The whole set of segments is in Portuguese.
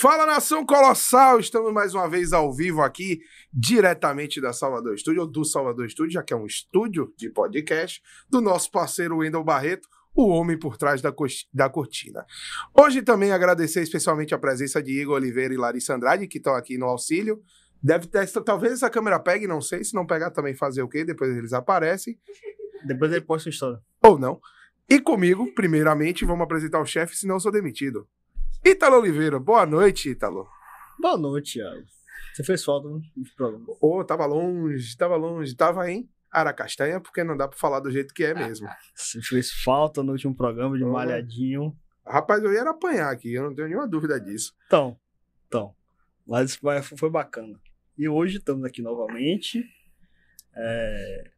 Fala nação colossal, estamos mais uma vez ao vivo aqui, diretamente da Salvador Studio, ou do Salvador Studio, já que é um estúdio de podcast, do nosso parceiro Wendel Barreto, o homem por trás da, da cortina. Hoje também agradecer especialmente a presença de Igor Oliveira e Larissa Andrade, que estão aqui no auxílio. Deve ter, talvez essa câmera pegue, não sei, se não pegar também fazer o quê, depois eles aparecem. Depois ele posta a história. Ou não. E comigo, primeiramente, vamos apresentar o chefe, senão eu sou demitido. Ítalo Oliveira, boa noite, Ítalo. Boa noite, Thiago. Você fez falta no programa. Ô, oh, tava longe, tava longe, tava em Aracastanha, porque não dá pra falar do jeito que é mesmo. Você fez falta no último programa de oh. malhadinho. Rapaz, eu ia apanhar aqui, eu não tenho nenhuma dúvida disso. Então, então. Mas foi bacana. E hoje estamos aqui novamente é,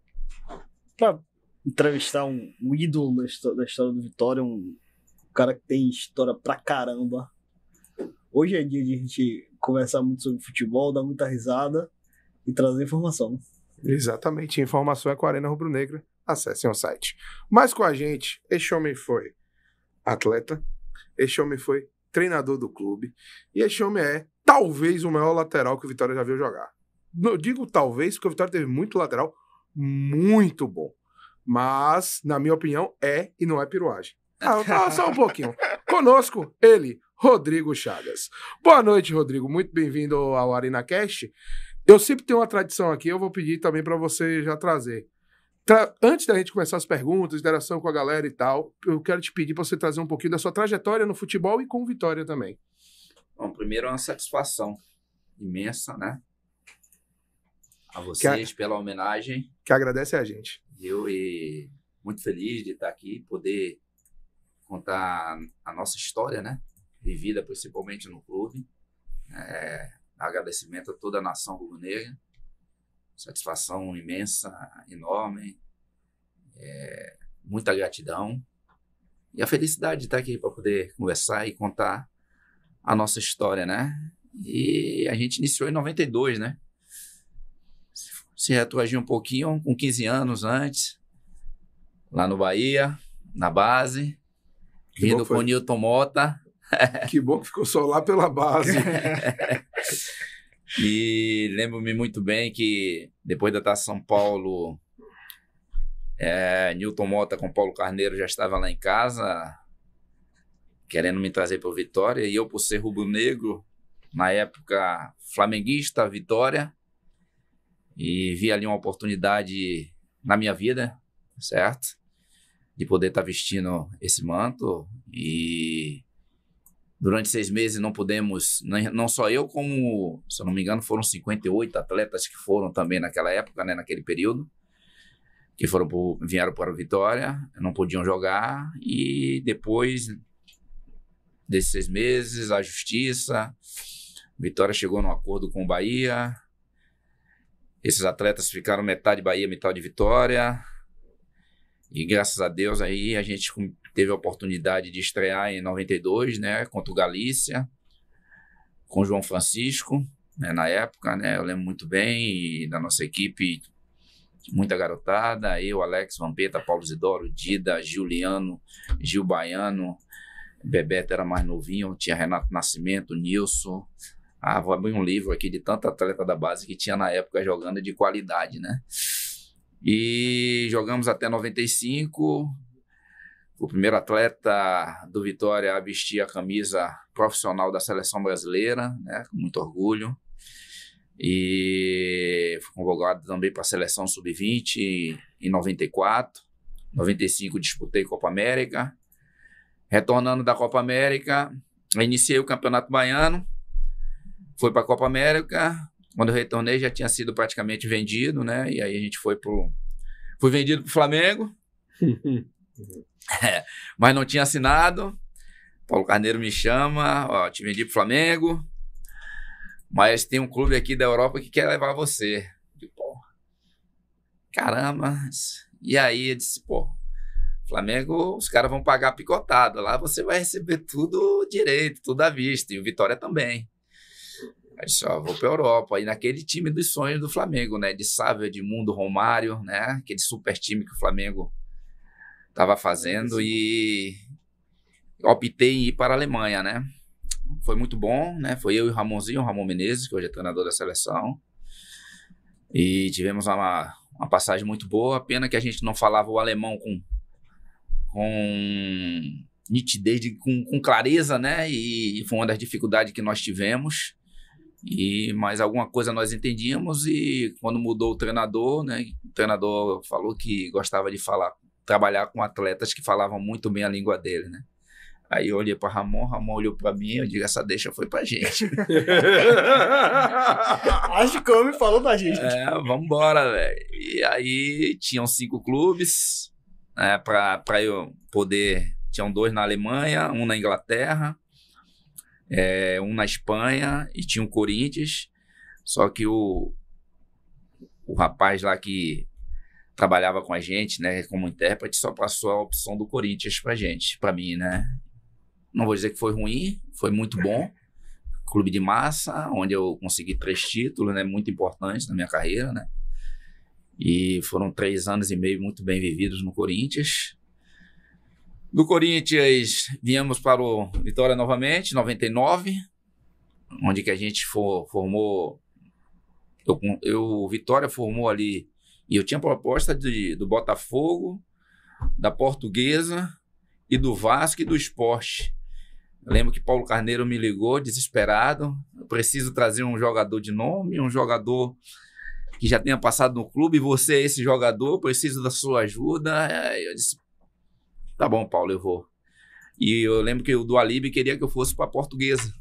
para entrevistar um, um ídolo da, da história do Vitória, um cara que tem história pra caramba. Hoje é dia de a gente conversar muito sobre futebol, dar muita risada e trazer informação. Exatamente. Informação é com a Arena Rubro Negra. Acessem o site. Mas com a gente, este homem foi atleta, este homem foi treinador do clube, e este homem é talvez o maior lateral que o Vitória já viu jogar. Eu digo talvez, porque o Vitória teve muito lateral, muito bom. Mas, na minha opinião, é e não é piruagem. Ah, só um pouquinho. Conosco, ele, Rodrigo Chagas. Boa noite, Rodrigo. Muito bem-vindo ao Arena Cast. Eu sempre tenho uma tradição aqui, eu vou pedir também para você já trazer. Tra Antes da gente começar as perguntas, interação com a galera e tal, eu quero te pedir para você trazer um pouquinho da sua trajetória no futebol e com Vitória também. Bom, primeiro é uma satisfação imensa, né? A vocês a... pela homenagem. Que agradece a gente. Eu e muito feliz de estar aqui, poder contar a nossa história, né? Vivida principalmente no clube. É, agradecimento a toda a nação rubro-negra. Satisfação imensa, enorme. É, muita gratidão. E a felicidade de estar aqui para poder conversar e contar a nossa história, né? E a gente iniciou em 92, né? Se retroagir um pouquinho, com 15 anos antes, lá no Bahia, na base. Vindo com Nilton Mota. Que bom que ficou só lá pela base. e lembro-me muito bem que depois da Taça São Paulo, é, Nilton Mota com Paulo Carneiro já estava lá em casa, querendo me trazer para o Vitória. E eu, por ser rubro-negro, na época flamenguista, Vitória, e vi ali uma oportunidade na minha vida, certo? de poder estar tá vestindo esse manto e durante seis meses não pudemos, não só eu como, se eu não me engano, foram 58 atletas que foram também naquela época, né, naquele período, que foram vieram para a Vitória, não podiam jogar e depois desses seis meses a justiça, Vitória chegou num acordo com o Bahia, esses atletas ficaram metade Bahia, metade Vitória, e graças a Deus aí a gente teve a oportunidade de estrear em 92, né, contra o Galícia, com o João Francisco, né, na época, né, eu lembro muito bem da nossa equipe, muita garotada, eu, Alex Vampeta, Paulo Zidoro, Dida, Juliano, Gil Baiano, Bebeto era mais novinho, tinha Renato Nascimento, Nilson, ah, vou abrir um livro aqui de tanta atleta da base que tinha na época jogando de qualidade, né? E jogamos até 95. O primeiro atleta do Vitória a vestir a camisa profissional da seleção brasileira, né, com muito orgulho. E fui convocado também para a seleção sub-20 em 94. 95 disputei Copa América. Retornando da Copa América, iniciei o Campeonato Baiano. Fui para a Copa América, quando eu retornei, já tinha sido praticamente vendido, né? E aí a gente foi pro. Fui vendido pro Flamengo. é, mas não tinha assinado. Paulo Carneiro me chama, ó, te vendi pro Flamengo. Mas tem um clube aqui da Europa que quer levar você. Eu, pô, caramba. E aí eu disse, pô, Flamengo, os caras vão pagar picotado. Lá você vai receber tudo direito, tudo à vista. E o Vitória também. Aí só vou para Europa. E naquele time dos sonhos do Flamengo, né? De Sávio, Edmundo, Romário, né? Aquele super time que o Flamengo estava fazendo e optei em ir para a Alemanha, né? Foi muito bom, né? Foi eu e o Ramonzinho, o Ramon Menezes, que hoje é treinador da seleção. E tivemos uma, uma passagem muito boa. Pena que a gente não falava o alemão com, com nitidez, com, com clareza, né? E, e foi uma das dificuldades que nós tivemos. E mais alguma coisa nós entendíamos e quando mudou o treinador, né? O treinador falou que gostava de falar, trabalhar com atletas que falavam muito bem a língua dele, né? Aí eu olhei para Ramon, Ramon olhou para mim, eu digo, essa deixa foi pra gente. Acho que o homem falou da gente. É, vambora, velho. E aí tinham cinco clubes, né, para eu poder. Tinham dois na Alemanha, um na Inglaterra, é, um na Espanha e tinha um Corinthians. Só que o, o rapaz lá que trabalhava com a gente, né, como intérprete, só passou a opção do Corinthians pra gente, pra mim, né? Não vou dizer que foi ruim, foi muito bom. Clube de massa, onde eu consegui três títulos, né, muito importantes na minha carreira, né? E foram três anos e meio muito bem vividos no Corinthians. Do Corinthians, viemos para o Vitória novamente, 99, onde que a gente for, formou. Eu, eu, Vitória formou ali. E eu tinha proposta de, do Botafogo, da Portuguesa e do Vasco e do Esporte. lembro que Paulo Carneiro me ligou desesperado. Eu preciso trazer um jogador de nome, um jogador que já tenha passado no clube. Você é esse jogador, preciso da sua ajuda. Eu disse, Tá bom, Paulo, eu vou. E eu lembro que o Dualib queria que eu fosse para Portuguesa,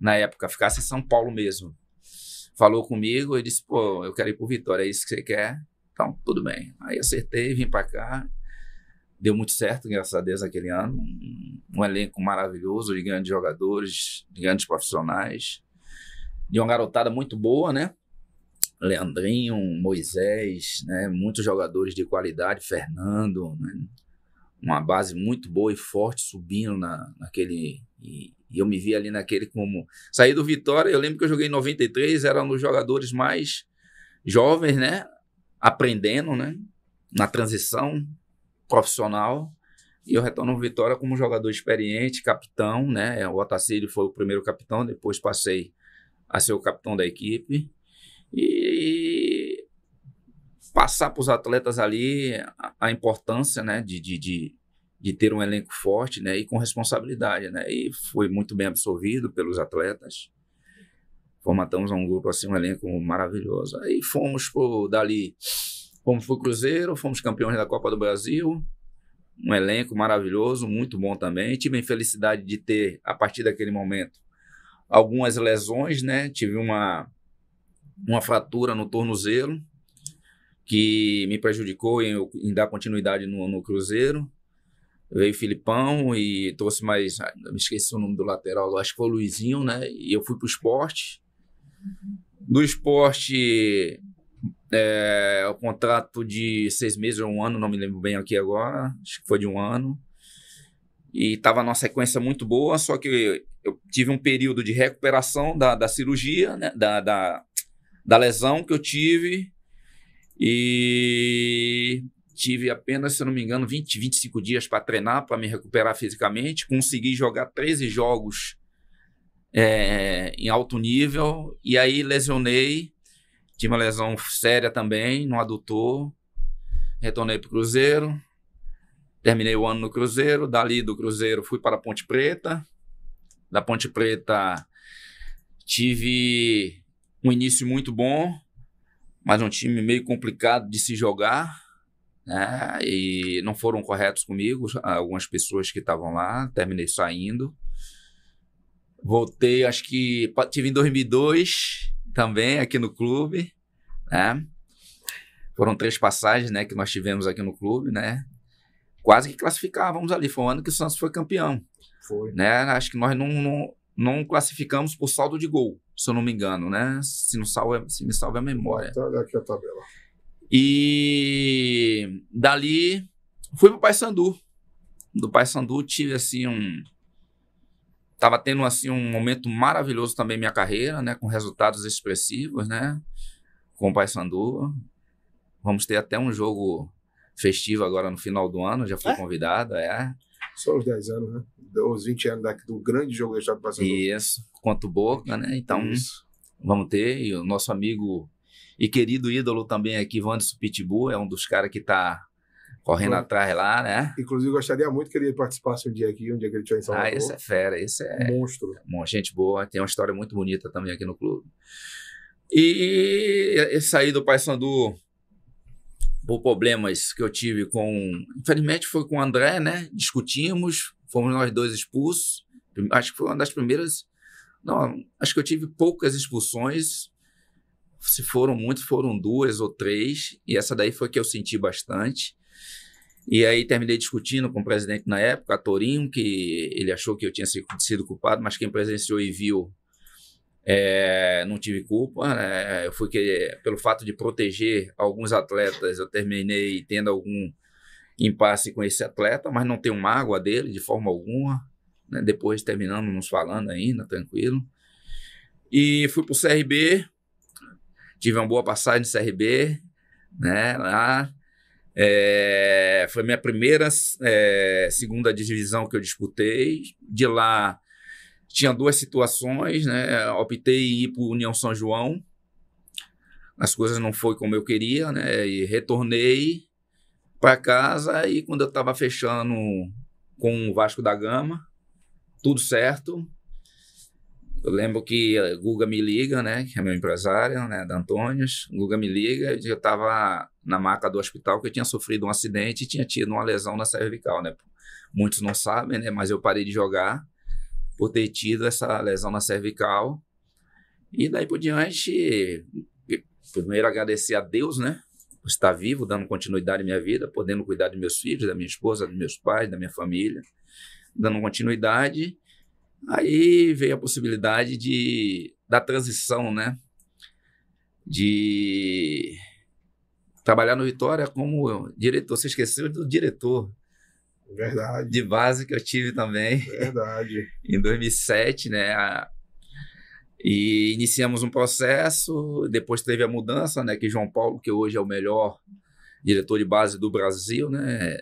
na época, ficasse em São Paulo mesmo. Falou comigo e disse: pô, eu quero ir para Vitória, é isso que você quer? Então, tudo bem. Aí acertei, vim para cá. Deu muito certo, graças a Deus, naquele ano. Um, um elenco maravilhoso de grandes jogadores, de grandes profissionais, de uma garotada muito boa, né? Leandrinho, Moisés, né? muitos jogadores de qualidade, Fernando, né? uma base muito boa e forte subindo na, naquele. E, e eu me vi ali naquele como. Saí do Vitória, eu lembro que eu joguei em 93, era um dos jogadores mais jovens, né? Aprendendo, né? Na transição profissional. E eu retorno ao Vitória como jogador experiente, capitão, né? O Otacílio foi o primeiro capitão, depois passei a ser o capitão da equipe. E passar para os atletas ali a, a importância né, de, de, de, de, ter um elenco forte né, e com responsabilidade. Né? E foi muito bem absorvido pelos atletas. Formatamos um grupo assim, um elenco maravilhoso. Aí fomos pro, dali, fomos para o Cruzeiro, fomos campeões da Copa do Brasil. Um elenco maravilhoso, muito bom também. Tive a infelicidade de ter, a partir daquele momento, algumas lesões, né? Tive uma, uma fratura no tornozelo que me prejudicou em, em dar continuidade no, no, Cruzeiro. Veio Filipão e trouxe mais. Me esqueci o nome do lateral, acho que foi o Luizinho, né? E eu fui para o esporte. Do esporte, é, o contrato de seis meses ou um ano, não me lembro bem aqui agora, acho que foi de um ano. E estava numa sequência muito boa, só que eu tive um período de recuperação da, da cirurgia, né? da, da, da lesão que eu tive e tive apenas, se não me engano, 20, 25 dias para treinar, para me recuperar fisicamente. Consegui jogar 13 jogos é, em alto nível. E aí lesionei. Tive uma lesão séria também, não adutor. Retornei para o Cruzeiro. Terminei o ano no Cruzeiro. Dali do Cruzeiro fui para a Ponte Preta. Da Ponte Preta tive um início muito bom mas um time meio complicado de se jogar. Né? E não foram corretos comigo algumas pessoas que estavam lá. Terminei saindo. Voltei, acho que tive em 2002 também aqui no clube, né? Foram três passagens, né, que nós tivemos aqui no clube, né? Quase que classificávamos ali. Foi um ano que o Santos foi campeão. Foi. Né? Acho que nós não, não, não classificamos por saldo de gol se eu não me engano, né? Se, não salva, se me salva a memória. Tá, olha aqui a tabela. E dali fui pro Paysandu. Do Paysandu tive assim um tava tendo assim um momento maravilhoso também minha carreira, né, com resultados expressivos, né? Com o Paysandu. Vamos ter até um jogo festivo agora no final do ano, já fui é? convidado, é. Só os 10 anos, né? Os 20 anos daqui do grande jogo do Estado do Pacajus. Isso, quanto Boca, né? Então, Isso. vamos ter. E o nosso amigo e querido ídolo também aqui, Wanderson Pitbull, é um dos caras que tá correndo atrás lá, né? Inclusive, gostaria muito que ele participasse um dia aqui, um dia que ele estiver em Salvador. Ah, esse é fera, esse é... Monstro. Bom, gente boa, tem uma história muito bonita também aqui no clube. E, e sair do Paysandu por problemas que eu tive com. Infelizmente foi com o André, né? Discutimos, fomos nós dois expulsos. Acho que foi uma das primeiras. Não, acho que eu tive poucas expulsões. Se foram muitas foram duas ou três. E essa daí foi que eu senti bastante. E aí terminei discutindo com o presidente na época, Torinho, que ele achou que eu tinha sido culpado, mas quem presenciou e viu é, não tive culpa, né? eu fui que, pelo fato de proteger alguns atletas, eu terminei tendo algum impasse com esse atleta, mas não tenho mágoa dele de forma alguma. Né? Depois terminando nos falando ainda, tranquilo. E fui para o CRB, tive uma boa passagem no CRB, né? Lá é, foi minha primeira é, segunda divisão que eu disputei. De lá tinha duas situações, né? Optei em ir para União São João. As coisas não foi como eu queria, né? E retornei para casa e quando eu estava fechando com o Vasco da Gama, tudo certo. Eu lembro que a Guga me liga, né? Que é meu empresário, né? Da Antônios. Guga me liga, eu estava na maca do hospital que eu tinha sofrido um acidente e tinha tido uma lesão na cervical, né? Muitos não sabem, né? Mas eu parei de jogar por ter tido essa lesão na cervical. E daí por diante, primeiro agradecer a Deus, né? Por estar vivo, dando continuidade à minha vida, podendo cuidar dos meus filhos, da minha esposa, dos meus pais, da minha família, dando continuidade. Aí veio a possibilidade de da transição, né? De trabalhar no Vitória como diretor. Você esqueceu do diretor. Verdade. De base que eu tive também. Verdade. em 2007, né? E iniciamos um processo, depois teve a mudança, né? Que João Paulo, que hoje é o melhor diretor de base do Brasil, né?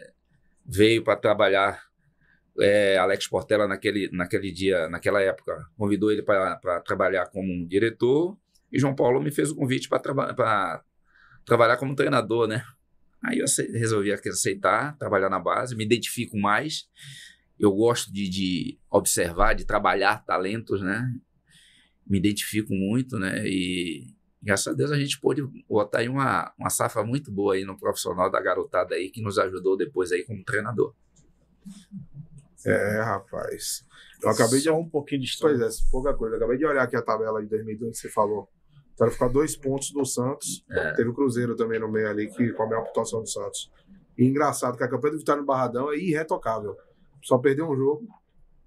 Veio para trabalhar é, Alex Portela naquele, naquele dia, naquela época, convidou ele para trabalhar como um diretor e João Paulo me fez o convite para traba trabalhar como treinador, né? Aí eu resolvi aceitar, trabalhar na base, me identifico mais. Eu gosto de, de observar, de trabalhar talentos, né? Me identifico muito, né? E graças a Deus a gente pôde botar aí uma, uma safra muito boa aí no profissional da garotada aí, que nos ajudou depois aí como treinador. É, rapaz. Eu acabei de olhar um pouquinho de história. Pois é, pouca coisa. Eu acabei de olhar aqui a tabela de 2002 que você falou. Então ele ficou a dois pontos do Santos. É. Teve o Cruzeiro também no meio ali, que, com a melhor pontuação do Santos. E engraçado que a campanha do Vitória no Barradão é irretocável. Só perdeu um jogo,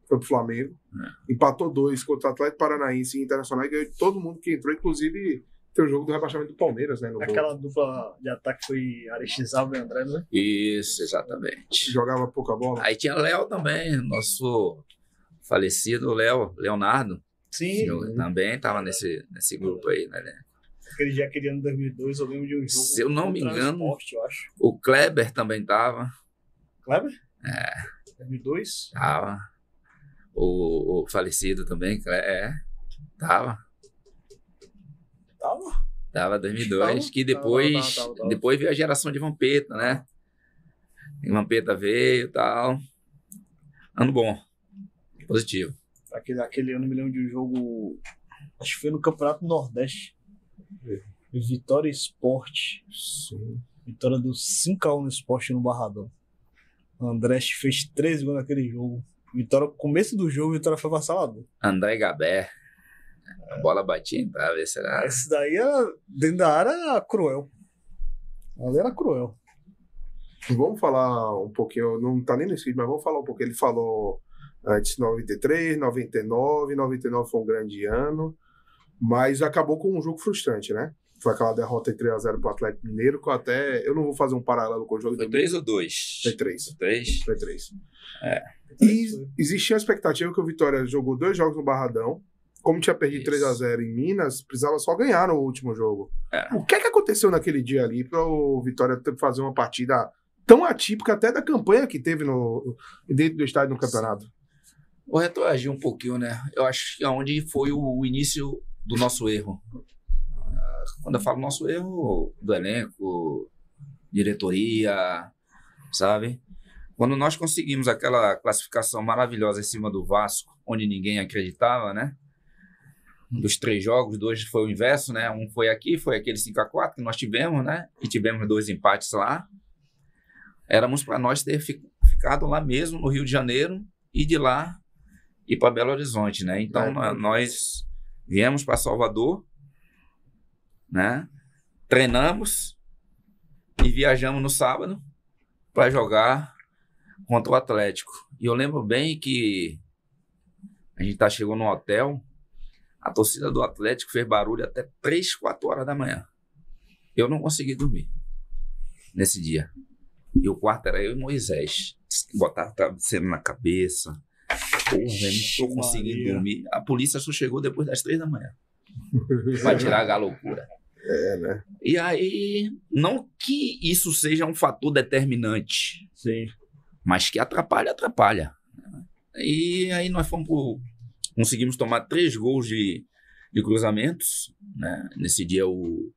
foi pro Flamengo, é. empatou dois contra o Atlético Paranaense e Internacional e ganhou todo mundo que entrou, inclusive teu o jogo do rebaixamento do Palmeiras, né? Aquela gol. dupla de ataque foi Aristizável e André, né? Isso, exatamente. Jogava pouca bola. Aí tinha Léo também, nosso falecido Léo, Leonardo, Sim. Eu uhum. também estava nesse, nesse grupo aí, né? Aquele dia, aquele ano 2002, eu lembro de um jogo. Se eu não me engano, o Kleber também estava. Kleber? É. 2002? Tava. O, o falecido também, É. Tava. Tava? Tava 2002, tava, que depois, tava, tava, depois veio a geração de Vampeta, né? E Vampeta veio e tal. Ano bom, positivo. Aquele, aquele ano me lembro de um jogo. Acho que foi no Campeonato Nordeste. Vitória Esporte. Vitória do 5x1 no esporte no Barradão. O André fez 3 gols naquele jogo. Vitória, começo do jogo, Vitória foi avassalador. André Gabé. A bola batia em esse era. Esse daí era, dentro da área era cruel. Ali era cruel. Vamos falar um pouquinho, não tá nem no script, mas vamos falar um pouquinho. Ele falou antes 93, 99, 99 foi um grande ano, mas acabou com um jogo frustrante, né? Foi aquela derrota em 3x0 pro Atlético Mineiro, que eu até. Eu não vou fazer um paralelo com o jogo. Foi 3 ou 2? Foi 3. 3? Foi 3. É. E existia a expectativa que o Vitória jogou dois jogos no Barradão. Como tinha perdido 3x0 em Minas, precisava só ganhar no último jogo. É. O que é que aconteceu naquele dia ali para o Vitória fazer uma partida tão atípica até da campanha que teve no, dentro do estádio no campeonato? Eu retroagi um pouquinho, né? Eu acho que é onde foi o, o início do nosso erro. Quando eu falo nosso erro, do elenco, diretoria, sabe? Quando nós conseguimos aquela classificação maravilhosa em cima do Vasco, onde ninguém acreditava, né? Dos três jogos, dois foi o inverso, né? Um foi aqui, foi aquele 5 a 4 que nós tivemos, né? E tivemos dois empates lá. Éramos para nós ter ficado lá mesmo, no Rio de Janeiro, e de lá e para Belo Horizonte, né? Então é. nós viemos para Salvador, né? Treinamos e viajamos no sábado para jogar contra o Atlético. E eu lembro bem que a gente tá chegou no hotel, a torcida do Atlético fez barulho até 3, 4 horas da manhã. Eu não consegui dormir nesse dia. E o quarto era eu e Moisés. Botava a travesseiro na cabeça, Porra, não tô conseguindo Maria. dormir. A polícia só chegou depois das três da manhã. pra tirar a loucura. É, né? E aí, não que isso seja um fator determinante. Sim. Mas que atrapalha, atrapalha. E aí nós fomos pro... Conseguimos tomar três gols de, de cruzamentos. Né? Nesse dia o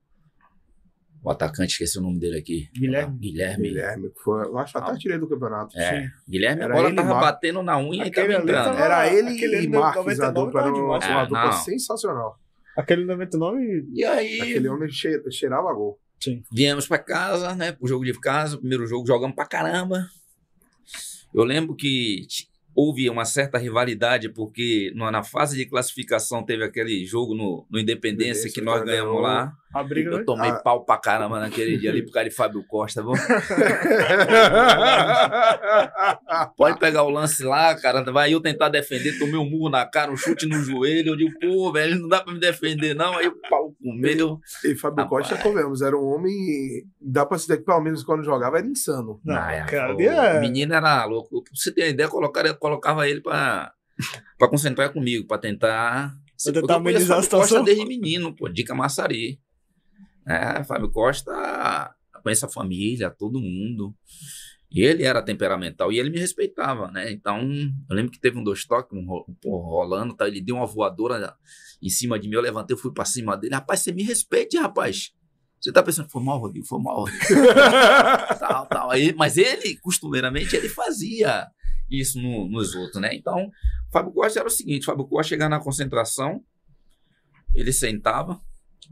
o atacante, esqueci o nome dele aqui. Guilherme. Guilherme. Guilherme, foi, eu acho até ah. tirei do campeonato. É. Sim. Guilherme era a bola tava Mar... batendo na unha aquele e tava entrando. era ele que e Marques, a dupla, era uma, tá é, ah, uma dupla sensacional. Aquele 99... E aí... Aquele homem cheirava gol. Sim. Viemos para casa, né? O jogo de casa, primeiro jogo, jogamos pra caramba. Eu lembro que houve uma certa rivalidade, porque na fase de classificação teve aquele jogo no, no Independência, Independência que nós ganhamos ganhou. lá. A briga eu tomei a... Ah. pau pra caramba naquele dia ali por causa de Fábio Costa. Vamos... Pode pegar o lance lá, cara. Vai eu tentar defender, tomei um murro na cara, um chute no joelho. Eu digo, pô, velho, não dá pra me defender, não. Aí o pau comeu. E, e Fábio Rapaz. Costa, comemos, era um homem. Dá pra se dizer que pelo menos quando jogava era insano. Não, ah, é, cara, o, é... menino era louco. Se tem ideia, colocaria, colocava ele pra, pra concentrar comigo, pra tentar. Pra tentar amenizar a situação. Costa desde menino, pô, dica maçari. É, Fábio Costa conhece a família, todo mundo. E ele era temperamental e ele me respeitava, né? Então, eu lembro que teve um dois toques, um, rolando, tá? ele deu uma voadora em cima de mim, eu levantei, eu fui para cima dele. Rapaz, você me respeite, rapaz. Você tá pensando, foi mal, Rodrigo, foi mal. tal, tal. Aí, mas ele, costumeiramente, ele fazia isso no, nos outros, né? Então, Fábio Costa era o seguinte, Fábio Costa chegava na concentração, ele sentava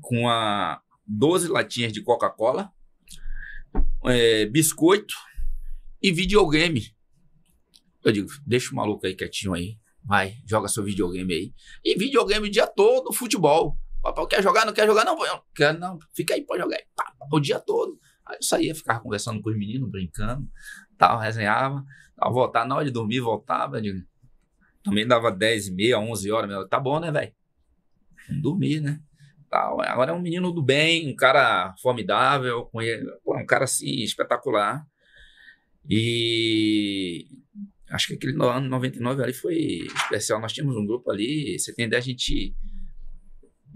com a 12 latinhas de Coca-Cola, é, biscoito e videogame. Eu digo, deixa o maluco aí quietinho aí. Vai, joga seu videogame aí. E videogame o dia todo, futebol. Papai, quer jogar? Não quer jogar? Não, não quer não. Fica aí, pode jogar aí. Pá, o dia todo. Aí eu saía, ficava conversando com os meninos, brincando, tal, resenhava, tal, voltava, na hora de dormir, voltava. Digo, também dava 10 e meia, 11 horas. tá bom, né, velho? Vamos dormir, né? tal. Agora é um menino do bem, um cara formidável, um cara assim, espetacular. E acho que aquele ano 99 ali foi especial. Nós tínhamos um grupo ali, você tem ideia, a gente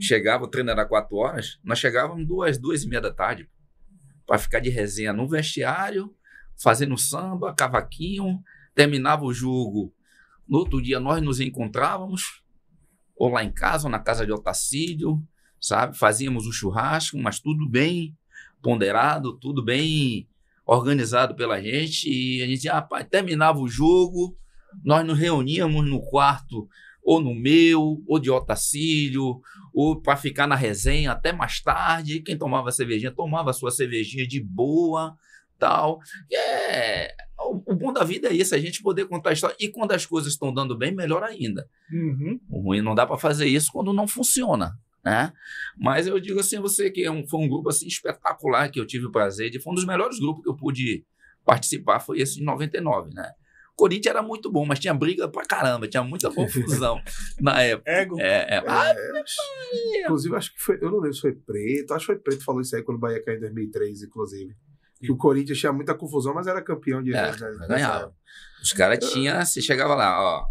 chegava, o treino era quatro horas, nós chegávamos duas, duas e meia da tarde para ficar de resenha no vestiário, fazendo samba, cavaquinho, terminava o jogo. No outro dia nós nos encontrávamos, ou lá em casa, ou na casa de Otacílio, sabe? Fazíamos um churrasco, mas tudo bem ponderado, tudo bem organizado pela gente. E a gente ah, terminava o jogo, nós nos reuníamos no quarto, ou no meu, ou de Otacílio, ou para ficar na resenha até mais tarde. Quem tomava cervejinha, tomava sua cervejinha de boa, tal. é, o, o bom da vida é isso, é a gente poder contar a história. E quando as coisas estão dando bem, melhor ainda. Uhum. O ruim não dá para fazer isso quando não funciona né? Mas eu digo assim a você que é um, foi um grupo assim espetacular que eu tive o prazer de, foi um dos melhores grupos que eu pude participar, foi esse de 99, né? Corinthians era muito bom, mas tinha briga pra caramba, tinha muita confusão na época. Ego. É, é. é ah, é. Inclusive, acho que foi, eu não lembro se foi Preto, acho que foi Preto falou isso aí quando o Bahia caiu em 2003, inclusive. Que o Corinthians tinha muita confusão, mas era campeão de... É, ganhava. Os caras tinham, você chegava lá, ó,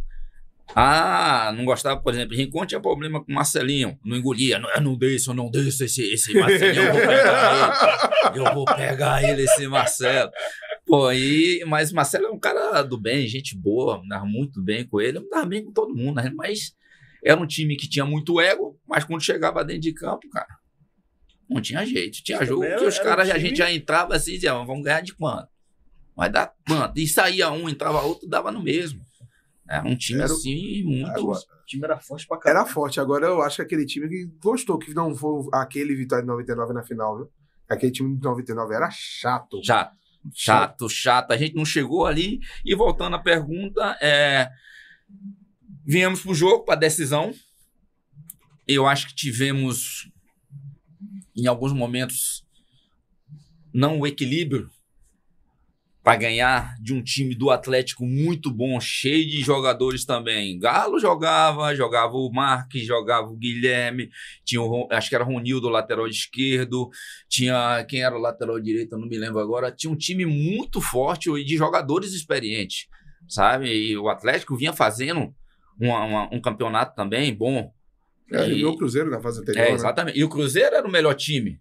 ah, não gostava, por exemplo, Rincon tinha problema com Marcelinho, não engolia, não, eu não eu não desço esse, esse Marcelinho, eu vou pegar ele, eu vou pegar ele, esse Marcelo. Pô, e, mas Marcelo é um cara do bem, gente boa, andava muito bem com ele, andava bem com todo mundo, né? mas era um time que tinha muito ego, mas quando chegava dentro de campo, cara, não tinha jeito. Tinha jogo que os caras, um a gente já entrava assim e dizia, vamos ganhar de quanto? Vai dar quanto? E saía um, entrava outro, dava no mesmo. Era é um time era, assim, muito. Agora, o time era forte pra caramba. Era forte. Agora eu acho que aquele time que gostou, que não foi aquele Vitória de 99 na final, viu? Aquele time de 99 era chato. Chato, chato, chato. A gente não chegou ali. E voltando à pergunta, é... viemos pro jogo, pra decisão. Eu acho que tivemos, em alguns momentos, não o equilíbrio para ganhar de um time do Atlético muito bom, cheio de jogadores também. Galo jogava, jogava o Marques, jogava o Guilherme, tinha o, acho que era o Ronildo, lateral esquerdo, tinha quem era o lateral direito, não me lembro agora. Tinha um time muito forte e de jogadores experientes, sabe? E o Atlético vinha fazendo uma, uma, um campeonato também bom. É, e, o Cruzeiro na fase anterior. É, né? exatamente. Né? E o Cruzeiro era o melhor time,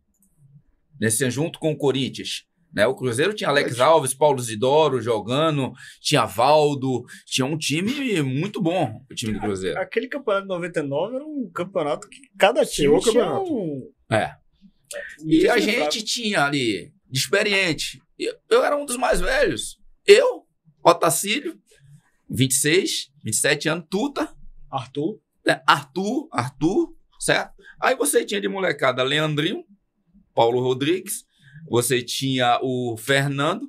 nesse né? junto com o Corinthians. Né? O Cruzeiro tinha Alex Alves, Paulo Zidoro jogando, tinha Valdo, tinha um time muito bom, o time do Cruzeiro. Aquele campeonato de 99 era um campeonato que cada time tinha, tinha um... É. E, a gente tinha ali, de experiente, eu era um dos mais velhos. Eu, Otacílio, 26, 27 anos, Tuta. Arthur. Né? Arthur, Arthur, certo? Aí você tinha de molecada Leandrinho, Paulo Rodrigues, você tinha o Fernando,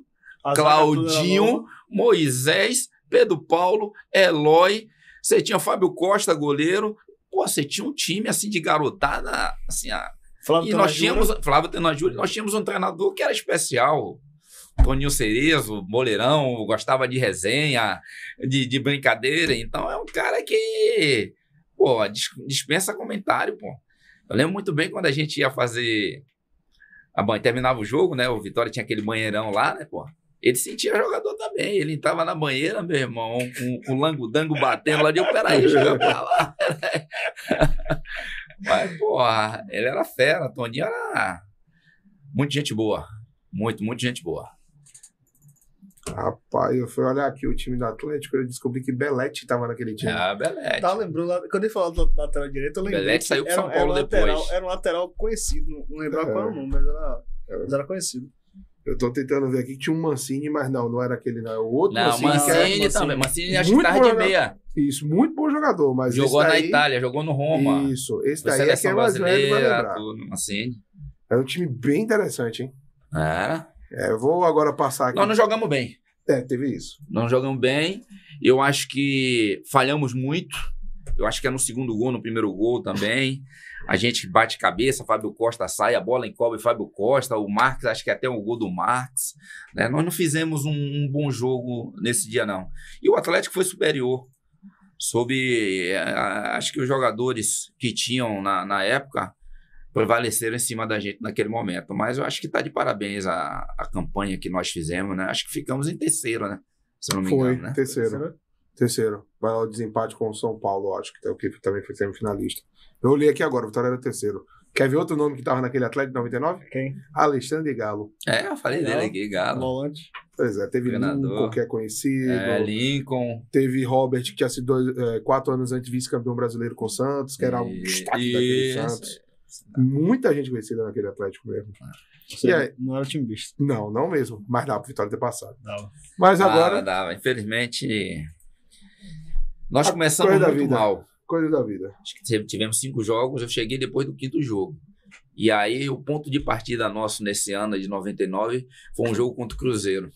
Claudinho, Moisés, Pedro Paulo, Eloy. Você tinha o Fábio Costa, goleiro. Pô, você tinha um time assim de garotada, assim, a... Flávio e nós tínhamos, Flávio Tenajuri, nós tínhamos um treinador que era especial. Toninho Cerezo, boleirão, gostava de resenha, de, de brincadeira. Então é um cara que, pô, dispensa comentário, pô. Eu lembro muito bem quando a gente ia fazer a ah, bom, terminava o jogo, né? O Vitória tinha aquele banheirão lá, né, pô? Ele sentia jogador também. Ele entrava na banheira, meu irmão, com um, um batendo lá de eu, peraí, joga pra lá. Mas, porra, ele era fera. Toninho era muito gente boa. Muito, muito gente boa. Rapaz, eu fui olhar aqui o time do Atlético e descobri que Belete tava naquele time. Ah, Belete. Tá, lembrou? Quando ele falou da lateral direita, eu lembrei. Belete saiu pro São Paulo era um depois. Lateral, era um lateral conhecido, não, lembrava é. qual era o nome, mas era, Mas era conhecido. Eu tô tentando ver aqui que tinha um Mancini, mas não, não era aquele, não. É o outro não, Mancini, Mancini, era, é Mancini também. Mancini acho que tava de meia. Isso, muito bom jogador, mas. Jogou na daí, Itália, jogou no Roma. Isso, esse daí é que é mais velho, vai lembrar. Tudo, Mancini. Era um time bem interessante, hein? Era. É. É, vou agora passar aqui. Nós não jogamos bem. É, teve isso. Nós não jogamos bem. Eu acho que falhamos muito. Eu acho que é no segundo gol, no primeiro gol também. A gente bate cabeça, Fábio Costa sai, a bola encobre Fábio Costa, o Marques, acho que é até o gol do Marques. Né? Nós não fizemos um, um, bom jogo nesse dia, não. E o Atlético foi superior. sobre eh, acho que os jogadores que tinham na, na época, prevaleceram em cima da gente naquele momento. Mas eu acho que está de parabéns a, a campanha que nós fizemos, né? Acho que ficamos em terceiro, né? Se eu não me Foi, engano, né? terceiro. terceiro. Terceiro. Vai lá o desempate com o São Paulo, acho que é que também foi semifinalista. Eu olhei aqui agora, o Vitória era o terceiro. Quer ver outro nome que estava naquele Atlético 99? Quem? Alexandre Galo. É, eu falei dele aqui, Galo. Volante. Pois é, teve Treinador. Lincoln, que é conhecido. É, Lincoln. Teve Robert, que tinha sido dois, é, quatro anos antes vice-campeão brasileiro com o Santos, que era um destaque daquele Santos. Muita gente conhecida naquele Atlético mesmo. É. Você aí, não era time bicho. Não, não mesmo. Mas dava pro Vitória ter passado. Dava. Mas agora. Ah, dava. Infelizmente. Nós começamos muito vida. mal. Coisa da vida. Acho que tivemos cinco jogos, eu cheguei depois do quinto jogo. E aí o ponto de partida nosso nesse ano de 99 foi um jogo contra o Cruzeiro.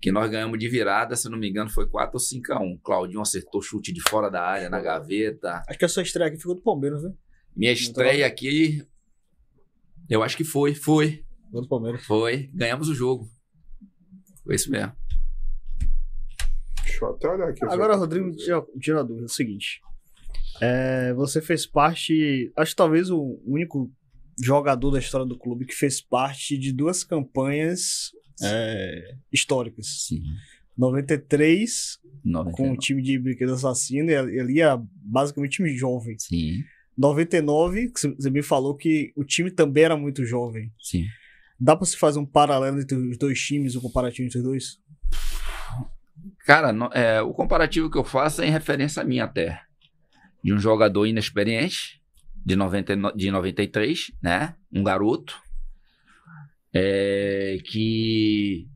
Que nós ganhamos de virada, se não me engano, foi 4 ou 5 a 1. Claudinho acertou chute de fora da área, na gaveta. Acho que a sua estreia aqui ficou do Palmeiras, viu? Né? Minha então, estreia aqui, eu acho que foi, foi. Palmeiras. Foi. Ganhamos o jogo. Foi isso mesmo. Deixa eu até olhar aqui. Agora, Rodrigo, tira a dúvida. É o seguinte. É, você fez parte, acho que talvez o único jogador da história do clube que fez parte de duas campanhas é, históricas. Sim. 93, 99. com o time de Brinquedo Assassino, e ali é basicamente time jovem. Sim. 99, você me falou que o time também era muito jovem. Sim. Dá para se fazer um paralelo entre os dois times, o um comparativo entre os dois? Cara, no, é, o comparativo que eu faço é em referência à minha até. De um jogador inexperiente, de, 90, de 93, né? Um garoto. É, que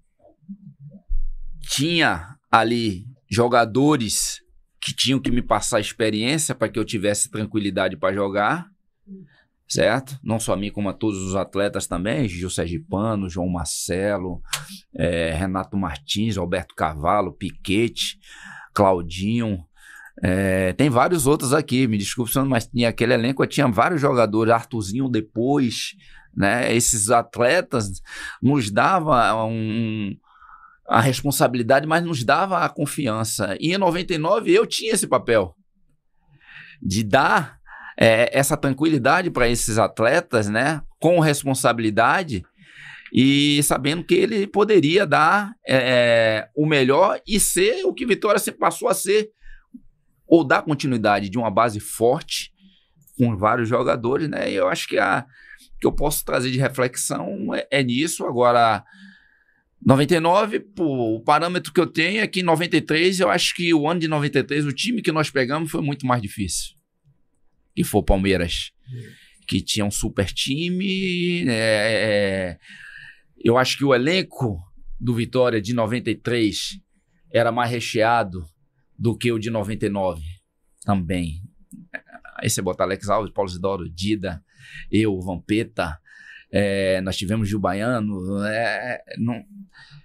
tinha ali jogadores que tinham que me passar experiência para que eu tivesse tranquilidade para jogar, certo? Não só a mim, como a todos os atletas também, Gil Sergipano, João Marcelo, é, Renato Martins, Alberto Cavalo, Piquete, Claudinho, é, tem vários outros aqui, me desculpe, mas tinha aquele elenco, eu tinha vários jogadores, Arthurzinho depois, né? Esses atletas nos dava um, a responsabilidade, mas nos dava a confiança. E em 99 eu tinha esse papel de dar é, essa tranquilidade para esses atletas, né, com responsabilidade e sabendo que ele poderia dar é, é o melhor e ser o que Vitória se passou a ser, ou dar continuidade de uma base forte com vários jogadores, né? E eu acho que a que eu posso trazer de reflexão é, é nisso agora. 99, pô, o parâmetro que eu tenho é que em 93, eu acho que o ano de 93, o time que nós pegamos foi muito mais difícil. Que foi o Palmeiras. Hum. Que tinha um super time. Né, é, eu acho que o elenco do Vitória de 93 era mais recheado do que o de 99 também. Aí você bota Alex Alves, Paulo Zidoro, Dida, eu, Vampeta, é, nós tivemos Gil Baiano, é, não,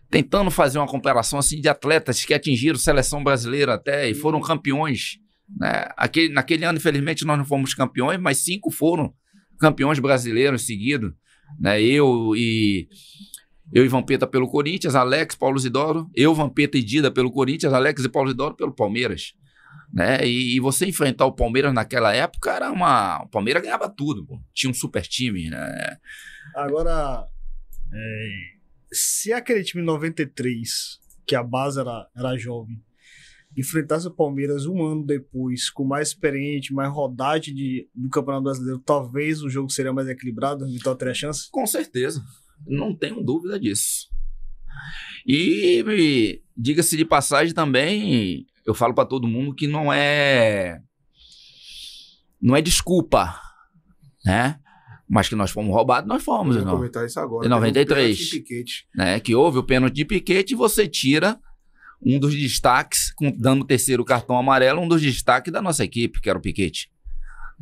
tentando fazer uma comparação assim de atletas que atingiram seleção brasileira até e foram campeões. Né? Aquele, naquele ano, infelizmente, nós não fomos campeões, mas cinco foram campeões brasileiros seguidos. Né? Eu e eu e Vampeta pelo Corinthians, Alex, Paulo Zidoro, eu, Vampeta e Dida pelo Corinthians, Alex e Paulo Zidoro pelo Palmeiras. Né? E, e, você enfrentar o Palmeiras naquela época era uma. O Palmeiras ganhava tudo, pô. tinha um super time. Né? Agora, é, se é aquele time 93, que a base era, era jovem, enfrentasse o Palmeiras um ano depois, com mais experiente, mais rodagem de, do Campeonato Brasileiro, talvez o jogo seria mais equilibrado, o Vitória teria chance? Com certeza, não tenho dúvida disso. E, e diga-se de passagem também, eu falo para todo mundo que não é não é desculpa, né? Mas que nós fomos roubados, nós fomos. Eu vou comentar isso agora. Em 93. Né? Um né? Que houve o pênalti de piquete e você tira um dos destaques, dando o terceiro cartão amarelo, um dos destaques da nossa equipe, que era o piquete.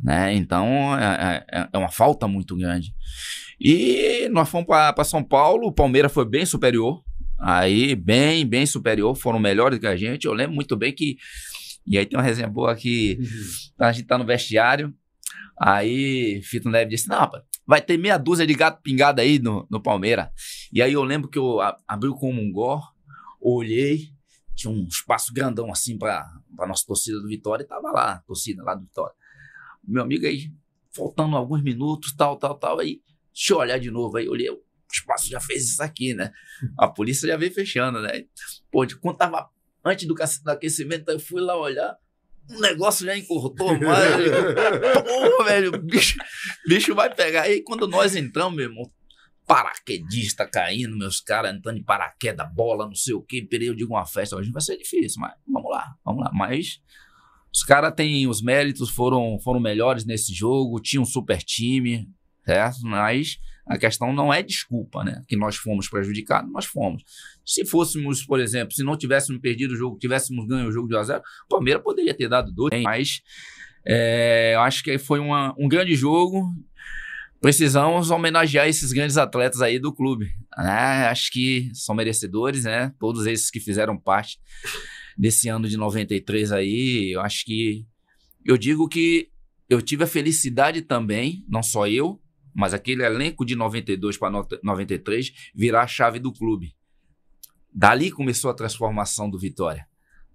Né? Então é, é, é, é uma falta muito grande. E nós fomos para São Paulo, o Palmeiras foi bem superior. Aí, bem, bem superior, foram melhores que a gente. Eu lembro muito bem que. E aí tem uma resenha boa que a gente tá no vestiário. Aí Fito Neves disse: Não, rapaz, vai ter meia dúzia de gato pingado aí no, no Palmeiras. E aí eu lembro que eu abri com o Mungó, olhei, tinha um espaço grandão assim para nossa torcida do Vitória, e tava lá, a torcida lá do Vitória. Meu amigo aí, faltando alguns minutos, tal, tal, tal, aí, deixa eu olhar de novo, aí olhei, eu, o tipo, espaço já fez isso aqui, né? A polícia já veio fechando, né? Pô, de quando tava antes do, aquecimento, eu fui lá olhar, o negócio já encurtou mais. Pô, velho, bicho, bicho vai pegar. E quando nós entramos, meu irmão, paraquedista caindo, meus caras entrando em paraquedas, bola, não sei o quê, período de uma festa. Hoje vai ser difícil, mas vamos lá, vamos lá. Mas os caras têm os méritos, foram, foram melhores nesse jogo, tinham um super time, certo? Mas a questão não é desculpa, né? Que nós fomos prejudicados, nós fomos. Se fôssemos, por exemplo, se não tivéssemos perdido o jogo, tivéssemos ganho o jogo de 1x0, o Palmeiras poderia ter dado dois, mas é, eu acho que foi uma, um grande jogo. Precisamos homenagear esses grandes atletas aí do clube. Né? acho que são merecedores, né? Todos esses que fizeram parte desse ano de 93 aí. Eu acho que. Eu digo que eu tive a felicidade também, não só eu, mas aquele elenco de 92 para 93 virá a chave do clube. Dali começou a transformação do Vitória,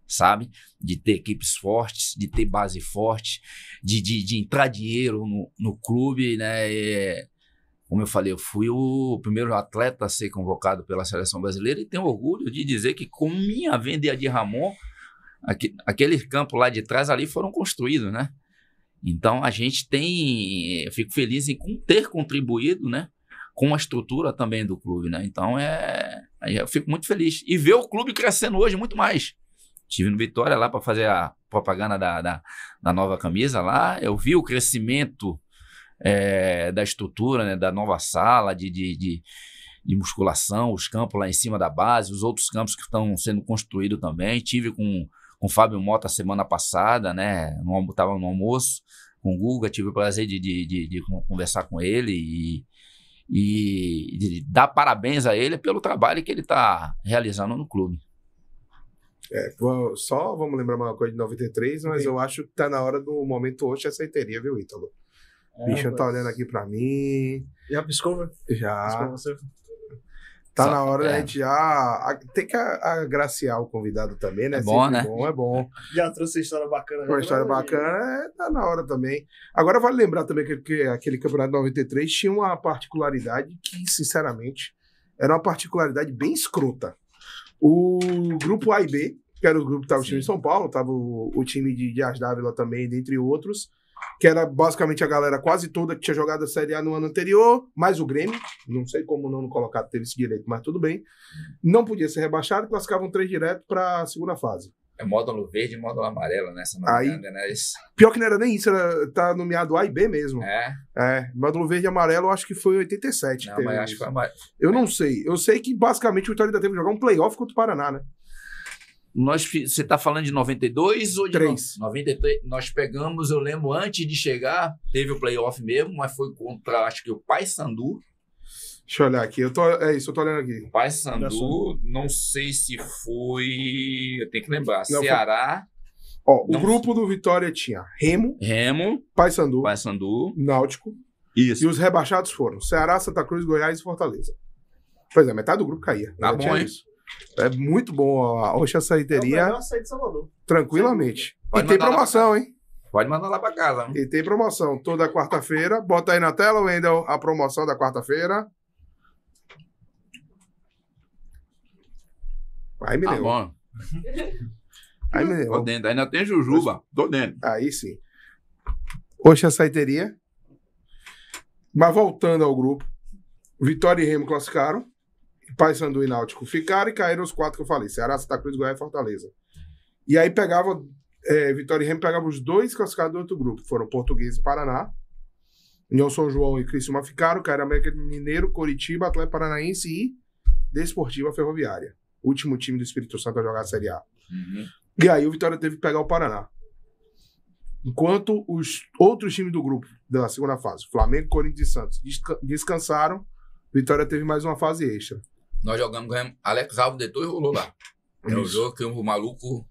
sabe? De ter equipes fortes, de ter base forte, de, de, de entrar dinheiro no, no clube, né? E, como eu falei, eu fui o primeiro atleta a ser convocado pela seleção brasileira e tenho orgulho de dizer que com minha venda de Ramon, aqueles campos lá de trás ali foram construídos, né? Então a gente tem, eh, eu fico feliz em ter contribuído, né? Com a estrutura também do clube, né? Então é, eu fico muito feliz e ver o clube crescendo hoje muito mais. tive no Vitória lá para fazer a propaganda da, da, da, nova camisa lá, eu vi o crescimento é, da estrutura, né? Da nova sala de, de, de de musculação, os campos lá em cima da base, os outros campos que estão sendo construídos também. Tive com com o Fábio Mota semana passada, né? No, tava no almoço com o Guga, tive o prazer de, de, de, de conversar com ele e, e dar parabéns a ele pelo trabalho que ele está realizando no clube. É, só vamos lembrar uma coisa de 93, mas Sim. eu acho que tá na hora do momento hoje essa interia, viu, Ítalo? O é, bicho mas... tá olhando aqui para mim. Já piscou, velho? Já. Piscou você? Tá Só, na hora é. de ah, tem que agraciar o convidado também, né? É, é bom, Sempre né? Bom, é bom. Já trouxe história bacana. Né? Uma história bacana, é, tá na hora também. Agora vale lembrar também que, que aquele campeonato 93 tinha uma particularidade que, sinceramente, era uma particularidade bem escrota. O grupo A e B, que era o grupo que tava o time de São Paulo, tava o, o time de Dias Dávila também, dentre outros que era basicamente a galera quase toda que tinha jogado a Série A no ano anterior, mais o Grêmio, não sei como o nono colocado teve esse direito, mas tudo bem. Não podia ser rebaixado, classificavam três direto para a segunda fase. É módulo verde e módulo amarelo nessa né? Aí, né? Pior que não era nem isso, era, tá nomeado A e B mesmo. É. É, módulo verde e amarelo acho que foi 87. Não, mas acho que foi mais. Eu é. não sei. Eu sei que basicamente o Vitória ainda teve que jogar um playoff contra o Paraná, né? Nós, você está falando de 92 ou de 3. 93? Nós pegamos, eu lembro, antes de chegar, teve o playoff mesmo, mas foi contra, acho que o pai sandu Deixa eu olhar aqui. Eu tô, é isso, eu tô olhando aqui. pai sandu não sei se foi. Eu tenho que lembrar. Não, Ceará. Foi... Ó, não... o grupo do Vitória tinha Remo. Remo. pai sandu Náutico. Isso. E os rebaixados foram Ceará, Santa Cruz, Goiás e Fortaleza. Pois é, metade do grupo caía. Tá bom, isso. É muito bom a Oxa Saiteria. É Tranquilamente. e tem promoção, hein? Pode mandar lá para casa. Hein? E tem promoção toda quarta-feira. Bota aí na tela, Wendel, a promoção da quarta-feira. Aí me tá deu. Bom. Aí me deu. Tô dentro. Ainda tem jujuba. Tô dentro. Aí sim. Oxa Saiteria. Mas voltando ao grupo. Vitória e Remo classificaram. Paysandu e Náutico ficaram e caíram os quatro que eu falei: Ceará, Santa Cruz, Goiás e Fortaleza. E aí pegava. É, Vitória e Remo pegavam os dois classificados do outro grupo, foram Português e Paraná. União São João e Criciúma ficaram, caíram América Mineiro, Coritiba, Atlético Paranaense e Desportiva Ferroviária. Último time do Espírito Santo a jogar a Série A. Uhum. E aí o Vitória teve que pegar o Paraná. Enquanto os outros times do grupo da segunda fase, Flamengo, Corinthians e Santos, descansaram, Vitória teve mais uma fase extra. Nós jogamos, ganhamos. Alex Alves deitou e rolou lá. É o jogo que o maluco.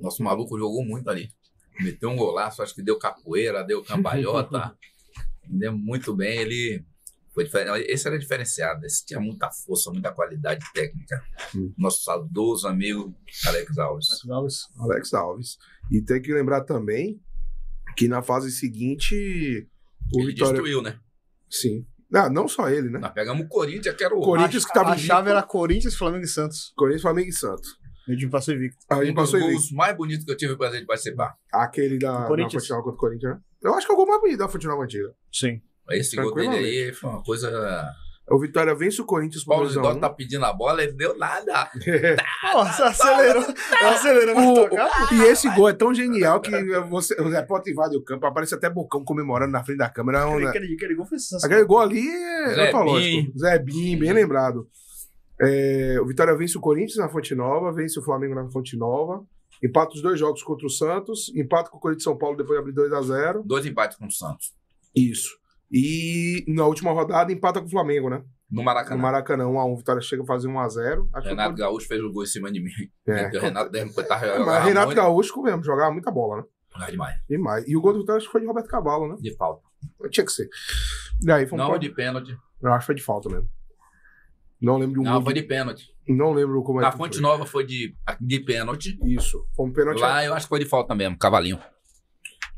nosso maluco jogou muito ali. Meteu um golaço, acho que deu capoeira, deu cambalhota. deu muito bem. Ele foi diferente. Esse era diferenciado. Esse tinha muita força, muita qualidade técnica. Hum. Nosso saudoso amigo Alex Alves. Alex Alves. Alex Alves. E tem que lembrar também que na fase seguinte. O Ele Vitória... destruiu, né? Sim. Não, ah, não só ele, né? Nós pegamos o Corinthians, que era o. Corinthians que tava A chave era Corinthians, Flamengo e Santos. Corinthians, Flamengo e Santos. Meu me passou invicto. Ah, ele um dos gols mais bonitos que eu tive o prazer de participar. Aquele da da contra o Corinthians, né? Eu acho que é o gol mais bonito da Fontenal antiga. Sim. Esse gol dele aí foi uma coisa o Vitória vence o Corinthians por Paulo 2 Paulo tá pedindo a bola, ele deu nada. Nossa, acelerou. Tá. acelerou o, e esse gol é tão genial que você, o repórter invade o campo, aparece até Bocão comemorando na frente da câmera. Aquele, né? aquele, aquele gol foi sensacional. Aquele gol ali é Zé é antológico. Zé Bim, bem lembrado. É, o Vitória vence o Corinthians na Fonte Nova, vence o Flamengo na Fonte Nova. Empata os dois jogos contra o Santos, empata com o Corinthians de São Paulo depois de abrir 2 a 0 Dois empates com o Santos. Isso. E na última rodada empata com o Flamengo, né? No Maracanã. No Maracanã, 1 a 1 Vitória chega a fazer 1x0. Renato que... Gaúcho fez o um gol em cima de mim. É. Renato é, Mas Renato muito... Gaúcho mesmo, jogava muita bola, né? Jogava demais. Demais. E o gol do Vitória acho que foi de Roberto Cavalo, né? De falta. Tinha que ser. E aí, Não, pra... de pênalti. Eu acho que foi de falta mesmo. Não lembro de um Não, foi de, de pênalti. Não lembro como é. A Fonte foi. Nova foi de, de pênalti. Isso. Foi um pênalti. Lá eu acho que foi de falta mesmo, cavalinho.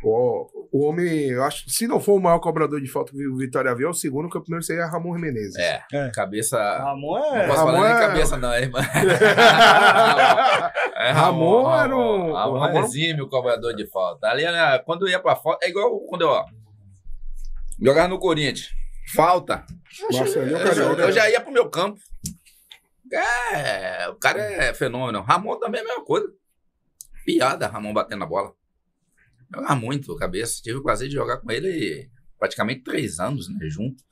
O, o homem, eu acho, se não for o maior cobrador de falta que o Vitória viu, é o segundo, que é o primeiro seria Ramon Menezes. É, é. cabeça. Ramon é. Não posso Ramon falar é... nem cabeça, não, é, mano? é, Ramon, Ramon, era um. Ramon, Ramon é cobrador de falta. Ali, né, quando eu ia pra falta, é igual quando eu, ó, jogava no Corinthians. Falta. Nossa, é eu, eu, né? eu já ia pro meu campo. É, o cara é fenômeno. Ramon também é a mesma coisa. Piada, Ramon batendo a bola jogar muito cabeça. Tive o prazer de jogar com ele praticamente três anos, né? Junto.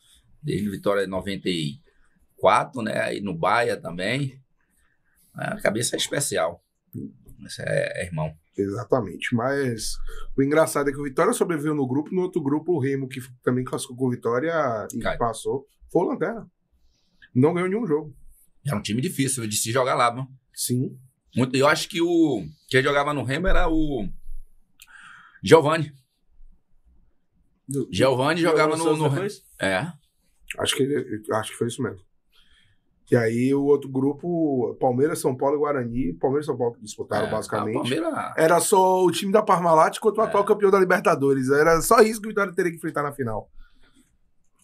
Desde Vitória de 94, né? Aí no Baia também. A cabeça é especial. Esse é, é irmão. Exatamente. Mas o engraçado é que o Vitória sobreviveu no grupo, no outro grupo, o Remo, que também classificou com o Vitória e passou, foi o Lanterna. Não ganhou nenhum jogo. Era é um time difícil de se jogar lá, mano. Sim. eu acho que o. Quem jogava no Remo era o Giovanni. Giovanni jogava no, no... É. Acho que, acho que foi isso mesmo. E aí o outro grupo, Palmeiras, São Paulo e Guarani. Palmeiras e São Paulo disputaram, é, basicamente. Ah, Palmeira... Era só o time da Parmalat contra o é. atual campeão da Libertadores. Era só isso que o Vitória teria que enfrentar na final.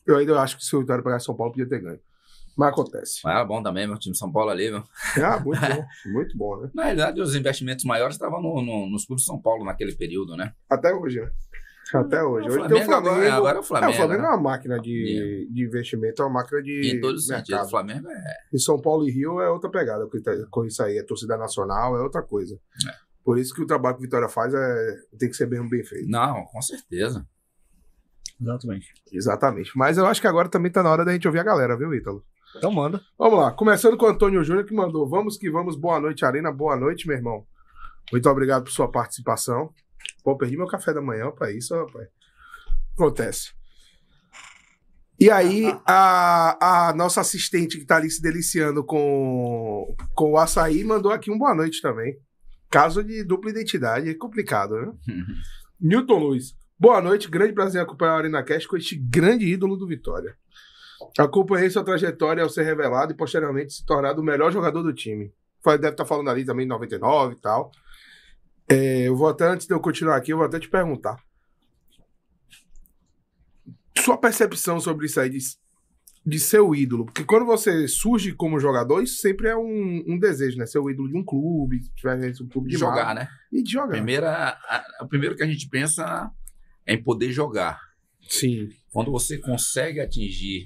Eu ainda acho que se o Vitória pegar São Paulo, podia ter ganho. Mas acontece. era bom também, meu time São Paulo ali, viu? Ah, muito bom, muito bom, né? Na verdade os investimentos maiores estavam no, no, nos clubes de São Paulo naquele período, né? Até hoje, né? Até hum, hoje. Hoje tem o Flamengo. Agora, agora é o Flamengo. É, o Flamengo né? é uma né? máquina de, de investimento, é uma máquina de. Em todos os sentidos. O Flamengo é. E São Paulo e Rio é outra pegada com isso aí. a é torcida nacional, é outra coisa. É. Por isso que o trabalho que o Vitória faz é, tem que ser bem, bem feito. Não, com certeza. Exatamente. Exatamente. Mas eu acho que agora também tá na hora da gente ouvir a galera, viu, Ítalo? Então manda. Vamos lá, começando com o Antônio Júnior que mandou. Vamos que vamos, boa noite, Arena. Boa noite, meu irmão. Muito obrigado por sua participação. Pô, perdi meu café da manhã para isso, rapaz. Acontece. E aí, a, a nossa assistente que está ali se deliciando com, com o açaí mandou aqui um boa noite também. Caso de dupla identidade, é complicado, né? Newton Luiz. Boa noite, grande prazer em acompanhar a Arena Cash com este grande ídolo do Vitória. Acompanhei sua trajetória ao ser revelado e posteriormente se tornado o melhor jogador do time. Deve estar tá falando ali também de 99 e tal. É, eu vou até, antes de eu continuar aqui, eu vou até te perguntar. Sua percepção sobre isso aí de, de seu ídolo? Porque quando você surge como jogador, isso sempre é um, um desejo, né? Ser o ídolo de um clube, um clube de, de jogar, mar, né? E de jogar. Primeira, o primeiro que a gente pensa é em poder jogar. Sim. Quando você consegue atingir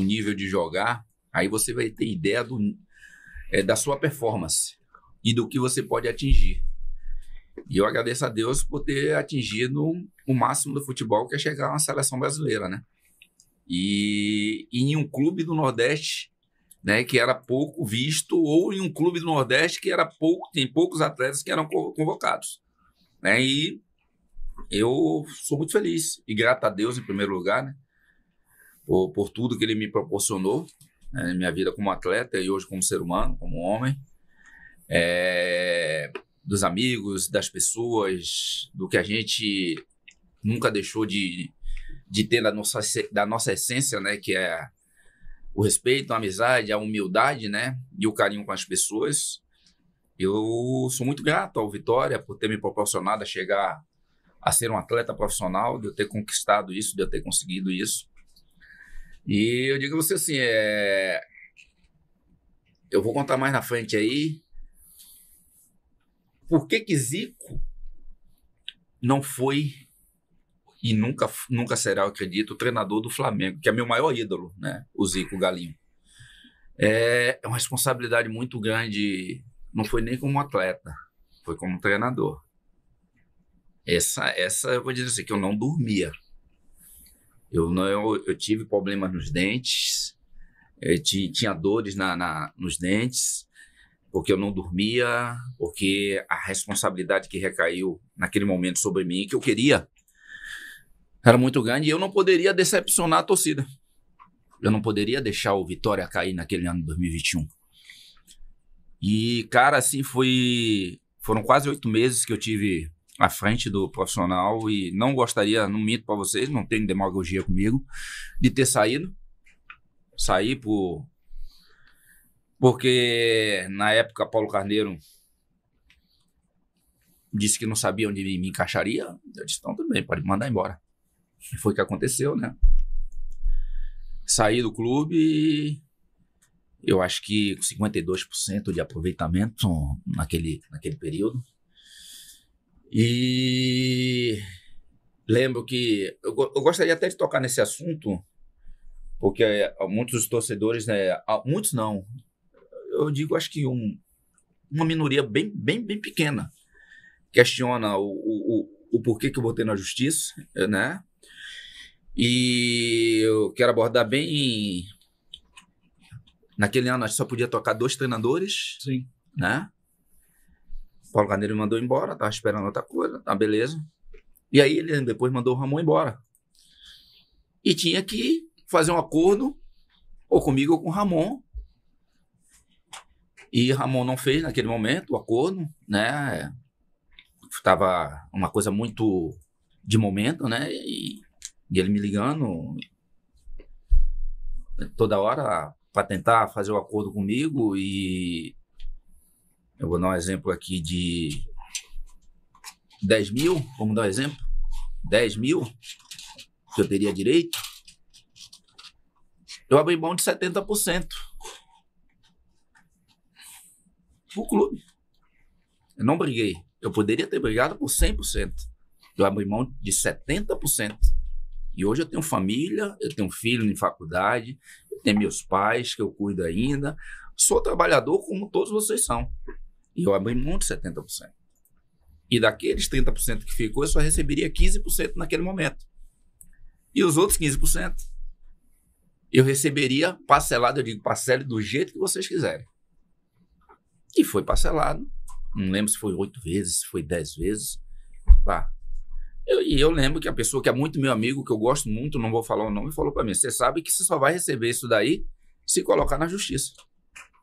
o nível de jogar, aí você vai ter ideia do, é, da sua performance e do que você pode atingir. E eu agradeço a Deus por ter atingido o máximo do futebol, que é chegar na uma seleção brasileira, né? E, e, em um clube do Nordeste, né, que era pouco visto, ou em um clube do Nordeste que era pouco, tem poucos atletas que eram convocados, né? E eu sou muito feliz e grato a Deus em primeiro lugar, né? por, por tudo que ele me proporcionou, né, minha vida como atleta e hoje como ser humano, como homem, é, dos amigos, das pessoas, do que a gente nunca deixou de, de ter da nossa, da nossa essência, né, que é o respeito, a amizade, a humildade, né, e o carinho com as pessoas. Eu sou muito grato ao Vitória por ter me proporcionado a chegar a ser um atleta profissional, de eu ter conquistado isso, de eu ter conseguido isso. E eu digo a você assim, é... eu vou contar mais na frente aí por que que Zico não foi e nunca, nunca será, eu acredito, o treinador do Flamengo, que é meu maior ídolo, né? O Zico Galinho. É, é uma responsabilidade muito grande, não foi nem como atleta, foi como treinador. Essa, essa eu vou dizer assim, que eu não dormia. Eu, não, eu, eu tive problemas nos dentes, eh, tinha dores na, na, nos dentes, porque eu não dormia, porque a responsabilidade que recaiu naquele momento sobre mim, que eu queria, era muito grande e eu não poderia decepcionar a torcida. Eu não poderia deixar o Vitória cair naquele ano de 2021. E, cara, assim, foi. Foram quase oito meses que eu tive à frente do profissional e não gostaria, não minto para vocês, não tenho demagogia comigo, de ter saído. Saí por. Porque na época Paulo Carneiro disse que não sabia onde me encaixaria. Eu disse, então tudo bem, pode mandar embora. E foi o que aconteceu, né? Saí do clube eu acho que com 52% de aproveitamento naquele, naquele período. E lembro que eu, eu, gostaria até de tocar nesse assunto, porque é, muitos torcedores, né, muitos não, eu digo acho que um, uma minoria bem, bem, bem pequena questiona o, o, o, porquê que eu botei na justiça, né? E eu quero abordar bem. Naquele ano a gente só podia tocar dois treinadores, Sim. né? Paulo Carneiro mandou embora, tava esperando outra coisa, tá beleza. E aí ele depois mandou o Ramon embora. E tinha que fazer um acordo ou comigo ou com o Ramon. E Ramon não fez naquele momento o acordo, né? Tava uma coisa muito de momento, né? E, e ele me ligando toda hora para tentar fazer o um acordo comigo e eu vou dar um exemplo aqui de 10 mil, vamos dar um exemplo. 10 mil que eu teria direito. Eu abri mão de 70% o clube. Eu não briguei. Eu poderia ter brigado por 100%. Eu abri mão de 70%. E hoje eu tenho família, eu tenho filho em faculdade, eu tenho meus pais que eu cuido ainda. Sou trabalhador como todos vocês são. E eu abri mão de 70%. E daqueles 30% que ficou, eu só receberia 15% naquele momento. E os outros 15%, eu receberia parcelado, eu digo parcele do jeito que vocês quiserem. E foi parcelado. Não lembro se foi oito vezes, se foi dez vezes. Lá. Eu, e eu lembro que a pessoa que é muito meu amigo, que eu gosto muito, não vou falar o nome, falou para mim: você sabe que você só vai receber isso daí se colocar na justiça.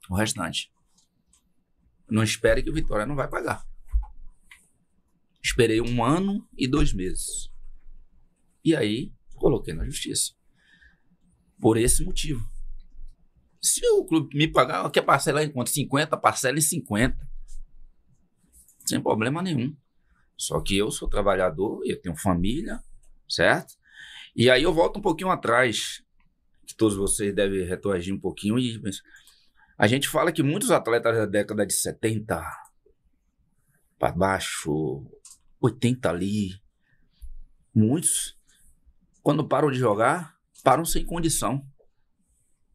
O restante. Não espere que o Vitória não vai pagar. Esperei um ano e dois meses. E aí, coloquei na justiça. Por esse motivo. Se o clube me pagar, quer parcelar em quanto? 50, parcela em 50. Sem problema nenhum. Só que eu sou trabalhador, eu tenho família, certo? E aí eu volto um pouquinho atrás, que todos vocês devem retorgir um pouquinho e a gente fala que muitos atletas da década de 70 para baixo, 80 ali, muitos, quando param de jogar, param sem condição.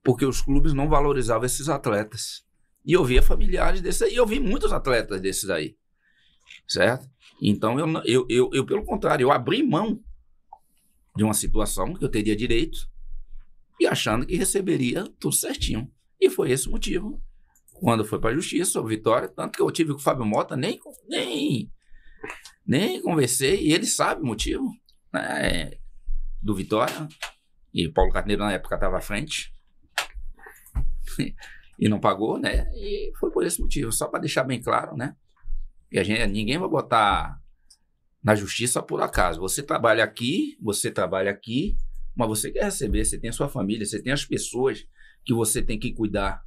Porque os clubes não valorizavam esses atletas. E eu via familiares desses aí, eu vi muitos atletas desses aí. Certo? Então, eu, eu, eu, eu pelo contrário, eu abri mão de uma situação que eu teria direito e achando que receberia tudo certinho. E foi esse o motivo. Quando foi para a justiça, o vitória. Tanto que eu tive com o Fábio Mota, nem, nem, nem conversei. E ele sabe o motivo né, é, do Vitória. E Paulo Carneiro, na época, estava à frente. e não pagou, né? E foi por esse motivo. Só para deixar bem claro, né? E a gente, ninguém vai botar na justiça por acaso. Você trabalha aqui, você trabalha aqui, mas você quer receber, você tem a sua família, você tem as pessoas que você tem que cuidar,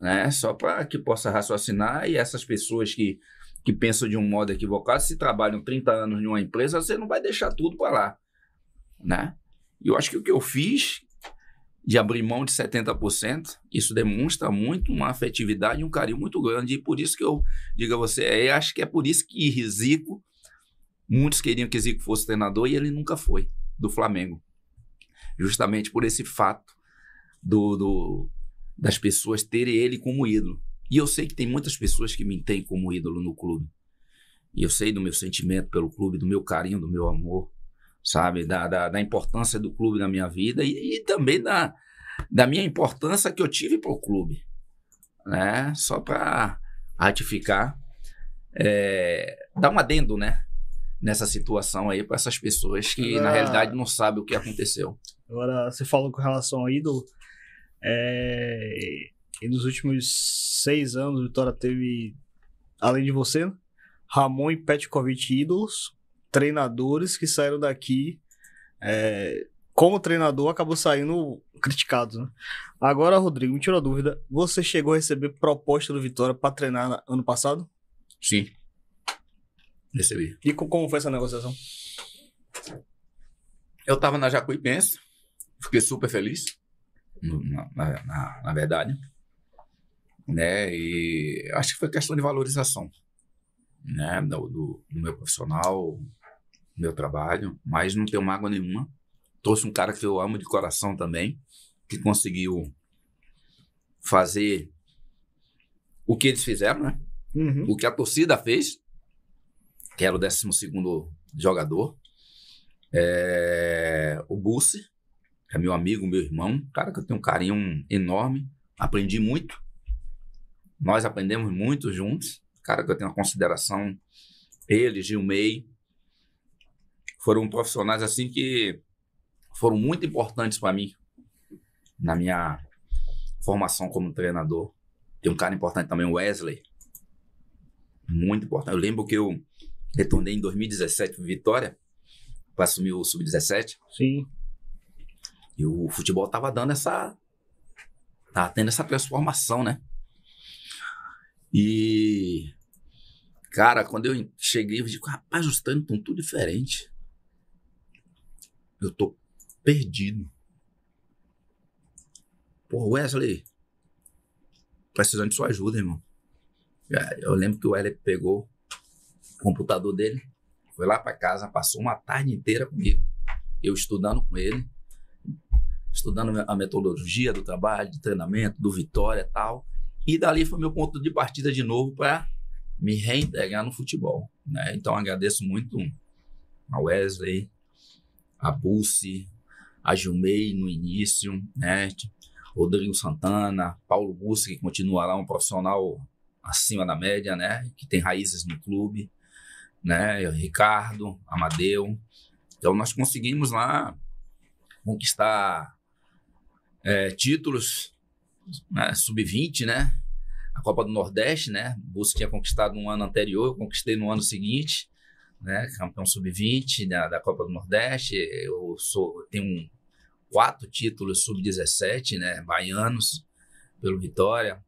né? Só para que possa raciocinar e essas pessoas que, que pensam de um modo equivocado, se trabalham 30 anos em uma empresa, você não vai deixar tudo para lá, né? E eu acho que o que eu fiz de abrir mão de 70%, isso demonstra muito uma afetividade e um carinho muito grande. E por isso que eu digo a você, é, eu acho que é por isso que Zico, muitos queriam que Zico fosse treinador e ele nunca foi, do Flamengo. Justamente por esse fato do, do, das pessoas terem ele como ídolo. E eu sei que tem muitas pessoas que me têm como ídolo no clube. E eu sei do meu sentimento pelo clube, do meu carinho, do meu amor, sabe? Da, da, da importância do clube na minha vida e, e, também da, da minha importância que eu tive para o clube. Né? Só para ratificar, é, dar um adendo, né? Nessa situação aí para essas pessoas que, na realidade, não sabem o que aconteceu. Agora, você falou com relação ao ídolo, é, e nos últimos seis anos, o Vitória teve, além de você, Ramon e Petkovic ídolos, treinadores que saíram daqui. É, como treinador, acabou saindo criticado. Né? Agora, Rodrigo, me tira a dúvida: você chegou a receber proposta do Vitória para treinar ano passado? Sim. Recebi. E como foi essa negociação? Eu estava na Jacuipense, fiquei super feliz na, na, na verdade. Né? E acho que foi questão de valorização né? do, do, do meu profissional, do meu trabalho, mas não tenho mágoa nenhuma. Trouxe um cara que eu amo de coração também, que conseguiu fazer o que eles fizeram, né? Uhum. O que a torcida fez, que era o 12 jogador. É, o Bussi, é meu amigo, meu irmão, cara que eu tenho um carinho enorme, aprendi muito. Nós aprendemos muito juntos, cara que eu tenho uma consideração. Ele, Gilmei, foram profissionais assim que foram muito importantes para mim na minha formação como treinador. Tem um cara importante também, o Wesley. Muito importante. Eu lembro que eu retornei em 2017 Vitória para assumir o Sub-17. Sim. E o futebol tava dando essa. Tava tendo essa transformação, né? E. Cara, quando eu cheguei, eu digo, tipo, rapaz, os treinos estão tudo diferente. Eu tô perdido. Pô, Wesley, precisando de sua ajuda, irmão. É, eu lembro que o Wesley pegou o computador dele, foi lá para casa, passou uma tarde inteira comigo. Eu estudando com ele, estudando a metodologia do trabalho, de treinamento, do Vitória e tal. E dali foi meu ponto de partida de novo para me reintegrar no futebol. Né? Então agradeço muito a Wesley, a Pulse, a Gilmei no início, né? Rodrigo Santana, Paulo Bussi, que continua lá um profissional acima da média, né? Que tem raízes no clube, né? Ricardo, Amadeu. Então nós conseguimos lá conquistar é, títulos, né, sub-20, né? A Copa do Nordeste, né? O tinha conquistado no ano anterior, eu conquistei no ano seguinte, né? Campeão sub-20 da, da, Copa do Nordeste. Eu sou, tenho um, quatro títulos sub-17, né? Baianos, pelo Vitória.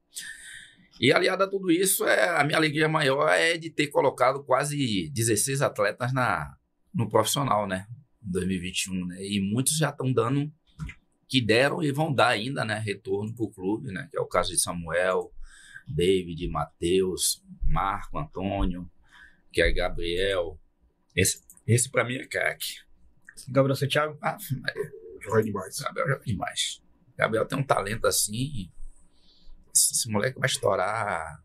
E aliado a tudo isso, é, a minha alegria maior é de ter colocado quase 16 atletas na, no profissional, né? 2021, né? E muitos já estão dando que deram e vão dar ainda né, retorno para o clube, né, que é o caso de Samuel, David, Matheus, Marco, Antônio, que é Gabriel. Esse, esse para mim é craque. Gabriel Santiago? Ah, joga demais. Gabriel joga demais. Gabriel tem um talento assim. Esse, esse moleque vai estourar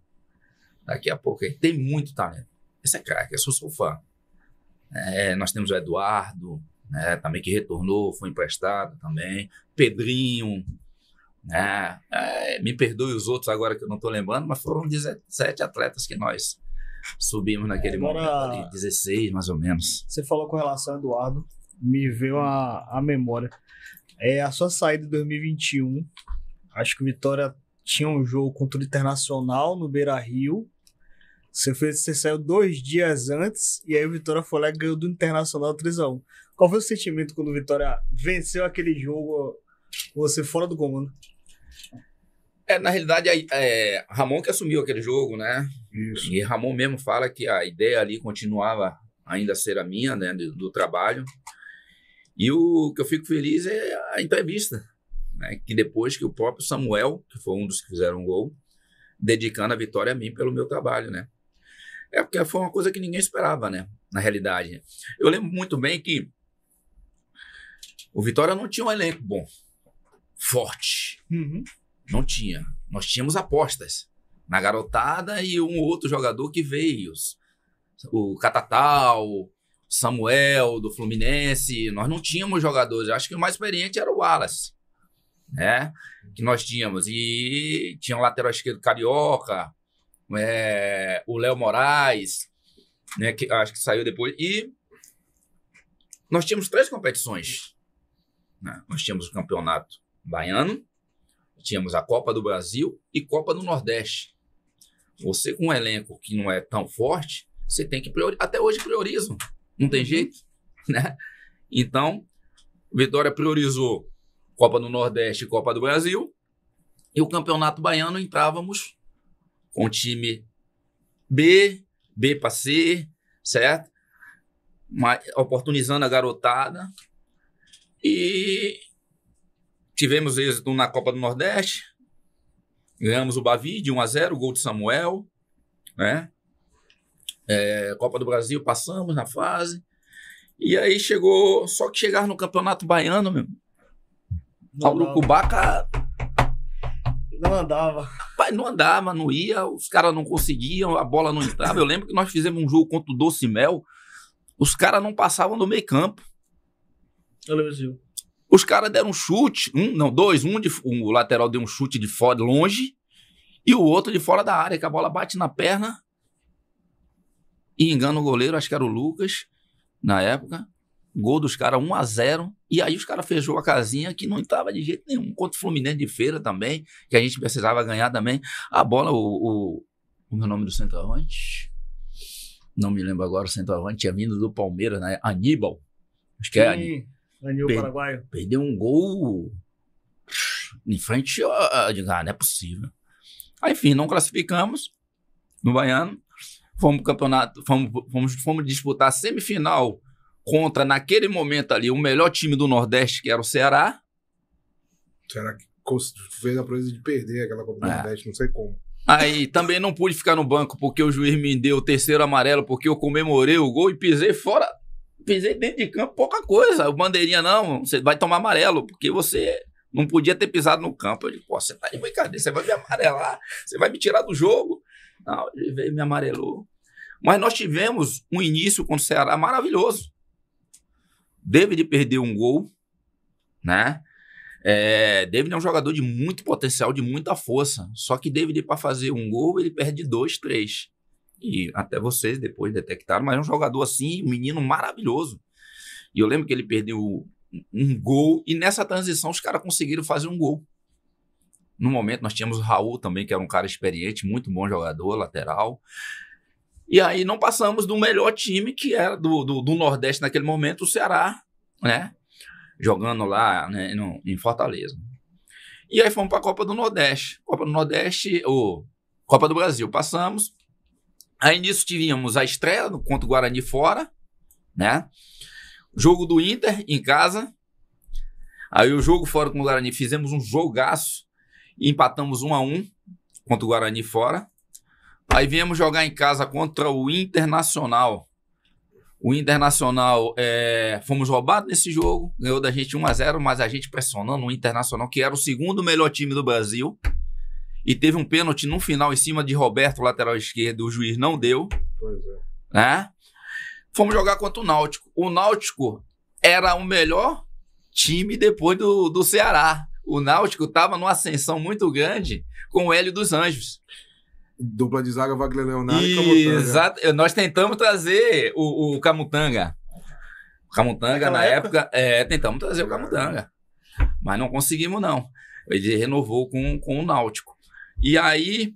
daqui a pouco. Ele tem muito talento. Esse é craque, eu sou, sou fã. É, nós temos o Eduardo, né? Também que retornou, foi emprestado também. Pedrinho, né? É, me perdoe os outros agora que eu não estou lembrando, mas foram 17 atletas que nós subimos naquele é, agora, momento ali, 16 mais ou menos. Você falou com relação ao Eduardo, me veio a, a memória. É a sua saída de 2021. Acho que o Vitória tinha um jogo contra o Internacional no Beira Rio. Você, fez, você saiu dois dias antes e aí o Vitória foi lá e ganhou do Internacional 3x1. Qual foi o sentimento quando o Vitória venceu aquele jogo, você fora do comando? É, na realidade, é, Ramon que assumiu aquele jogo, né? Isso. E Ramon mesmo fala que a ideia ali continuava ainda a ser a minha, né, do, do trabalho. E o que eu fico feliz é a entrevista, né? Que depois que o próprio Samuel, que foi um dos que fizeram o gol, dedicando a vitória a mim pelo meu trabalho, né? É porque foi uma coisa que ninguém esperava, né? Na realidade. Eu lembro muito bem que o Vitória não tinha um elenco bom, forte. Uhum. Não tinha. Nós tínhamos apostas na garotada e um outro jogador que veio. O Catatal, Samuel do Fluminense. Nós não tínhamos jogadores. Acho que o mais experiente era o Wallace, né? Que nós tínhamos. E tinha o lateral esquerdo carioca, é, o Léo Moraes, né? Que acho que saiu depois. E nós tínhamos três competições né? Nós tínhamos o campeonato baiano, tínhamos a Copa do Brasil e Copa do Nordeste. Você com um elenco que não é tão forte, você tem que priorizar. Até hoje priorizam, não tem uhum. jeito, né? Então, Vitória priorizou Copa do Nordeste e Copa do Brasil, e o Campeonato Baiano entrávamos com o time B, B para C, certo? Mas, oportunizando a garotada e tivemos êxito na Copa do Nordeste. Ganhamos o Bavi de 1 a 0, gol de Samuel, né? É, Copa do Brasil passamos na fase. E aí chegou, só que chegar no Campeonato Baiano, meu. Paulo Cubaca não andava. Pai, não andava, não ia, os caras não conseguiam, a bola não entrava. Eu lembro que nós fizemos um jogo contra o Doce Mel, os caras não passavam no meio campo. Eu Os caras deram um chute, um, não, dois, um, de, um, o lateral deu um chute de fora, longe, e o outro de fora da área, que a bola bate na perna e engana o goleiro, acho que era o Lucas, na época. Gol dos caras 1 a 0 e aí os caras fechou a casinha que não estava de jeito nenhum. Contra o Fluminense de feira também, que a gente precisava ganhar também. A bola, o, o, é o meu nome do centroavante, não me lembro agora, o centroavante tinha vindo do Palmeiras, né? Aníbal, acho que é Aníbal. Danilo per Paraguaio. Perdeu um gol em frente. Eu ah, não é possível. Aí, enfim, não classificamos no Baiano. Fomos campeonato, fomos, fomos, fomos disputar a semifinal contra, naquele momento ali, o melhor time do Nordeste, que era o Ceará. Será que fez a presença de perder aquela Copa do é. Nordeste? Não sei como. Aí também não pude ficar no banco porque o juiz me deu o terceiro amarelo, porque eu comemorei o gol e pisei fora fez dentro de campo pouca coisa. O bandeirinha, não, você vai tomar amarelo, porque você não podia ter pisado no campo. Eu disse, pô, você tá de brincadeira, você vai me amarelar, você vai me tirar do jogo. Não, ele veio e me amarelou. Mas nós tivemos um início com o Ceará maravilhoso. David perdeu um gol, né? É, David é um jogador de muito potencial, de muita força. Só que David, para fazer um gol, ele perde dois, três. E até vocês depois detectaram, mas é um jogador assim, um menino maravilhoso. E eu lembro que ele perdeu um gol, e nessa transição os caras conseguiram fazer um gol. No momento nós tínhamos o Raul também, que era um cara experiente, muito bom jogador, lateral. E aí não passamos do melhor time que era do, do, do Nordeste naquele momento, o Ceará, né? Jogando lá né, no, em Fortaleza. E aí fomos para a Copa do Nordeste. Copa do Nordeste, ou Copa do Brasil. Passamos, Aí nisso tivemos a estreia contra o Guarani fora, né? Jogo do Inter em casa. Aí o jogo fora com o Guarani fizemos um jogaço e empatamos um a um contra o Guarani fora. Aí viemos jogar em casa contra o Internacional. O Internacional, é, fomos roubados nesse jogo, ganhou da gente 1 a 0 mas a gente pressionando o Internacional, que era o segundo melhor time do Brasil, e teve um pênalti no final em cima de Roberto, lateral esquerdo, o juiz não deu. Pois é. Né? Fomos jogar contra o Náutico. O Náutico era o melhor time depois do, do Ceará. O Náutico estava numa ascensão muito grande com o Hélio dos Anjos. Dupla de zaga, Wagner Leonardo e, e Camutanga. Exato. Nós tentamos trazer o, o Camutanga. O Camutanga, na época, época é, tentamos trazer o Camutanga. Mas não conseguimos, não. Ele renovou com, com o Náutico. E aí,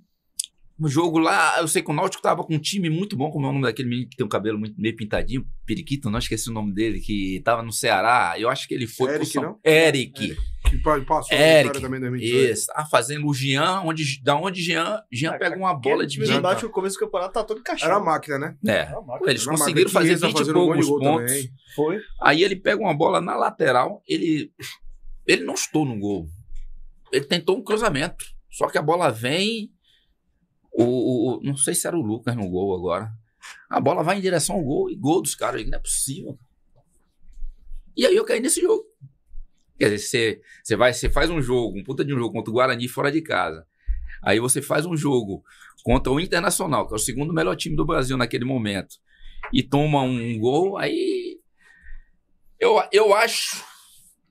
no jogo lá, eu sei que o Náutico tava com um time muito bom, como é o nome daquele menino que tem o um cabelo muito, meio pintadinho, Periquito, não esqueci o nome dele, que tava no Ceará. Eu acho que ele foi Eric, pro São... não? Eric. Eric. Que passou Eric, também da Isso. Ah, fazendo o Jean, onde, da onde Jean, Jean ah, pega uma bola de Jean. Tá. O começo do campeonato tá todo encaixado. Era a máquina, né? É. Era máquina. Eles Era conseguiram fazer 20 e poucos um pontos. Foi. Aí ele pega uma bola na lateral, ele ele não estou no gol. Ele tentou um cruzamento. Só que a bola vem. O, o, não sei se era o Lucas no gol agora. A bola vai em direção ao gol e gol dos caras. Não é possível. E aí eu caí nesse jogo. Quer dizer, você, você, vai, você faz um jogo, um puta de um jogo contra o Guarani fora de casa. Aí você faz um jogo contra o Internacional, que é o segundo melhor time do Brasil naquele momento, e toma um gol, aí. Eu, eu acho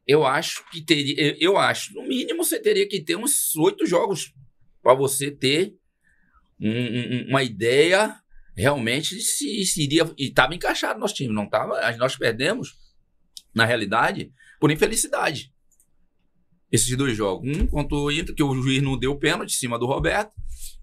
eu acho que teria. Eu acho, no mínimo, você teria que ter uns oito jogos para você ter um, um, uma ideia realmente se, se iria. E estava encaixado nosso time, não estava? Nós perdemos, na realidade, por infelicidade esses dois jogos. Um contra o Inter, que o juiz não deu pênalti em cima do Roberto,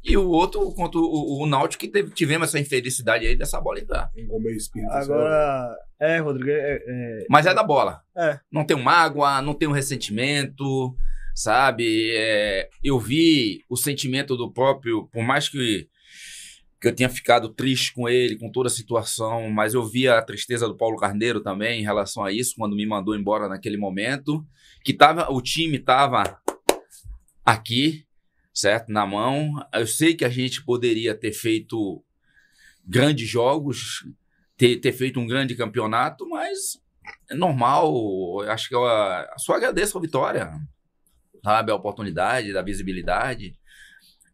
e o outro contra o, o Náutico, que teve, tivemos essa infelicidade aí dessa bola entrar. Assim, Agora, né? é, Rodrigo. É, é, é, Mas é da bola. É. Não tenho mágoa, não tenho ressentimento, sabe? É, eu vi o sentimento do próprio, por mais que que eu tinha ficado triste com ele, com toda a situação, mas eu via a tristeza do Paulo Carneiro também em relação a isso, quando me mandou embora naquele momento que tava, o time tava aqui, certo? Na mão. Eu sei que a gente poderia ter feito grandes jogos, ter, ter feito um grande campeonato, mas é normal. Acho que eu só agradeço a vitória, sabe? A oportunidade, da visibilidade,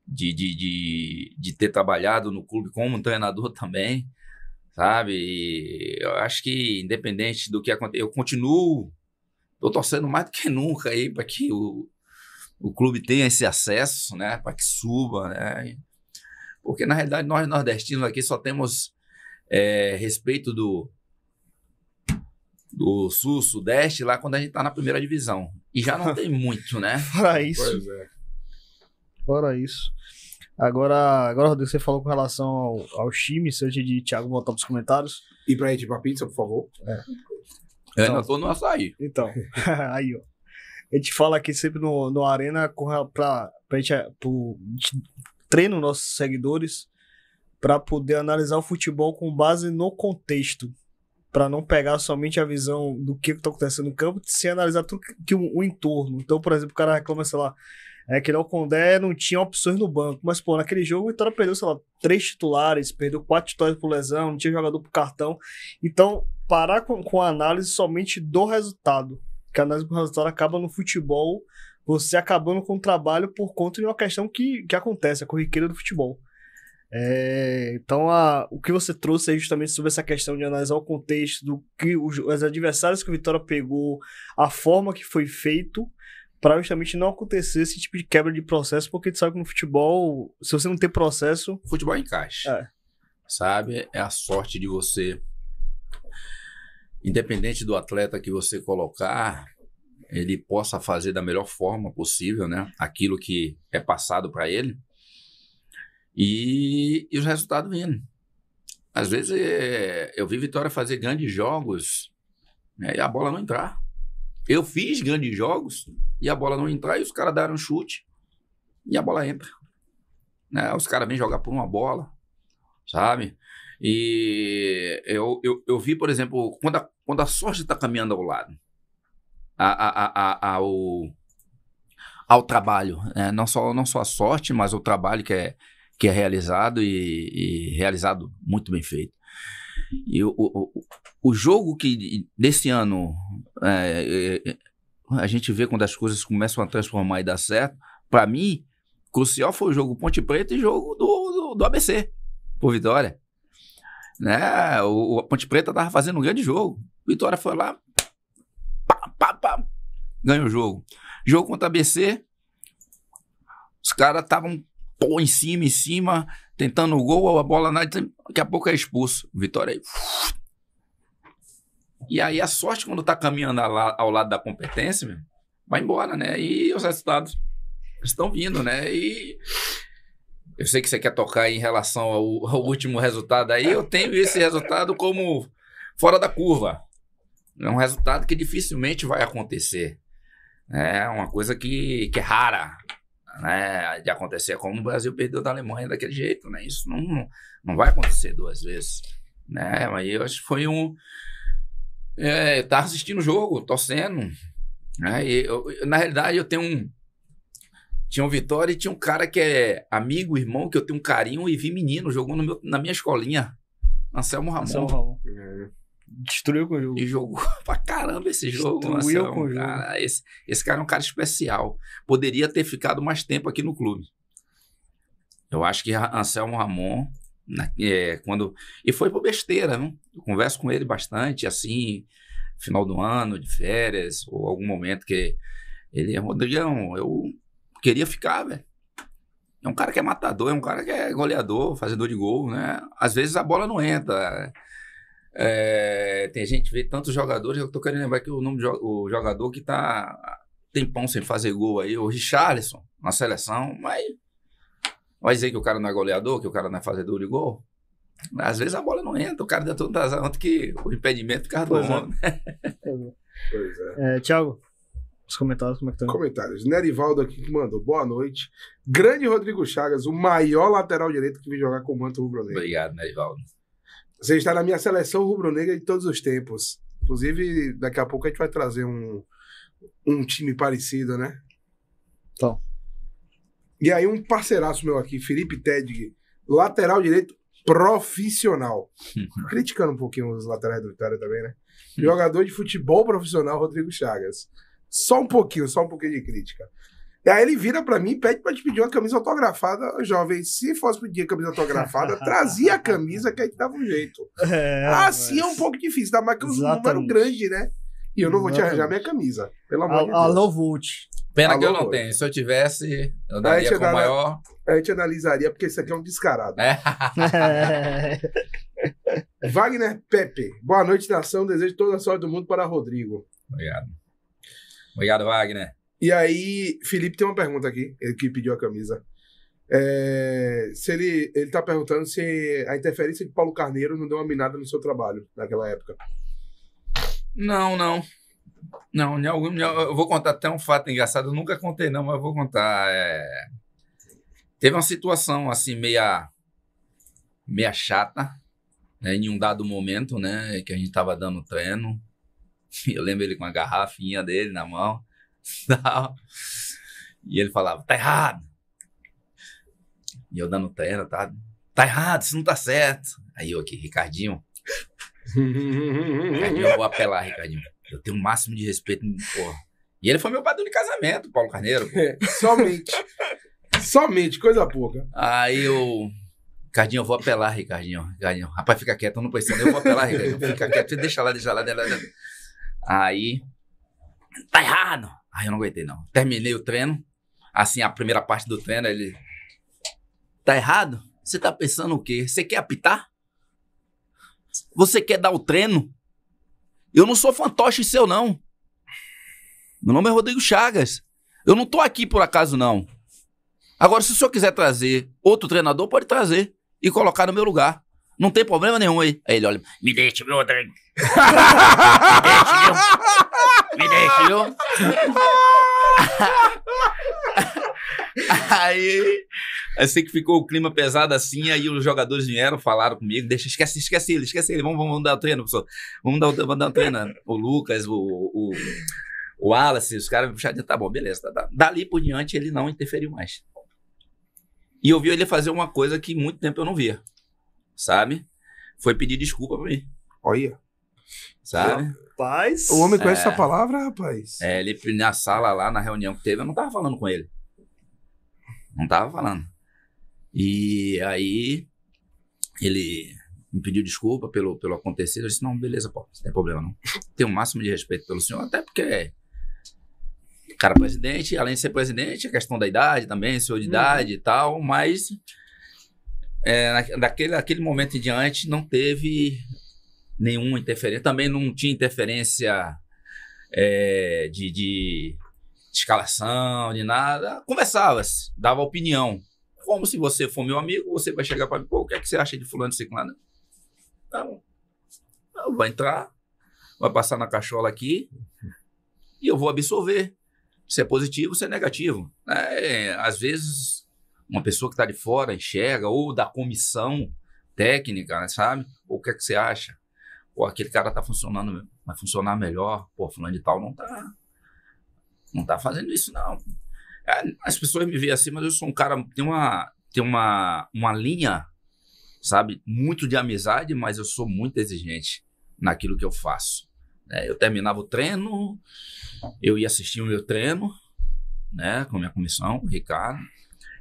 de, de, de, de ter trabalhado no clube como um treinador também, sabe? E eu acho que, independente do que aconteça, eu continuo Estou torcendo mais do que nunca aí para que o, o clube tenha esse acesso, né? Para que suba, né? Porque, na realidade, nós nordestinos aqui só temos é, respeito do, do sul, sudeste, lá quando a gente está na primeira divisão. E já não tem muito, né? Fora isso. Pois é. Fora isso. Agora, agora, Rodrigo, você falou com relação ao, ao time, seu de Thiago voltar para os comentários. E para a gente ir para pizza, por favor. É. Eu é, então, ainda tô no açaí. Então, aí, ó. A gente fala aqui sempre no, no Arena para pra gente, pro, a gente treina nossos seguidores para poder analisar o futebol com base no contexto. para não pegar somente a visão do que, está acontecendo no campo, sem analisar tudo que, que o, o entorno. Então, por exemplo, o cara reclama, sei lá, é que o Condé não tinha opções no banco. Mas, pô, naquele jogo o Vitória perdeu, sei lá, três titulares, perdeu quatro titulares por lesão, não tinha jogador por cartão. Então, parar com, com a análise somente do resultado. Que a análise do resultado acaba no futebol, você acabando com o trabalho por conta de uma questão que, que acontece, a corriqueira do futebol. É, então, a, o que você trouxe aí justamente sobre essa questão de analisar o contexto do que os, os adversários que o Vitória pegou, a forma que foi feito, para justamente não acontecer esse tipo de quebra de processo, porque tu sabe que no futebol, se você não tem processo. Futebol encaixa. É. Sabe? É a sorte de você. Independente do atleta que você colocar, ele possa fazer da melhor forma possível, né? Aquilo que é passado para ele. E, e os resultados vindo. Às vezes é, eu vi Vitória fazer grandes jogos né? e a bola não entrar. Eu fiz grandes jogos e a bola não entrar e os caras deram um chute e a bola entra. Né? Os caras vêm jogar por uma bola, sabe? E eu, eu, eu vi, por exemplo, quando a, quando a sorte está caminhando ao lado, a, a, a, a, ao, ao trabalho, né? não, só, não só a sorte, mas o trabalho que é, que é realizado e, e realizado muito bem feito. E o, o, o jogo que desse ano é, é, é, a gente vê quando as coisas começam a transformar e dar certo, para mim, crucial foi o jogo Ponte Preta e jogo do, do, do ABC, por vitória. Né? O, o Ponte Preta tava fazendo um grande jogo. Vitória foi lá, pá, pá, pá, ganha o jogo. Jogo contra ABC, os caras estavam pô, em cima, em cima, tentando o gol, a bola na. Daqui a pouco é expulso. Vitória aí. E aí a sorte, quando tá caminhando ao lado da competência, vai embora, né? E os resultados estão vindo, né? E eu sei que você quer tocar em relação ao, ao último resultado aí. Eu tenho esse resultado como fora da curva. É um resultado que dificilmente vai acontecer. É uma coisa que, que é rara né, de acontecer como o Brasil perdeu da Alemanha daquele jeito, né? Isso não, não vai acontecer duas vezes, né? Mas eu acho que foi um... É, eu assistindo o jogo, torcendo, né? E eu, na realidade, eu tenho um... Tinha um Vitória e tinha um cara que é amigo, irmão, que eu tenho um carinho e vi menino, jogou meu, na minha escolinha. Anselmo Ramon. Anselmo Ramon. Uhum. Destruiu com o jogo. E jogou pra caramba esse jogo. Destruiu com o jogo. Cara, esse, esse cara é um cara especial. Poderia ter ficado mais tempo aqui no clube. Eu acho que Anselmo Ramon, né, é, quando. E foi por besteira, né? Eu converso com ele bastante, assim, final do ano, de férias, ou algum momento que ele é Rodrigão, eu queria ficar, velho. É um cara que é matador, é um cara que é goleador, fazedor de gol, né? Às vezes a bola não entra. É, tem gente vê tantos jogadores, eu tô querendo lembrar que o nome do jogador que tá tempão sem fazer gol aí, o Richarlison, na seleção, mas vai dizer que o cara não é goleador, que o cara não é fazedor de gol. Às vezes a bola não entra, o cara deu todo azar ontem que o impedimento é. do homem. Né? Pois é. é. Tiago, os comentários, como é que tá? Comentários. Nerivaldo aqui que mandou boa noite. Grande Rodrigo Chagas, o maior lateral direito que vem jogar com o Manto Rubro Negro. Obrigado, Nerivaldo. Você está na minha seleção rubro-negra de todos os tempos. Inclusive, daqui a pouco a gente vai trazer um, um time parecido, né? Então. E aí, um parceiraço meu aqui, Felipe Tedg, lateral direito profissional. Criticando um pouquinho os laterais do Vitória também, né? Hum. Jogador de futebol profissional, Rodrigo Chagas. Só um pouquinho, só um pouquinho de crítica. E aí ele vira para mim e pede para te pedir uma camisa autografada. Jovem, se fosse pedir a camisa autografada, trazia a camisa que aí dava um jeito. É, assim mas... é um pouco difícil, tá? mas que números eram grandes, né? E eu não vou te arranjar minha camisa. Pelo amor de Deus. Alô, Vult. Pena Alô, que eu não tenho. Se eu tivesse, eu daria com maior. A gente analisaria, porque isso aqui é um descarado. É. Wagner Pepe. Boa noite, nação. Desejo toda a sorte do mundo para Rodrigo. Obrigado. Obrigado, Wagner. E aí, Felipe tem uma pergunta aqui, ele que pediu a camisa. É, se ele, ele tá perguntando se a interferência de Paulo Carneiro não deu uma minada no seu trabalho naquela época. Não, não. Não, eu vou contar até um fato engraçado. Eu nunca contei, não, mas eu vou contar. É... Teve uma situação assim, meia, meia chata, né, em um dado momento, né? Que a gente tava dando treino. Eu lembro ele com a garrafinha dele na mão e ele falava, tá errado. E eu dando terra, tá, tá errado, isso não tá certo. Aí eu aqui, Ricardinho. Ricardinho, eu vou apelar, Ricardinho. Eu tenho o máximo de respeito, porra. E ele foi meu padrão de casamento, Paulo Carneiro. É, somente. somente, coisa pouca. Aí eu. Ricardinho, eu vou apelar, Ricardinho. Ricardinho, rapaz, fica quieto, eu não pensando. Eu vou apelar, Ricardinho. Fica quieto, deixa lá, deixa lá, deixa lá. Aí. Tá errado. Aí eu não aguentei, não. Terminei o treino, assim, a primeira parte do treino, ele. Tá errado? Você tá pensando o quê? Você quer apitar? Você quer dar o treino? Eu não sou fantoche seu, não. Meu nome é Rodrigo Chagas. Eu não tô aqui por acaso, não. Agora, se o senhor quiser trazer outro treinador, pode trazer e colocar no meu lugar. Não tem problema nenhum aí. Aí ele olha, me deixe, meu Rodrigo. me meu. Me deixa, viu? aí, eu assim sei que ficou o clima pesado assim, aí os jogadores vieram, falaram comigo, deixa, esquece, esquece ele, esquece ele, vamos, vamos, vamos dar o treino, pessoal. Vamos dar, vamos dar o treino. O Lucas, o, o, o Wallace, os caras puxaram, tá bom, beleza. Tá, tá. Dali por diante ele não interferiu mais. E eu vi ele fazer uma coisa que muito tempo eu não via, sabe? Foi pedir desculpa pra mim. Olha. Sabe? Rapaz. O homem conhece é. essa palavra, rapaz. É, ele na sala lá, na reunião que teve, eu não tava falando com ele. Não tava falando. E aí ele me pediu desculpa pelo, pelo acontecido. Eu disse, não, beleza, pô, não tem problema não. Tenho o um máximo de respeito pelo senhor, até porque é cara presidente, além de ser presidente, a é questão da idade também, senhor de uhum. idade e tal, mas é, daquele, daquele momento em diante não teve nenhuma interferência. Também não tinha interferência é, de, de, escalação, de nada. Conversava-se, dava opinião. Como se você for meu amigo, você vai chegar para mim, pô, o que é que você acha de fulano de ciclano? Tá então, vai entrar, vai passar na cachola aqui e eu vou absorver. Se é positivo, se é negativo. É, às vezes, uma pessoa que está de fora enxerga, ou da comissão técnica, né, sabe? O que é que você acha? pô, aquele cara tá funcionando, vai funcionar melhor, pô, fulano de tal não tá, não tá fazendo isso não. É, as pessoas me veem assim, mas eu sou um cara, tem uma, tem uma, uma linha, sabe, muito de amizade, mas eu sou muito exigente naquilo que eu faço. É, eu terminava o treino, eu ia assistir o meu treino, né, com a minha comissão, o Ricardo,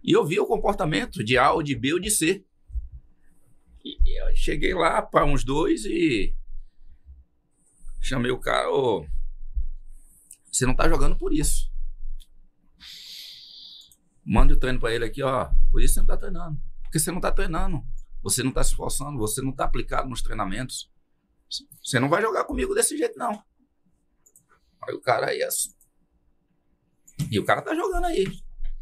e eu via o comportamento de A ou de B ou de C. E eu cheguei lá para uns dois e Chamei o cara, ô, você não tá jogando por isso. Mande o treino para ele aqui, ó. Por isso você não tá treinando. Porque você não tá treinando. Você não tá se esforçando, você não tá aplicado nos treinamentos. Você não vai jogar comigo desse jeito, não. Aí o cara aí. Assim. E o cara tá jogando aí.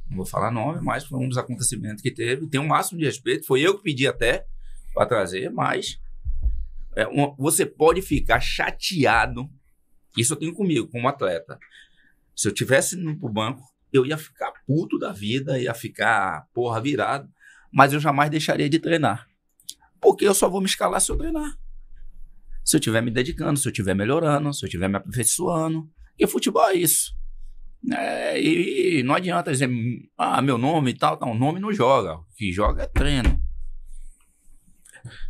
Não vou falar nome, mas foi um dos acontecimentos que teve. Tem um máximo de respeito. Foi eu que pedi até para trazer, mas é, você pode ficar chateado. Isso eu tenho comigo, como atleta. Se eu tivesse indo pro banco, eu ia ficar puto da vida, ia ficar porra virado, mas eu jamais deixaria de treinar. Porque eu só vou me escalar se eu treinar. Se eu estiver me dedicando, se eu estiver melhorando, se eu estiver me aperfeiçoando. E futebol é isso. É, e, e não adianta dizer, ah, meu nome e tal, tal. O nome não joga. O que joga é treino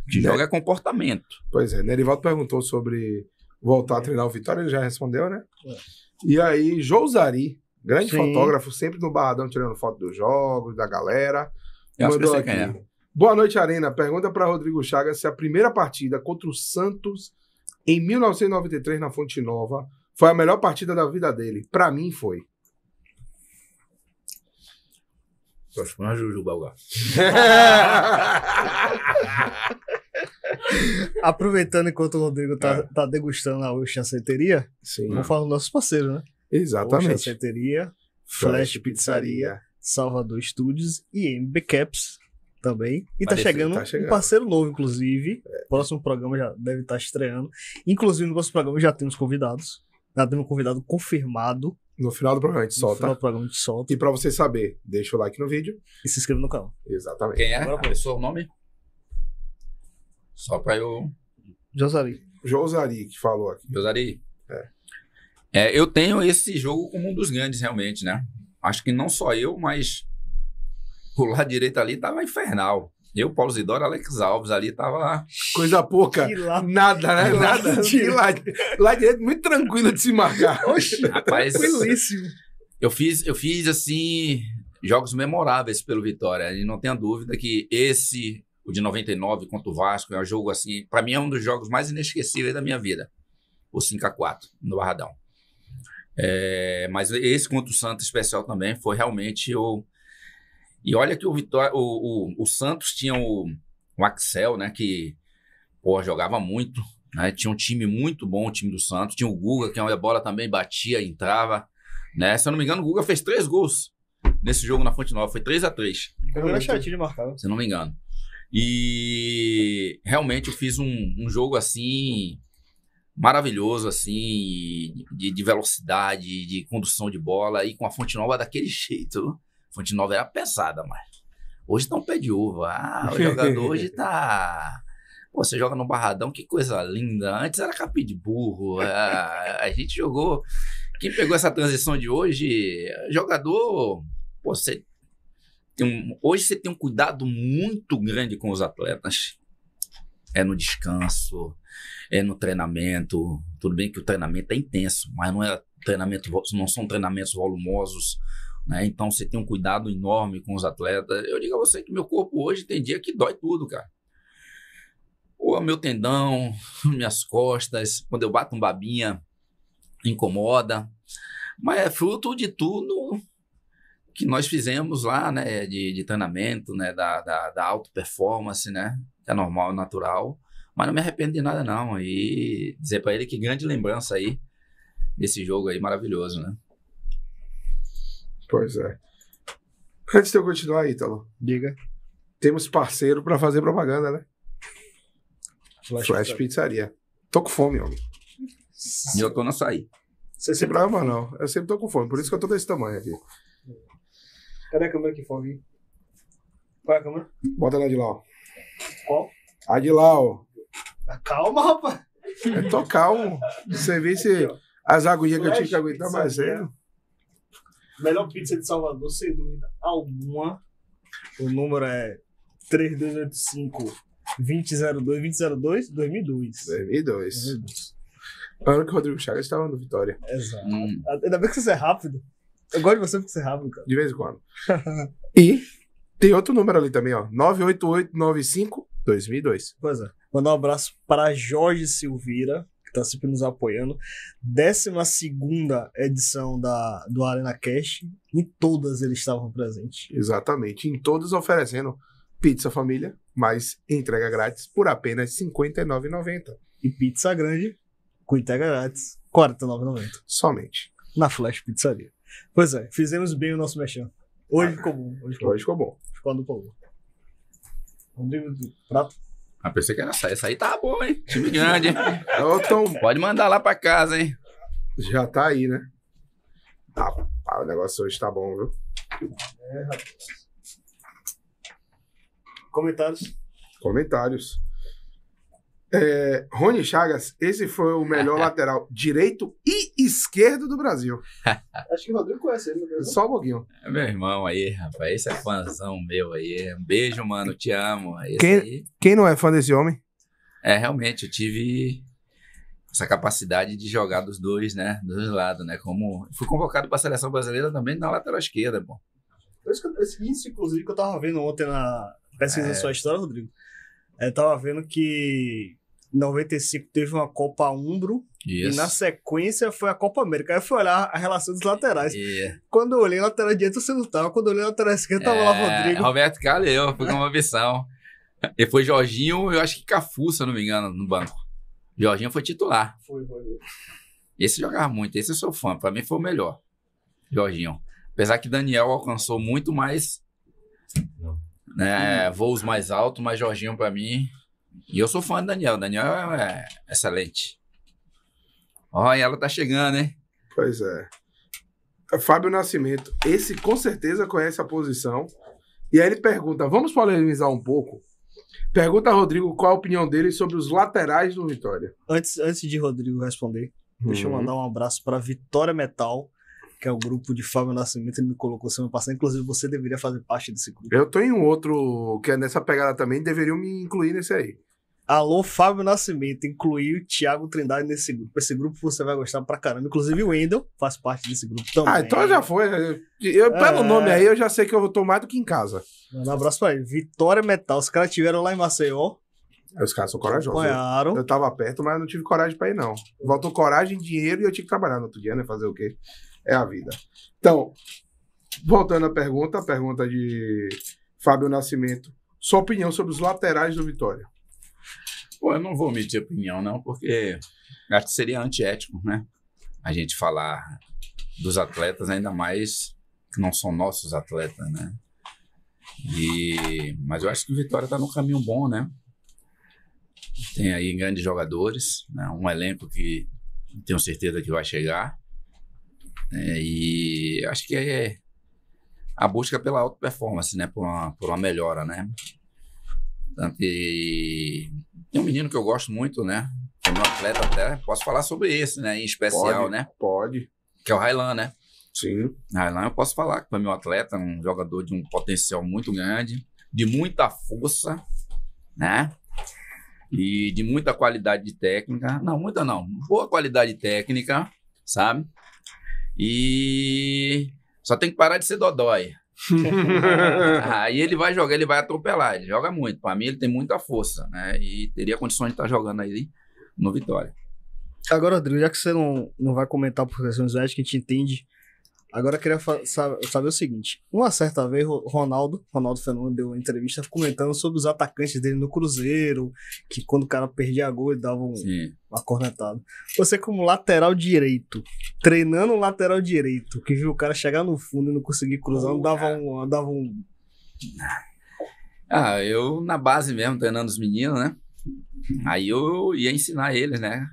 que né? joga é comportamento. Pois é, Nerivaldo perguntou sobre voltar a treinar o Vitória, ele já respondeu, né? É. E aí, Jousari, grande Sim. fotógrafo, sempre no Barradão tirando foto dos jogos, da galera. Eu mandou acho que é aqui. É. Boa noite, Arena. Pergunta para Rodrigo Chagas se a primeira partida contra o Santos em 1993 na Fonte Nova foi a melhor partida da vida dele. Para mim foi. Só chama Jujuba lá. Aproveitando enquanto o Rodrigo tá, é. tá degustando a Ocean Santeria, vamos falar dos nossos parceiros, né? Exatamente. Ocean Santeria, Flash, Flash Pizzaria, Salvador Studios e MB Caps também. E tá chegando, tá chegando um parceiro novo, inclusive. É. Próximo programa já deve estar tá estreando. Inclusive, no nosso programa já temos convidados. Nada do meu convidado confirmado. No final do programa a gente solta. No final do programa a gente solta. E pra você saber, deixa o like no vídeo. E se inscreva no canal. Exatamente. Quem é Agora, a o nome? Só pra eu... Josari. Josari que falou aqui. Josari. É. é. Eu tenho esse jogo como um dos grandes realmente, né? Acho que não só eu, mas o lado direito ali tava infernal. Eu, Paulo Zidoro, Alex Alves ali tava. Coisa pouca. Nada, né? Nada. Lá, lá direito, muito tranquilo de se marcar. Oxi, Rapaz, tranquilíssimo. Eu fiz, eu fiz, assim, jogos memoráveis pelo Vitória. E não tenha dúvida que esse, o de 99 contra o Vasco, é um jogo, assim, para mim é um dos jogos mais inesquecíveis da minha vida. O 5x4, no Barradão. É, mas esse contra o Santos especial também foi realmente o e olha que o Vitória, o, o, o Santos tinha o, o, Axel, né? Que jogava muito. Né? Tinha um time muito bom, o time do Santos. Tinha o Guga, que a bola também batia, entrava. Né? Se eu não me engano, o Guga fez três gols nesse jogo na Fonte Nova. Foi 3 a 3 Foi o Chatinho marcar. Né? Se eu não me engano. E realmente eu fiz um, um jogo assim maravilhoso assim de, de, velocidade, de condução de bola e com a Fonte Nova daquele jeito. Fonte Nova era pesada, mas hoje tá um pé de uva. Ah, o jogador hoje tá... Pô, você joga no Barradão, que coisa linda. Antes era capim de burro. A, é, a gente jogou... Quem pegou essa transição de hoje, jogador... Pô, você um, hoje você tem um cuidado muito grande com os atletas. É no descanso, é no treinamento. Tudo bem que o treinamento é intenso, mas não é treinamento, não são treinamentos volumosos. Né? Então você tem um cuidado enorme com os atletas. Eu digo a você que meu corpo hoje tem dia que dói tudo, cara. O meu tendão, minhas costas, quando eu bato um babinha, incomoda. Mas é fruto de tudo que nós fizemos lá, né? De, de treinamento, né? Da, da, da auto performance, né? É normal, natural. Mas não me arrependo de nada, não. E dizer para ele que grande lembrança aí desse jogo aí maravilhoso, né? Pois é. Antes de eu continuar, Ítalo. Diga. Temos parceiro para fazer propaganda, né? Flash, Flash Pizzaria. Tô com fome, homem. E eu tô na saí. Você sempre Brava, não. Eu sempre tô com fome, por isso que eu tô desse tamanho aqui. Cadê a câmera que fome? Qual é a câmera? Bota na de lá, ó. Qual? A de lá, ó. Calma, rapaz. Eu tô calmo. Você vê se as agulhinhas que eu tinha que aguentar mais cedo. Melhor pizza de Salvador, sem dúvida alguma. O número é 3285 2002 2002 2002. 2002. Ano que o Rodrigo Chagas estava no Vitória. Exato. Hum. Ainda bem que você é rápido. Eu gosto de você porque você é rápido, cara. De vez em quando. e tem outro número ali também, ó. 98895 2002. Pois é. Mandar um abraço para Jorge Silveira, está sempre nos apoiando. 12 edição da, do Arena Cash. Em todas eles estavam presentes. Exatamente. Em todas oferecendo pizza família, mas entrega grátis por apenas R$ 59,90. E pizza grande com entrega grátis R$ 49,90. Somente. Na Flash Pizzaria. Pois é, fizemos bem o nosso mexão. Hoje ah, ficou bom. Hoje ficou, hoje ficou bom. Ficou no povo. Rodrigo, prato. Mas ah, pensei que era essa, essa aí tá boa, hein? Time grande, hein? então, Pode mandar lá pra casa, hein? Já tá aí, né? Tá, ah, o negócio hoje tá bom, viu? É, rapaz. Comentários? Comentários. É, Rony Chagas, esse foi o melhor lateral direito e esquerdo do Brasil. Acho que o Rodrigo conhece ele, Só um pouquinho. É meu irmão aí, rapaz. Esse é fãzão meu aí. Um beijo, mano. Te amo. Esse quem, aí... quem não é fã desse homem? É, realmente, eu tive essa capacidade de jogar dos dois, né? Dos dois lados, né? Como. Fui convocado para a seleção brasileira também na lateral esquerda, pô. índice, inclusive, que eu tava vendo ontem na. pesquisa é... sua história, Rodrigo. É, eu tava vendo que 95 teve uma Copa Umbro. Isso. E na sequência foi a Copa América. Aí eu fui olhar a relação dos laterais. Quando eu olhei lateral direito, você não tava. Quando eu olhei lateral esquerdo, tava é, lá Rodrigo. Roberto Caleu, foi uma missão. e foi Jorginho, eu acho que Cafu, se eu não me engano, no banco. Jorginho foi titular. Foi, foi. Esse jogava muito, esse eu sou fã. Pra mim foi o melhor. Jorginho. Apesar que Daniel alcançou muito mais. Né, voos mais altos, mas Jorginho, pra mim, e eu sou fã do Daniel. Daniel é, é excelente. Olha, ela tá chegando, hein? Pois é. é. Fábio Nascimento, esse com certeza conhece a posição. E aí ele pergunta: vamos polemizar um pouco? Pergunta a Rodrigo qual a opinião dele sobre os laterais do Vitória. Antes, antes de Rodrigo responder, uhum. deixa eu uhum. mandar um abraço para Vitória Metal, que é o grupo de Fábio Nascimento, ele me colocou semana passada. Inclusive, você deveria fazer parte desse grupo. Eu tô em um outro que é nessa pegada também, deveriam me incluir nesse aí. Alô, Fábio Nascimento, inclui o Thiago Trindade nesse grupo. Esse grupo você vai gostar pra caramba. Inclusive o Wendel faz parte desse grupo também. Ah, então já foi. Eu, pelo é. nome aí, eu já sei que eu tô mais do que em casa. Um abraço pra ele. Vitória Metal. Os caras tiveram lá em Maceió. Os caras são corajosos. Acompanharam. Eu tava perto, mas não tive coragem pra ir, não. Voltou coragem, dinheiro e eu tinha que trabalhar no outro dia, né? Fazer o quê? é a vida. Então, voltando à pergunta, a pergunta de Fábio Nascimento, sua opinião sobre os laterais do Vitória? Pô, eu não vou medir opinião, não, porque acho que seria antiético, né? A gente falar dos atletas, ainda mais que não são nossos atletas, né? E, mas eu acho que o Vitória está num caminho bom, né? Tem aí grandes jogadores, né? um elenco que tenho certeza que vai chegar. Né? e acho que é a busca pela auto performance, né? Por uma, por uma melhora, né? Tanto e... tem um menino que eu gosto muito, né? Como um atleta até, posso falar sobre esse, né? Em especial, pode, né? Pode. Que é o Railan, né? Sim. Railan, eu posso falar que foi meu atleta, um jogador de um potencial muito grande, de muita força, né? E de muita qualidade técnica. Não, muita não. Boa qualidade técnica, sabe? E só tem que parar de ser dodói. aí ele vai jogar, ele vai atropelar, ele joga muito. Para mim, ele tem muita força, né? E teria condições de estar tá jogando aí no Vitória. Agora, Rodrigo, já que você não, não vai comentar por questões éticas, né, a gente entende, Agora eu queria saber o seguinte: uma certa vez, Ronaldo, Ronaldo Fenômeno deu uma entrevista comentando sobre os atacantes dele no Cruzeiro, que quando o cara perdia a gol, ele dava um, uma cornetada. Você, como lateral direito, treinando lateral direito, que viu o cara chegar no fundo e não conseguir cruzar, oh, não dava um. Dava um... Ah, eu na base mesmo, treinando os meninos, né? Aí eu ia ensinar eles, né?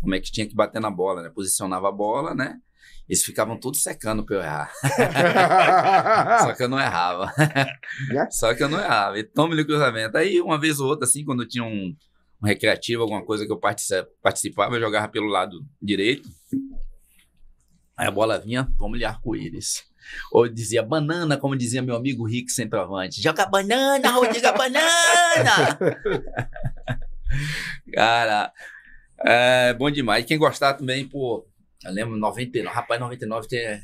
Como é que tinha que bater na bola, né? Posicionava a bola, né? Eles ficavam todos secando para eu errar. Só que eu não errava. Só que eu não errava. E tome o cruzamento. Aí, uma vez ou outra, assim, quando tinha um, um recreativo, alguma coisa que eu participava, eu jogava pelo lado direito. Aí a bola vinha, vamos de arco-íris. Ou dizia banana, como dizia meu amigo Rick Centroavante. Joga banana, diga banana! Cara, é bom demais. Quem gostar também, pô, eu lembro, 99, rapaz, 99 tem,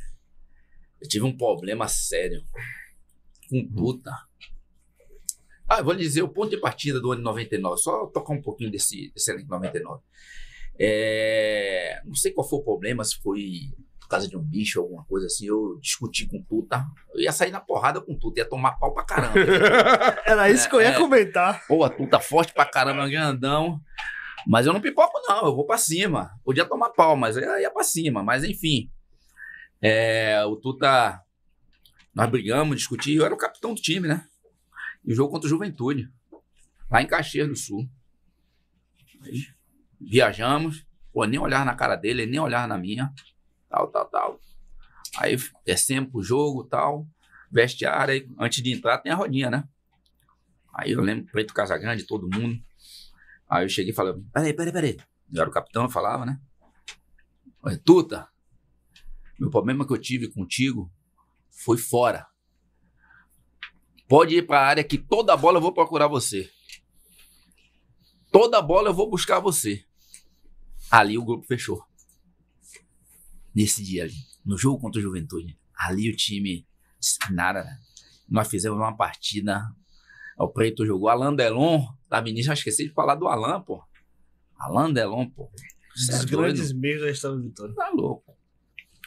eu tive um problema sério com uhum. puta. Ah, eu vou lhe dizer o ponto de partida do ano 99, só tocar um pouquinho desse, desse ano 99. É, não sei qual foi o problema, se foi por causa de um bicho, alguma coisa assim, eu discuti com puta. Eu ia sair na porrada com tuta, ia tomar pau pra caramba. Era isso é, que eu ia é, comentar. Pô, a tuta forte pra caramba, grandão. Mas eu não pipoco, não, eu vou para cima. Podia tomar pau, mas eu ia para cima. Mas enfim. É, o Tuta. Nós brigamos, discutimos. Eu era o capitão do time, né? E o jogo contra o Juventude. Lá em Caxias do Sul. Aí, viajamos. Pô, nem olhar na cara dele, nem olhar na minha. Tal, tal, tal. Aí descemos é pro jogo, tal. Vestiário, aí, antes de entrar tem a rodinha, né? Aí eu lembro Preto Casagrande, todo mundo. Aí eu cheguei e falei, peraí, peraí, peraí. Eu era o capitão, eu falava, né? Tuta, meu problema que eu tive contigo foi fora. Pode ir para a área que toda bola eu vou procurar você. Toda bola eu vou buscar você. Ali o grupo fechou. Nesse dia ali, no jogo contra o Juventude, ali o time disse nada. Nós fizemos uma partida o Preto jogou Alain Delon. Da tá, ministra, esqueci de falar do Alain, pô. Alain Delon, pô. Você Os é grandes meios da história do Vitória. Tá louco.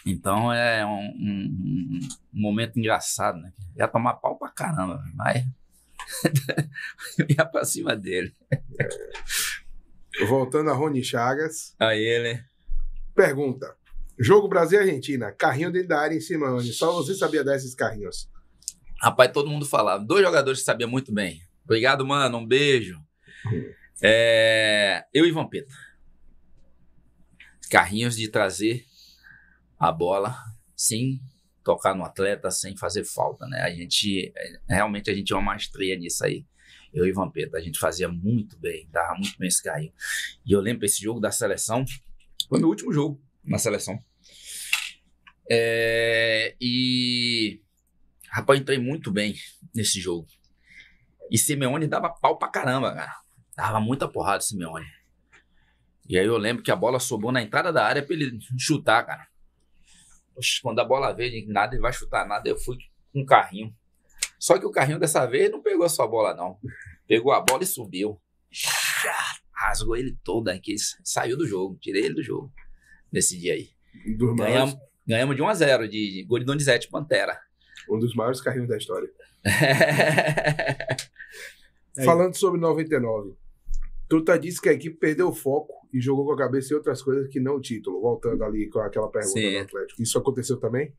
Então é um, um, um, momento engraçado, né? Ia tomar pau pra caramba, mas eu ia pra cima dele. Voltando a Rony Chagas. A ele. Pergunta. Jogo Brasil Argentina, carrinho dentro da área em cima, Rony. Só você sabia desses carrinhos. Rapaz, todo mundo falava. Dois jogadores que sabia muito bem. Obrigado, mano. Um beijo. É, eu e Vampeta. Carrinhos de trazer a bola sem tocar no atleta, sem fazer falta, né? A gente, realmente, a gente é uma maestria nisso aí. Eu e Vampeta, a gente fazia muito bem, dava muito bem esse carrinho. E eu lembro esse jogo da seleção, foi meu último jogo na seleção. É, e Rapaz, entrei muito bem nesse jogo. E Simeone dava pau pra caramba, cara. Dava muita porrada Simeone. E aí eu lembro que a bola sobrou na entrada da área pra ele chutar, cara. quando a bola veio, nada, ele vai chutar nada. Eu fui com um carrinho. Só que o carrinho dessa vez não pegou a sua bola, não. Pegou a bola e subiu. Rasgou ele todo aqui. Saiu do jogo. Tirei ele do jogo. Nesse dia aí. Ganhamos, ganhamos de 1 a 0 de, de Goridonizete Pantera. Um dos maiores carrinhos da história. É Falando sobre 99, Tuta disse que a equipe perdeu o foco e jogou com a cabeça em outras coisas que não o título. Voltando ali com aquela pergunta Sim. do Atlético. Isso aconteceu também?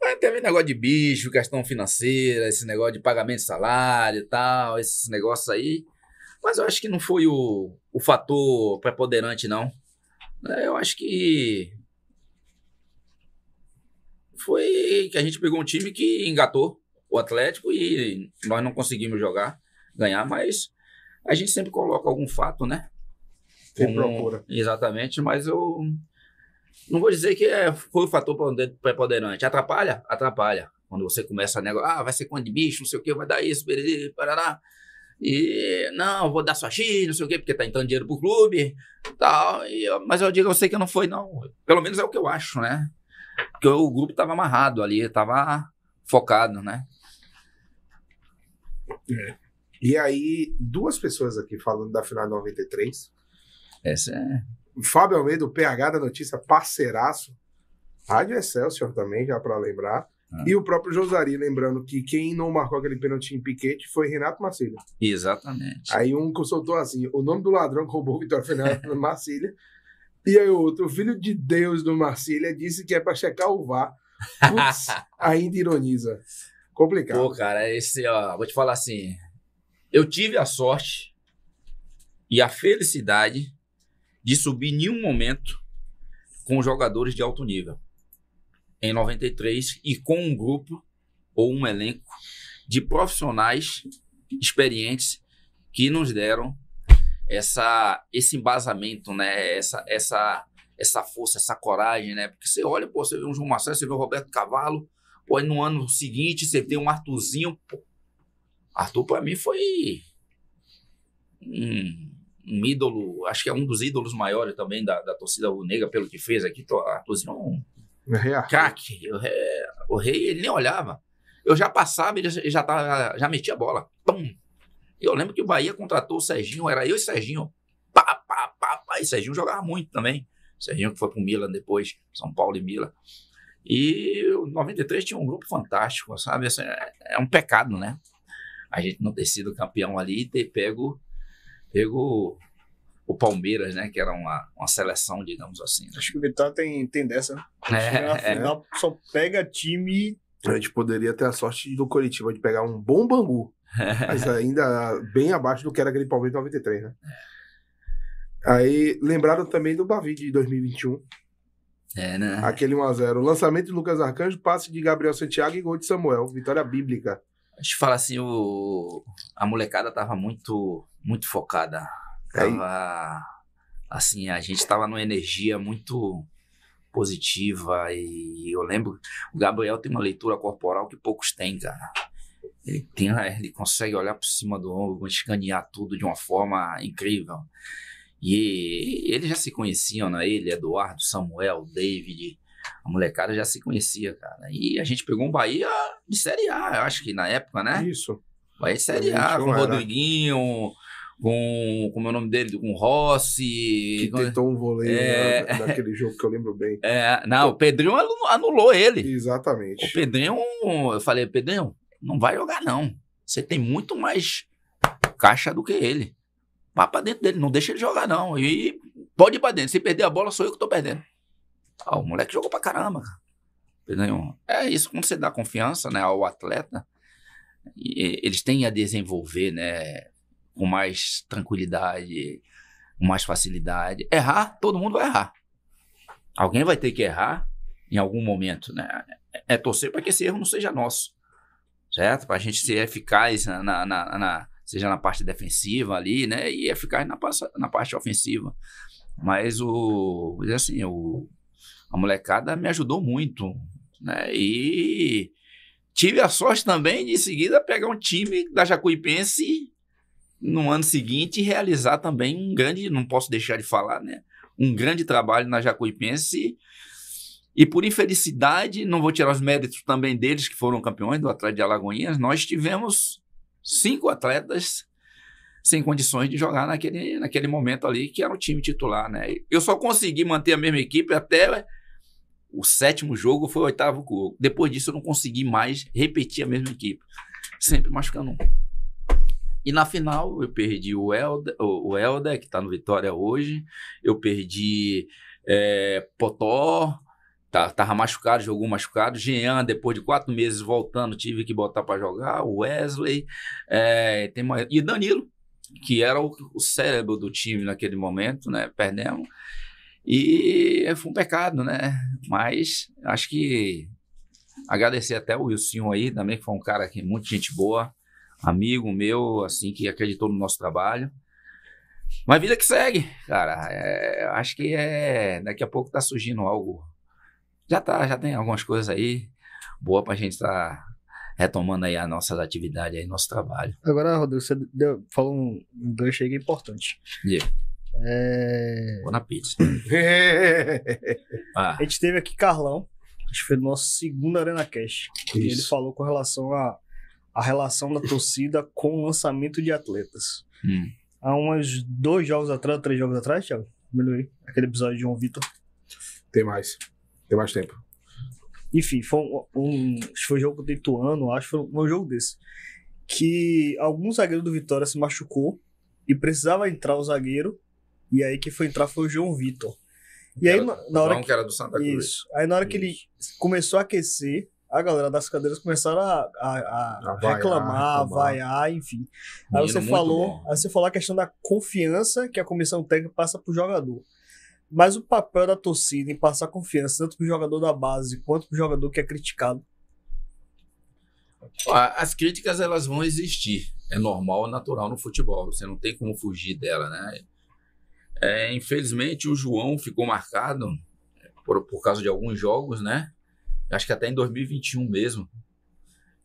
Mas é, teve negócio de bicho, questão financeira, esse negócio de pagamento de salário e tal, esses negócios aí. Mas eu acho que não foi o, o fator preponderante, não. É, eu acho que foi que a gente pegou um time que engatou o Atlético e nós não conseguimos jogar, ganhar, mas a gente sempre coloca algum fato, né? Tem procura. Exatamente, mas eu não vou dizer que é, foi o fator preponderante. Atrapalha? Atrapalha. Quando você começa a negar ah, vai ser quando de bicho, não sei o que, vai dar isso, perere, parará. E não, vou dar sua X, não sei o que, porque tá entrando dinheiro pro clube tal. E, mas eu digo, eu sei que não foi, não. Pelo menos é o que eu acho, né? Porque o grupo estava amarrado ali, estava focado, né? É. E aí, duas pessoas aqui falando da final 93. Essa é. Fábio Almeida, o PH da notícia, parceiraço. Rádio Excelsior também, já para lembrar. Ah. E o próprio Josari, lembrando que quem não marcou aquele pênalti em Piquete foi Renato Marcília. Exatamente. Aí um consultou assim: o nome do ladrão que roubou o Vitória Fernando Marcília. E aí outro, o filho de Deus do Marcília disse que é para checar o VAR. Putz, ainda ironiza. Complicado. Pô, cara, esse, ó, vou te falar assim. Eu tive a sorte e a felicidade de subir em um momento com jogadores de alto nível. Em 93 e com um grupo ou um elenco de profissionais experientes que nos deram essa esse embasamento, né? Essa essa essa força, essa coragem, né? Porque você olha, pô, você vê um João Marcelo, você vê o Roberto Cavalo, pô, aí no ano seguinte você vê um Arthurzinho. Pô. Arthur para mim foi um, um, ídolo, acho que é um dos ídolos maiores também da, da torcida negra pelo que fez aqui, Arthurzinho. É um, é Caque, o rei, ele nem olhava. Eu já passava, ele já, já metia a bola. Pum, e eu lembro que o Bahia contratou o Serginho, era eu e o Serginho. Pá, pá, pá, pá. E Serginho jogava muito também. Serginho que foi pro Milan depois, São Paulo e Milan. E o 93 tinha um grupo fantástico, sabe? Assim, é, é um pecado, né? A gente não ter sido campeão ali e ter pego, pego o Palmeiras, né? Que era uma, uma seleção, digamos assim. Né? Acho que o Vitória tem, tem dessa, né? É, na é. só pega time. A gente poderia ter a sorte do Curitiba de pegar um bom Bangu. Mas ainda bem abaixo do que era aquele Palmeiras 93, né? É. Aí lembraram também do Bavi de 2021. É, né? Aquele 1x0. Lançamento de Lucas Arcanjo, passe de Gabriel Santiago e gol de Samuel. Vitória bíblica. A gente falar assim, o... a molecada tava muito, muito focada. Tava. Aí... Assim, a gente tava numa energia muito positiva. E eu lembro, o Gabriel tem uma leitura corporal que poucos têm, cara. Ele, tem, ele consegue olhar por cima do ombro, escanear tudo de uma forma incrível. E eles já se conheciam, né? Ele, Eduardo, Samuel, David, a molecada já se conhecia, cara. E a gente pegou um Bahia de Série A, eu acho que na época, né? Isso. Bahia de Série A, com o Rodriguinho, com, é o meu nome dele, com Rossi. Que tentou um vôlei né? é... jogo que eu lembro bem. É, não, o Pedrinho anulou ele. Exatamente. O Pedrinho, eu falei, Pedrinho, não vai jogar, não. Você tem muito mais caixa do que ele. Vá pra dentro dele, não deixa ele jogar, não. E pode ir pra dentro. Se perder a bola, sou eu que tô perdendo. Ah, o moleque jogou pra caramba, cara. É isso, quando você dá confiança né, ao atleta, eles têm a desenvolver né, com mais tranquilidade, com mais facilidade. Errar, todo mundo vai errar. Alguém vai ter que errar em algum momento, né? É torcer para que esse erro não seja nosso certo? Para a gente ser eficaz na, na, na, na, seja na parte defensiva ali, né? E eficaz na, na parte ofensiva. Mas o, assim, o, a molecada me ajudou muito, né? E tive a sorte também de em seguida pegar um time da Jacuipense no ano seguinte e realizar também um grande, não posso deixar de falar, né? Um grande trabalho na Jacuipense e por infelicidade, não vou tirar os méritos também deles, que foram campeões do Atlético de Alagoinhas, nós tivemos cinco atletas sem condições de jogar naquele, naquele momento ali, que era o time titular, né? Eu só consegui manter a mesma equipe até o sétimo jogo, foi o oitavo Depois disso, eu não consegui mais repetir a mesma equipe, sempre machucando um. E na final, eu perdi o Helder, o Helder que está no Vitória hoje, eu perdi é, Potó, tá, tava machucado, jogou machucado. Jean, depois de quatro meses voltando, tive que botar para jogar. Wesley é, tem, e Danilo, que era o, o, cérebro do time naquele momento, né? Perdemos. E foi um pecado, né? Mas acho que agradecer até o Wilson aí também, que foi um cara que muito gente boa, amigo meu, assim, que acreditou no nosso trabalho. Mas vida que segue, cara. É, acho que é. Daqui a pouco tá surgindo algo já tá, já tem algumas coisas aí boa para a gente estar tá retomando aí a nossa atividade, aí nosso trabalho. Agora, Rodrigo, você deu, falou um gancho aí que é importante. Yeah. É... Vou na pizza. ah. A gente teve aqui Carlão, acho que foi o nosso segundo Arena Cash. Isso. E ele falou com relação à a, a, relação da torcida com o lançamento de atletas. Hum. Há uns dois jogos atrás, três jogos atrás, Thiago, aquele episódio de João Vitor. Tem mais. Tem mais tempo. Enfim, foi um, um foi um jogo contra Ituano, acho, foi um jogo desse. Que algum zagueiro do Vitória se machucou e precisava entrar o zagueiro. E aí que foi entrar foi o João Vitor. E aí, era, na hora que, era do Santa Cruz. Isso. Aí na hora isso. que ele começou a aquecer, a galera das cadeiras começaram a, a, a, a vaiar, reclamar, a vaiar, enfim. Aí você falou, aí você falou a questão da confiança que a comissão técnica passa o jogador. Mas o papel da torcida em passar confiança, tanto para o jogador da base quanto para o jogador que é criticado. As críticas elas vão existir. É normal, é natural no futebol. Você não tem como fugir dela, né? É, infelizmente, o João ficou marcado por, por causa de alguns jogos, né? Acho que até em 2021 mesmo.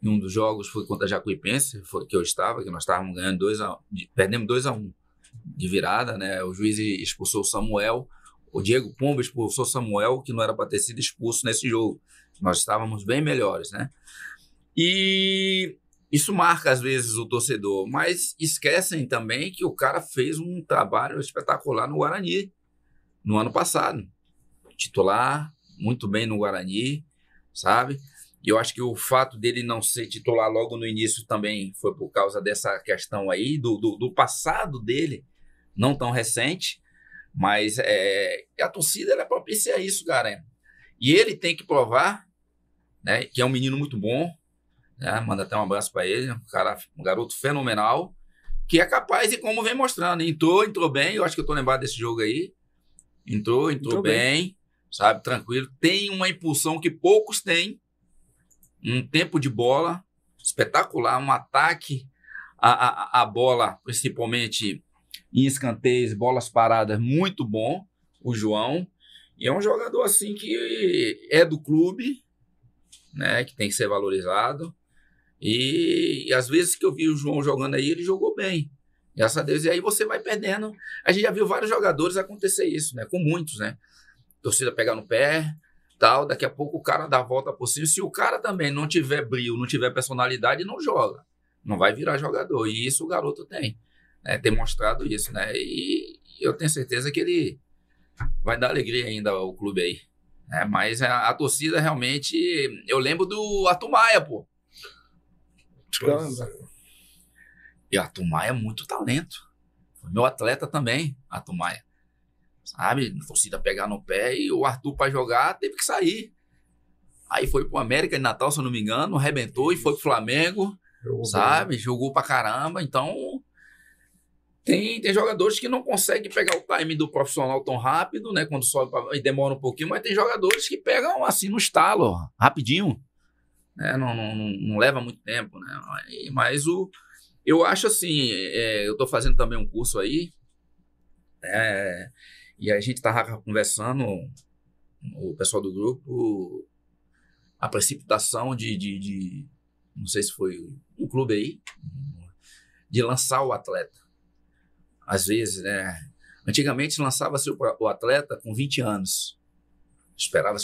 Em um dos jogos foi contra a Jacuipense, foi que eu estava, que nós estávamos ganhando 2 a 1, perdemos 2 a 1 um de virada, né? O juiz expulsou o Samuel o Diego Pombes expulsou Samuel, que não era para ter sido expulso nesse jogo. Nós estávamos bem melhores, né? E isso marca às vezes o torcedor, mas esquecem também que o cara fez um trabalho espetacular no Guarani no ano passado. Titular, muito bem no Guarani, sabe? E eu acho que o fato dele não ser titular logo no início também foi por causa dessa questão aí, do, do, do passado dele, não tão recente, mas é, a torcida ela é propícia a isso, cara. E ele tem que provar, né? Que é um menino muito bom, né? Manda até um abraço para ele, um cara, um garoto fenomenal, que é capaz e como vem mostrando. Entrou, entrou bem. Eu acho que eu tô lembrado desse jogo aí. Entrou, entrou, entrou bem, bem, sabe? Tranquilo. Tem uma impulsão que poucos têm. Um tempo de bola espetacular, um ataque à, à, à bola, principalmente em escanteios, bolas paradas, muito bom, o João. E é um jogador assim que é do clube, né, que tem que ser valorizado. E, e às vezes que eu vi o João jogando aí, ele jogou bem. Graças a Deus. E aí você vai perdendo. A gente já viu vários jogadores acontecer isso, né? Com muitos, né? Torcida pegar no pé, tal. Daqui a pouco o cara dá a volta por cima. Se o cara também não tiver brilho, não tiver personalidade, não joga. Não vai virar jogador. E isso o garoto tem né, demonstrado isso, né? E eu tenho certeza que ele vai dar alegria ainda ao clube aí. Né? Mas a, a torcida realmente. Eu lembro do Atumaia, pô. Caramba. E Atumaia é muito talento. Foi meu atleta também, Atumaia. Sabe? A torcida pegar no pé e o Arthur para jogar teve que sair. Aí foi pro América de Natal, se eu não me engano, arrebentou e foi pro Flamengo, Jogou sabe? Bem. Jogou pra caramba. Então, tem, tem jogadores que não conseguem pegar o time do profissional tão rápido, né? Quando sobe pra, e demora um pouquinho, mas tem jogadores que pegam assim no estalo, rapidinho. Né? Não, não, não, não, leva muito tempo, né? Mas o, eu acho assim, é, eu estou fazendo também um curso aí, é, e a gente estava conversando, o pessoal do grupo, a precipitação de, de, de não sei se foi o clube aí, de lançar o atleta às vezes, né? Antigamente lançava-se o atleta com 20 anos. Esperava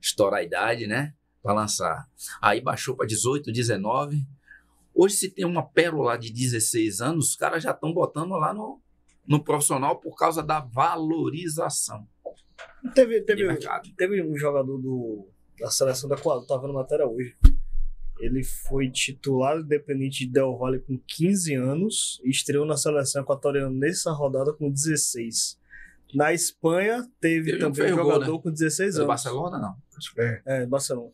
estourar a idade, né? Para lançar. Aí baixou para 18, 19. Hoje, se tem uma pérola de 16 anos, os caras já estão botando lá no, no profissional por causa da valorização. Teve, teve, teve um jogador do, da seleção da qual eu estava na matéria hoje. Ele foi titular independente de Del Valle com 15 anos e estreou na seleção equatoriana nessa rodada com 16. Na Espanha, teve, teve também um jogador gol, né? com 16 é anos. Barcelona, não? É. é, Barcelona.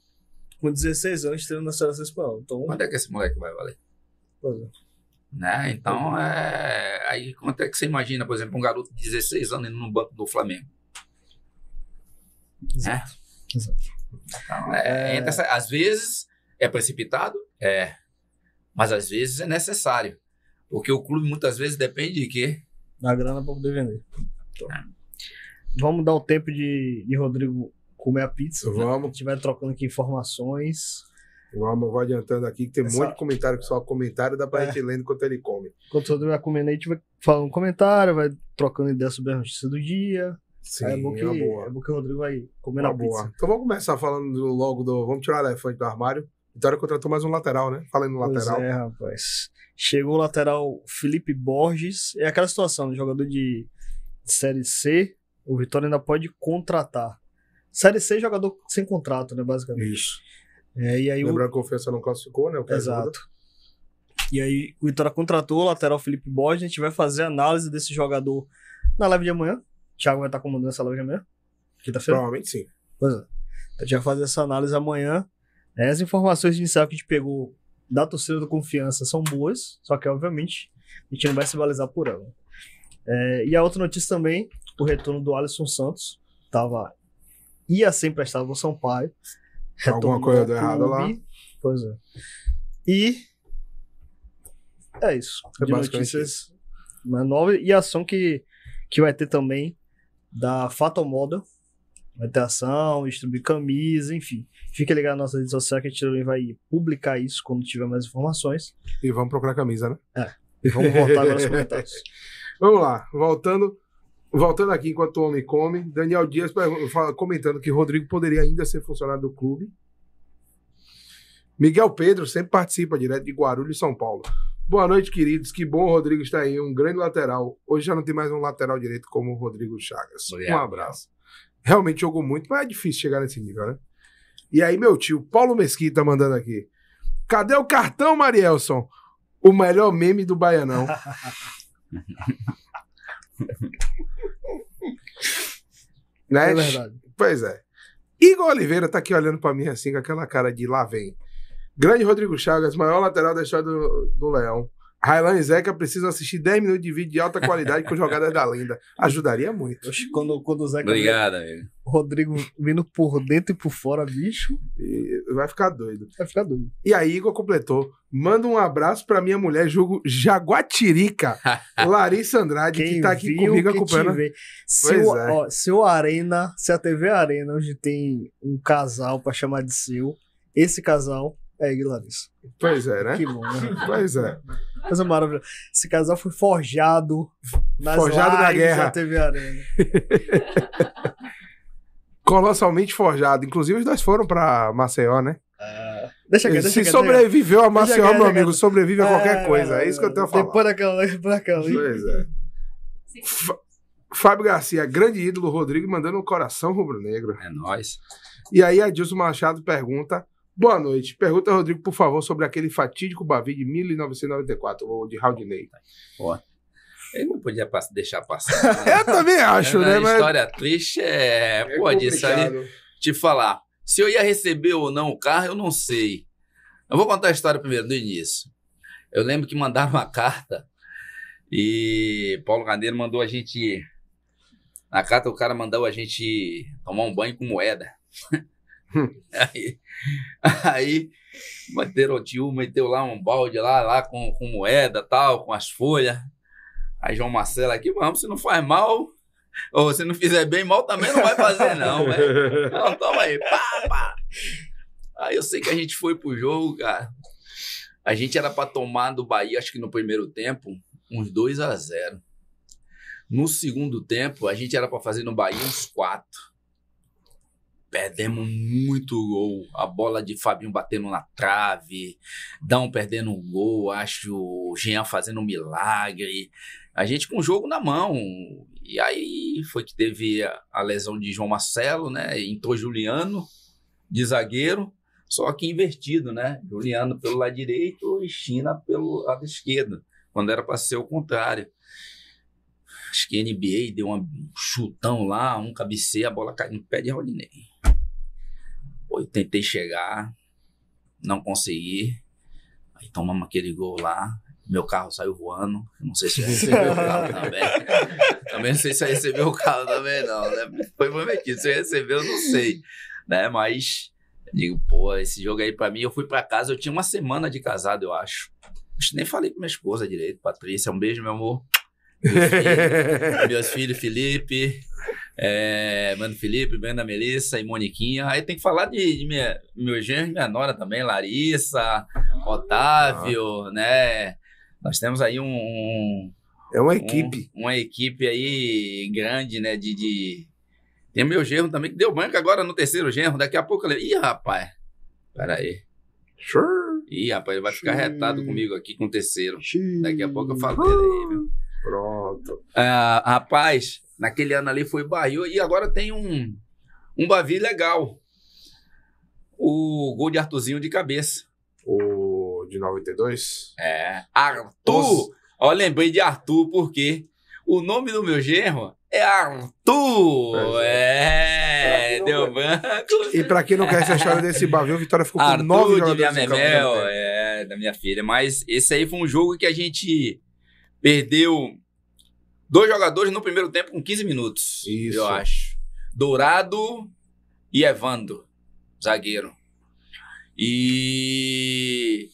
Com 16 anos, estreou na seleção espanhola. Então, Quando é que esse moleque vai valer? Pois é. Né? Então, é... aí quanto é que você imagina, por exemplo, um garoto de 16 anos indo no banco do Flamengo? Exato. É? Exato. Então, é... é. Essa... às vezes, é precipitado? É. Mas às vezes é necessário. Porque o clube muitas vezes depende de quê? Da grana para poder vender. Então. É. Vamos dar o tempo de, de Rodrigo comer a pizza. Né? Vamos. Né? A gente vai trocando aqui informações. Vamos, vou adiantando aqui, que tem Essa... comentário que só comentário, dá pra é. gente lendo enquanto ele come. Enquanto o Rodrigo vai comendo, a gente vai falando um comentário, vai trocando ideia sobre a notícia do dia. Sim, é bom é que, é boa. É bom que o Rodrigo vai comer na boa. pizza. Então vamos começar falando logo do. Vamos tirar o elefante do armário. Vitória contratou mais um lateral, né? Fala no pois lateral. É, rapaz. Chegou o lateral Felipe Borges. É aquela situação, né? jogador de Série C, o Vitória ainda pode contratar. Série C jogador sem contrato, né? Basicamente. Isso. É, e aí Lembrando o... que o Confiança não classificou, né? Exato. E aí o Vitória contratou o lateral Felipe Borges. A gente vai fazer análise desse jogador na live de amanhã. O Thiago vai estar comandando essa live de amanhã? Quinta-feira? Provavelmente sim. Pois é. A gente vai fazer essa análise amanhã. Né? As informações iniciais que a gente pegou da torcida do Confiança são boas, só que, obviamente, a gente não vai se balizar por ela. É, e a outra notícia também, o retorno do Alisson Santos, tava, ia ser emprestado ao Sampaio. Alguma coisa deu errado lá. Pois é. E é isso. É de notícias uma né, nova e ação que, que vai ter também da Fatal Model, ação, distribuir camisa, enfim. Fique ligado na nossa rede social que a gente também vai publicar isso quando tiver mais informações. E vamos procurar camisa, né? É. E vamos voltar agora aos comentários. Vamos lá, voltando. Voltando aqui enquanto o homem come, Daniel Dias comentando que Rodrigo poderia ainda ser funcionário do clube. Miguel Pedro sempre participa direto de Guarulhos, São Paulo. Boa noite, queridos. Que bom o Rodrigo está aí, um grande lateral. Hoje já não tem mais um lateral direito como o Rodrigo Chagas. Um abraço realmente jogou muito, mas é difícil chegar nesse nível, né? E aí, meu tio, Paulo Mesquita, tá mandando aqui. Cadê o cartão, Marielson? O melhor meme do Baianão. né? É verdade. Pois é. Igor Oliveira tá aqui olhando para mim assim, com aquela cara de lá vem. Grande Rodrigo Chagas, maior lateral da história do, do Leão. Railan e Zeca precisam assistir 10 minutos de vídeo de alta qualidade com jogadas da lenda. Ajudaria muito. Oxe, quando, quando o Zeca. Obrigado, amigo. Rodrigo vindo por dentro e por fora, bicho. E vai ficar doido. Vai ficar doido. E aí, Igor completou. Manda um abraço pra minha mulher, jogo Jaguatirica, Larissa Andrade, Quem que tá aqui viu, comigo acompanhando. Se é. se o Arena, se a TV Arena, hoje tem um casal pra chamar de seu, esse casal é, Guilherme. Pois é, né? Que bom, né? Pois é. é maravilhoso. Esse casal foi forjado nas forjado da guerra. da TV Arena. Colossalmente forjado. Inclusive, os dois foram para Maceió, né? É. deixa aqui, deixa Se sobreviveu a Maceió, meu amigo, sobrevive a qualquer coisa. É isso que eu tenho a falar. Depois daquela, depois daquela. Pois é. Fábio Garcia, grande ídolo, Rodrigo mandando um coração rubro-negro. É nóis. E aí, Adilson Machado pergunta Boa noite. Pergunta, Rodrigo, por favor, sobre aquele fatídico Bavi de 1994, ou de Haldinei. Boa. Ele não podia passar, deixar passar. Né? eu também acho, é, né? Mas... História triste é. é Pô, disso ali. Te falar. Se eu ia receber ou não o carro, eu não sei. Eu vou contar a história primeiro, do início. Eu lembro que mandaram uma carta e Paulo Ganeiro mandou a gente. Na carta, o cara mandou a gente tomar um banho com moeda. aí, aí bateram tio, meteu lá um balde lá, lá com, com moeda tal, com as folhas. Aí João Marcelo aqui, vamos, se não faz mal, ou se não fizer bem, mal também não vai fazer, não, velho. Não, toma aí, pá, pá. Aí eu sei que a gente foi pro jogo, cara. A gente era pra tomar do Bahia, acho que no primeiro tempo, uns 2 a 0 No segundo tempo, a gente era pra fazer no Bahia uns 4. Perdemos muito gol. A bola de Fabinho batendo na trave, Dão perdendo um gol, acho o Jean fazendo um milagre. A gente com o jogo na mão. E aí foi que teve a, a lesão de João Marcelo, né? Entrou Juliano de zagueiro, só que invertido, né? Juliano pelo lado direito e China pelo lado esquerdo, quando era para ser o contrário acho que a NBA deu um chutão lá, um cabeceio, a bola caiu no pé de Rodinei. Pô, eu tentei chegar, não consegui. Aí tomamos aquele gol lá. Meu carro saiu voando. Não sei se recebeu o carro também. também não sei se recebeu o carro também, não. Né? Foi prometido. Se recebeu, não sei. Né? Mas digo, pô, esse jogo aí pra mim, eu fui pra casa, eu tinha uma semana de casado, eu acho. acho nem falei pra minha esposa direito, Patrícia. Um beijo, meu amor. meus filhos, Felipe, é, mano Felipe, Brenda Melissa e Moniquinha. Aí tem que falar de, de minha, meu genro e minha nora também, Larissa, Otávio, ah. né? Nós temos aí um, um é uma equipe. Um, uma equipe aí grande, né? De, de... Tem meu genro também, que deu banco agora no terceiro genro. Daqui a pouco ele. Ih, rapaz. Peraí. aí. Sure. Ih, rapaz, ele vai ficar retado comigo aqui com o terceiro. Daqui a pouco eu falo dele aí, viu? Pronto. É, rapaz, naquele ano ali foi Barril e agora tem um, um Bavi legal. O gol de Arthurzinho de cabeça. O de 92? É. Arthur! Ó, lembrei de Arthur porque o nome do meu genro é Arthur! É, é deu não... banco. E pra quem não quer essa história desse Bavi, o Vitória ficou com Arthur nove jogadores. Arthur de minha Memel, é, da minha filha. Mas esse aí foi um jogo que a gente Perdeu dois jogadores no primeiro tempo com 15 minutos, Isso. eu acho. Dourado e Evando, zagueiro. E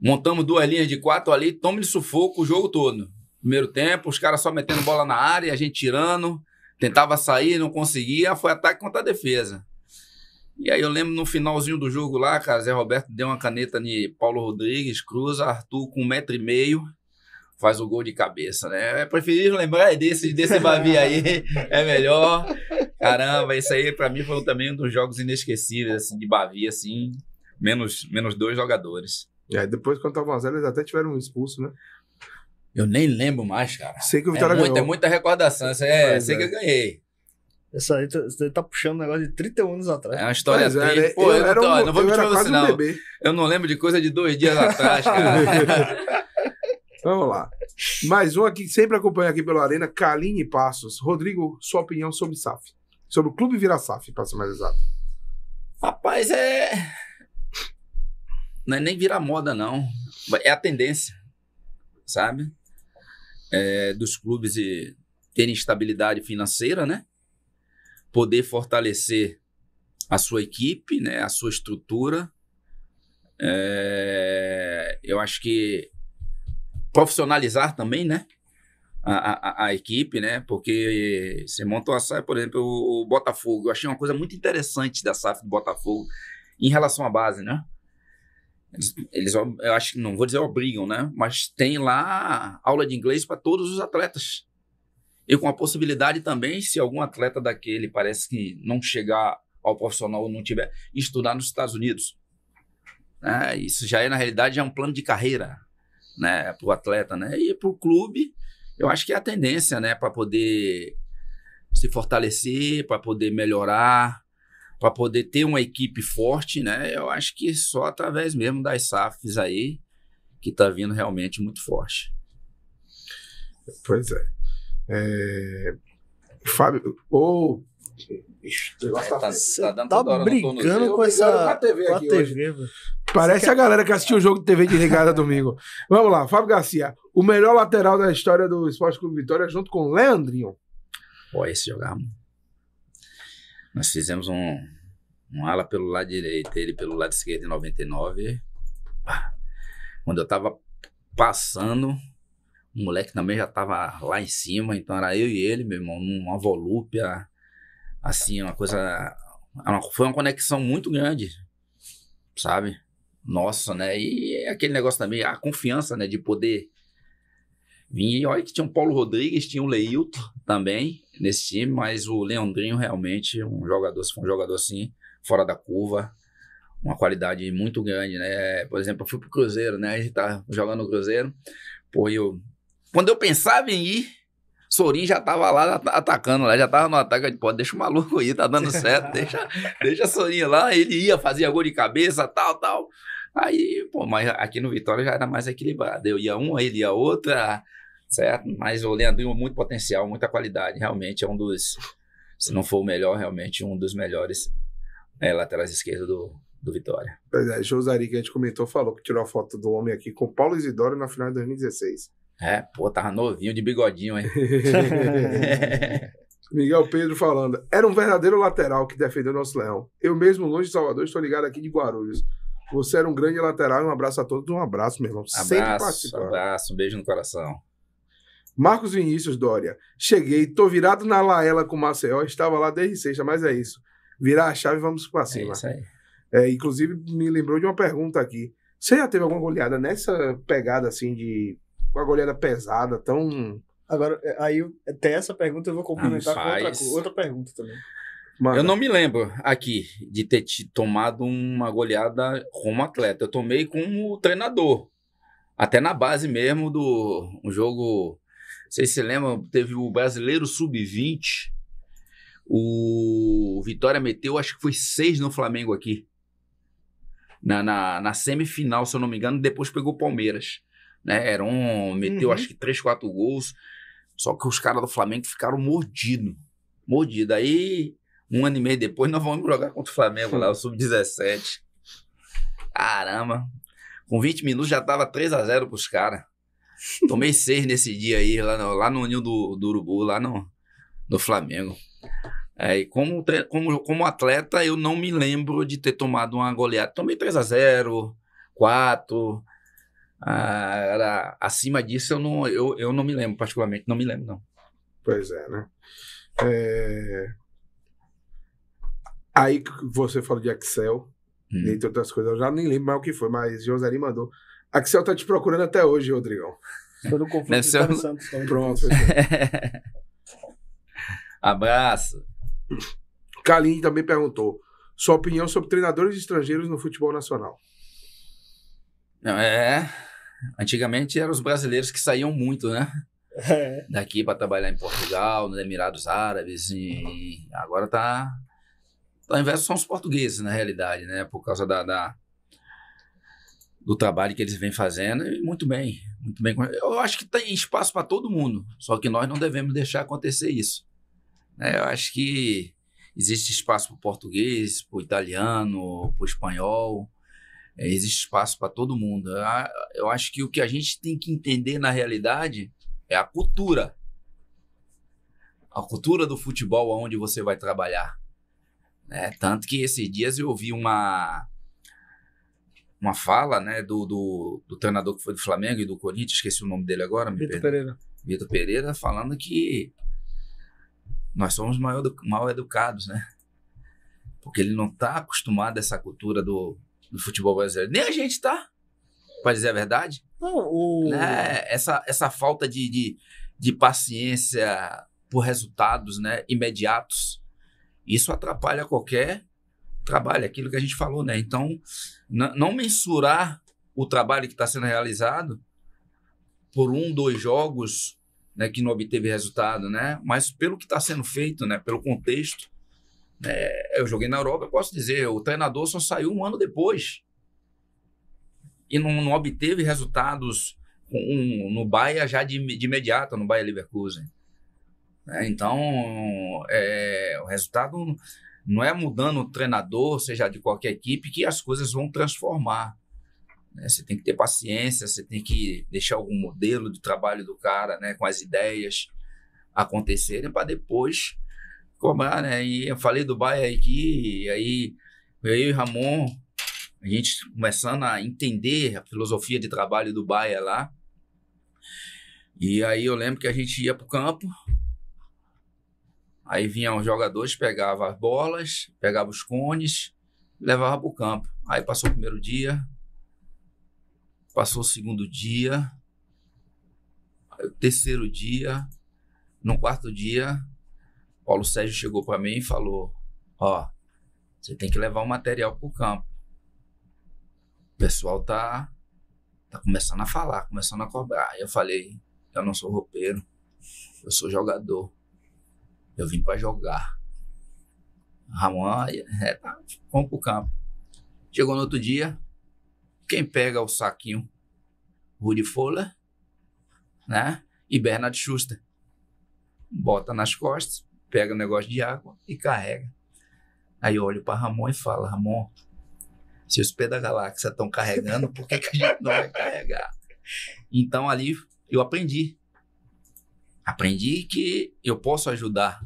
montamos duas linhas de quatro ali, toma de sufoco o jogo todo. Primeiro tempo, os caras só metendo bola na área, a gente tirando, tentava sair, não conseguia, foi ataque contra a defesa. E aí eu lembro no finalzinho do jogo lá, cara, Zé Roberto deu uma caneta de Paulo Rodrigues, cruza, Arthur com um metro e meio faz o gol de cabeça, né? É preferível lembrar é desse, desse Bavi aí, é melhor. Caramba, isso aí para mim foi também um dos jogos inesquecíveis, assim, de Bavi, assim, menos, menos dois jogadores. E aí depois, quando tava a zero, eles até tiveram um expulso, né? Eu nem lembro mais, cara. Sei que o é Vitória é ganhou. É muita recordação, é, sei é. que eu ganhei. Essa aí, você tá, tá puxando um negócio de 31 anos atrás. É uma história pois é, triste. Né? Pô, eu, eu, não, um, não vou mentir pra você, não. eu não lembro de coisa de dois dias atrás, cara. Vamos lá. Mais uma que sempre acompanha aqui pela Arena, Kaline Passos. Rodrigo, sua opinião sobre SAF. Sobre o Clube virar SAF, para ser mais exato. Rapaz, é. Não é nem virar moda, não. É a tendência, sabe? É, dos clubes e terem estabilidade financeira, né? Poder fortalecer a sua equipe, né? A sua estrutura. É, eu acho que profissionalizar também, né? A, a, a, equipe, né? Porque você monta uma SAF, por exemplo, o, o, Botafogo. Eu achei uma coisa muito interessante da SAF do Botafogo em relação à base, né? Eles, eles eu acho que não vou dizer obrigam, né? Mas tem lá aula de inglês para todos os atletas. E com a possibilidade também, se algum atleta daquele parece que não chegar ao profissional ou não tiver, estudar nos Estados Unidos. É, isso já é, na realidade, já é um plano de carreira né, para o atleta, né, e para o clube, eu acho que é a tendência, né, para poder se fortalecer, para poder melhorar, para poder ter uma equipe forte, né, eu acho que só através mesmo das SAFs aí, que está vindo realmente muito forte. Pois é. é... Fábio, ou oh... Ixi, tá, tá, tá, dando tá brigando com essa com a TV, aqui a TV Parece a galera que assistiu o jogo de TV de regada domingo. Vamos lá, Fábio Garcia, o melhor lateral da história do Esporte Clube Vitória, junto com o Leandrinho. Pô, esse jogamos. Nós fizemos um, um ala pelo lado direito, ele pelo lado esquerdo em 99. Quando eu tava passando, o moleque também já tava lá em cima, então era eu e ele, meu irmão, numa volúpia, assim, uma coisa. Foi uma conexão muito grande, sabe? nossa, né? E é aquele negócio também, a confiança, né, de poder vir. E olha que tinha o um Paulo Rodrigues, tinha o um Leilton também nesse time, mas o Leandrinho realmente é um jogador, foi um jogador assim, fora da curva, uma qualidade muito grande, né? Por exemplo, eu fui pro Cruzeiro, né? A gente tá jogando no Cruzeiro, pô, eu... Quando eu pensava em ir, Sorin já tava lá atacando, lá né? já tava no ataque, de pô, deixa o maluco aí, tá dando certo, deixa, deixa Sorin lá, ele ia, fazia gol de cabeça, tal, tal. Aí, pô, mas aqui no Vitória já era mais equilibrado. Eu ia um, ele ia outra, ah, certo? Mas o Leandrinho, muito potencial, muita qualidade. Realmente é um dos, se não for o melhor, realmente um dos melhores é, laterais esquerdos do, do Vitória. Pois é, Josari, que a gente comentou, falou que tirou a foto do homem aqui com Paulo Isidoro na final de 2016. É, pô, tava novinho de bigodinho, hein? Miguel Pedro falando, era um verdadeiro lateral que defendeu nosso leão. Eu mesmo, longe de Salvador, estou ligado aqui de Guarulhos. Você era um grande lateral um abraço a todos. Um abraço, meu irmão. Abraço, Sempre Um abraço, um beijo no coração. Marcos Vinícius Dória. Cheguei, tô virado na Laela com o Maceió, estava lá desde sexta, mas é isso. Virar a chave e vamos pra é cima. É isso aí. É, inclusive, me lembrou de uma pergunta aqui. Você já teve alguma goleada nessa pegada assim de. Uma goleada pesada, tão. Agora, é, aí, até essa pergunta eu vou complementar com outra, outra pergunta também. Mano. Eu não me lembro aqui de ter tomado uma goleada como atleta. Eu tomei como treinador. Até na base mesmo do um jogo. Sei se lembra? Teve o Brasileiro Sub-20. O Vitória meteu, acho que foi seis no Flamengo aqui. Na, na, na semifinal, se eu não me engano. Depois pegou o Palmeiras. Né? Era um, meteu uhum. acho que três, quatro gols. Só que os caras do Flamengo ficaram mordidos mordido. Aí um ano e meio depois, nós vamos jogar contra o Flamengo lá, o Sub-17. Caramba. Com 20 minutos já tava 3 a 0 pros caras. Tomei 6 nesse dia aí, lá no, lá no Ninho do, do Urubu, lá no, no Flamengo. Aí, como, como, como atleta, eu não me lembro de ter tomado uma goleada. Tomei 3 a 0 4 ah, era, acima disso, eu não, eu, eu não me lembro, particularmente, não me lembro, não. Pois é, né? É... Aí você falou de Axel, hum. dentre outras coisas, eu já nem lembro mais o que foi, mas Joseli mandou. Axel tá te procurando até hoje, Rodrigão. Estou no conflito né, Deve ser... Santos. Pronto. Abraço. Kalim também perguntou sua opinião sobre treinadores estrangeiros no futebol nacional. Não, é. Antigamente eram os brasileiros que saíam muito, né? É. Daqui para trabalhar em Portugal, nos Emirados Árabes. E agora tá ao invés são os portugueses, na realidade, né? Por causa da, da do trabalho que eles vêm fazendo e muito bem, muito bem. Eu acho que tem espaço para todo mundo, só que nós não devemos deixar acontecer isso. Né? Eu acho que existe espaço para o português, para o italiano, para o espanhol, é, existe espaço para todo mundo. Eu acho que o que a gente tem que entender na realidade é a cultura. A cultura do futebol onde você vai trabalhar. Né? Tanto que esses dias eu ouvi uma, uma fala né, do, do, do treinador que foi do Flamengo e do Corinthians, esqueci o nome dele agora. Vitor Pereira. Vitor Pereira falando que nós somos mal, mal educados, né? Porque ele não está acostumado a essa cultura do, do futebol brasileiro. Nem a gente está, para dizer a verdade. Não, o... né? essa, essa falta de, de, de paciência por resultados né, imediatos. Isso atrapalha qualquer trabalho, é aquilo que a gente falou, né? Então, não mensurar o trabalho que está sendo realizado por um, dois jogos né, que não obteve resultado, né? Mas pelo que está sendo feito, né? Pelo contexto. Né, eu joguei na Europa, eu posso dizer, o treinador só saiu um ano depois e não, não obteve resultados um, no Bahia já de, de imediato, no Bahia Leverkusen. Né? Então, é, o resultado não é mudando o treinador, seja de qualquer equipe, que as coisas vão transformar. Né? Você tem que ter paciência, você tem que deixar algum modelo de trabalho do cara, né? com as ideias acontecerem para depois cobrar. Né? E eu falei do Bahia aqui, aí eu e Ramon, a gente começando a entender a filosofia de trabalho do Bahia lá. E aí eu lembro que a gente ia para o campo, Aí vinham os jogadores, pegava as bolas, pegava os cones, levava para o campo. Aí passou o primeiro dia, passou o segundo dia, o terceiro dia, no quarto dia, Paulo Sérgio chegou para mim e falou: "Ó, você tem que levar o material para o campo. O pessoal tá tá começando a falar, começando a cobrar". Aí eu falei: "Eu não sou roupeiro, eu sou jogador". Eu vim para jogar. Ramon, é, tá, vamos pro campo. Chegou no outro dia, quem pega o saquinho? Rudy Fuller, né? E Bernard Schuster. Bota nas costas, pega o um negócio de água e carrega. Aí eu olho para Ramon e falo, Ramon, se os pés da galáxia estão carregando, por que, que a gente não vai carregar? Então ali eu aprendi Aprendi que eu posso ajudar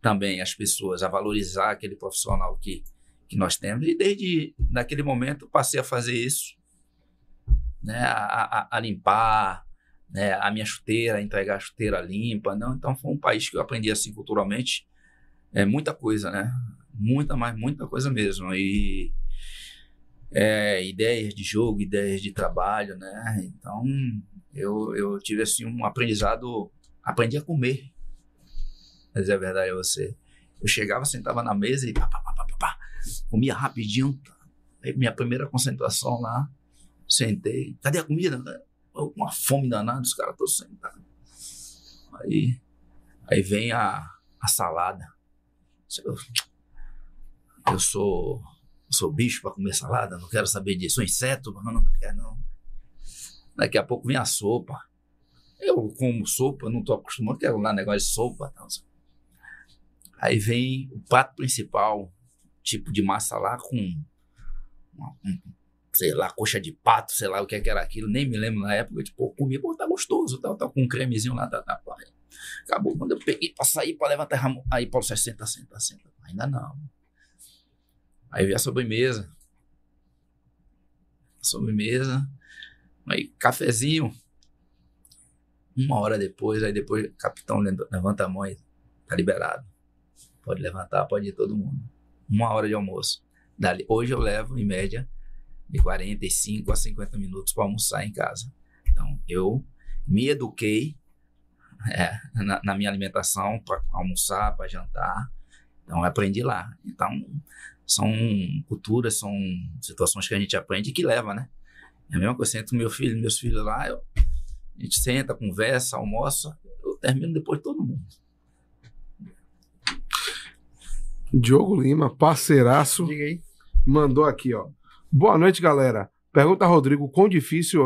também as pessoas a valorizar aquele profissional que, que nós temos. E desde naquele momento passei a fazer isso, né? a, a, a limpar né? a minha chuteira, a entregar a chuteira limpa. não Então foi um país que eu aprendi assim culturalmente é, muita coisa, né? Muita, mas muita coisa mesmo. E é, ideias de jogo, ideias de trabalho, né? Então eu, eu tive assim um aprendizado Aprendi a comer. Mas é verdade, é você. Eu chegava, sentava na mesa e pá, pá, pá, pá, pá, comia rapidinho. Tá? Minha primeira concentração lá, sentei. Cadê a comida? Uma fome danada, os caras todos sentados. Aí, aí vem a, a salada. Eu, eu sou, eu sou bicho para comer salada, não quero saber disso. Sou inseto, não, não quero não. Daqui a pouco vem a sopa. Eu como sopa, não estou acostumado, quero lá negócio de sopa. Não. Aí vem o prato principal, tipo de massa lá com, uma, um, sei lá, coxa de pato, sei lá o que, é que era aquilo, nem me lembro na época. Tipo, eu comi, pô, tá gostoso, tá, tá com um cremezinho lá, tá, tá, Acabou, quando eu peguei pra sair, pra levantar, aí Paulo disse, senta, senta, senta. Ainda não. Aí vem a sobremesa. Sobremesa. Aí, cafezinho uma hora depois, aí depois o capitão levanta a mão e tá liberado. Pode levantar, pode ir todo mundo. Uma hora de almoço. Dali, hoje eu levo, em média, de 45 a 50 minutos para almoçar em casa. Então, eu me eduquei é, na, na, minha alimentação para almoçar, para jantar. Então, aprendi lá. Então, são culturas, são situações que a gente aprende e que leva, né? É a mesma coisa, eu sento meu filho, meus filhos lá, eu a gente senta, conversa, almoça, eu termino depois todo mundo. Diogo Lima, parceiraço, Diga aí. mandou aqui, ó. Boa noite, galera. Pergunta Rodrigo quão difícil,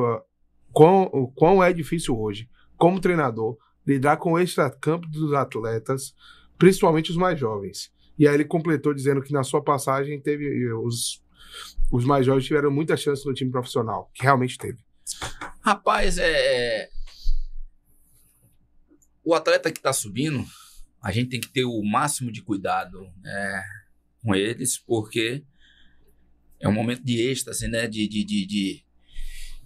quão, quão é difícil hoje, como treinador, lidar com o extracampo dos atletas, principalmente os mais jovens. E aí ele completou dizendo que na sua passagem teve eh, os, os mais jovens tiveram muita chance no time profissional, que realmente teve. Rapaz, é, é. O atleta que está subindo, a gente tem que ter o máximo de cuidado né, com eles, porque é um momento de êxtase, né? De, de, de, de,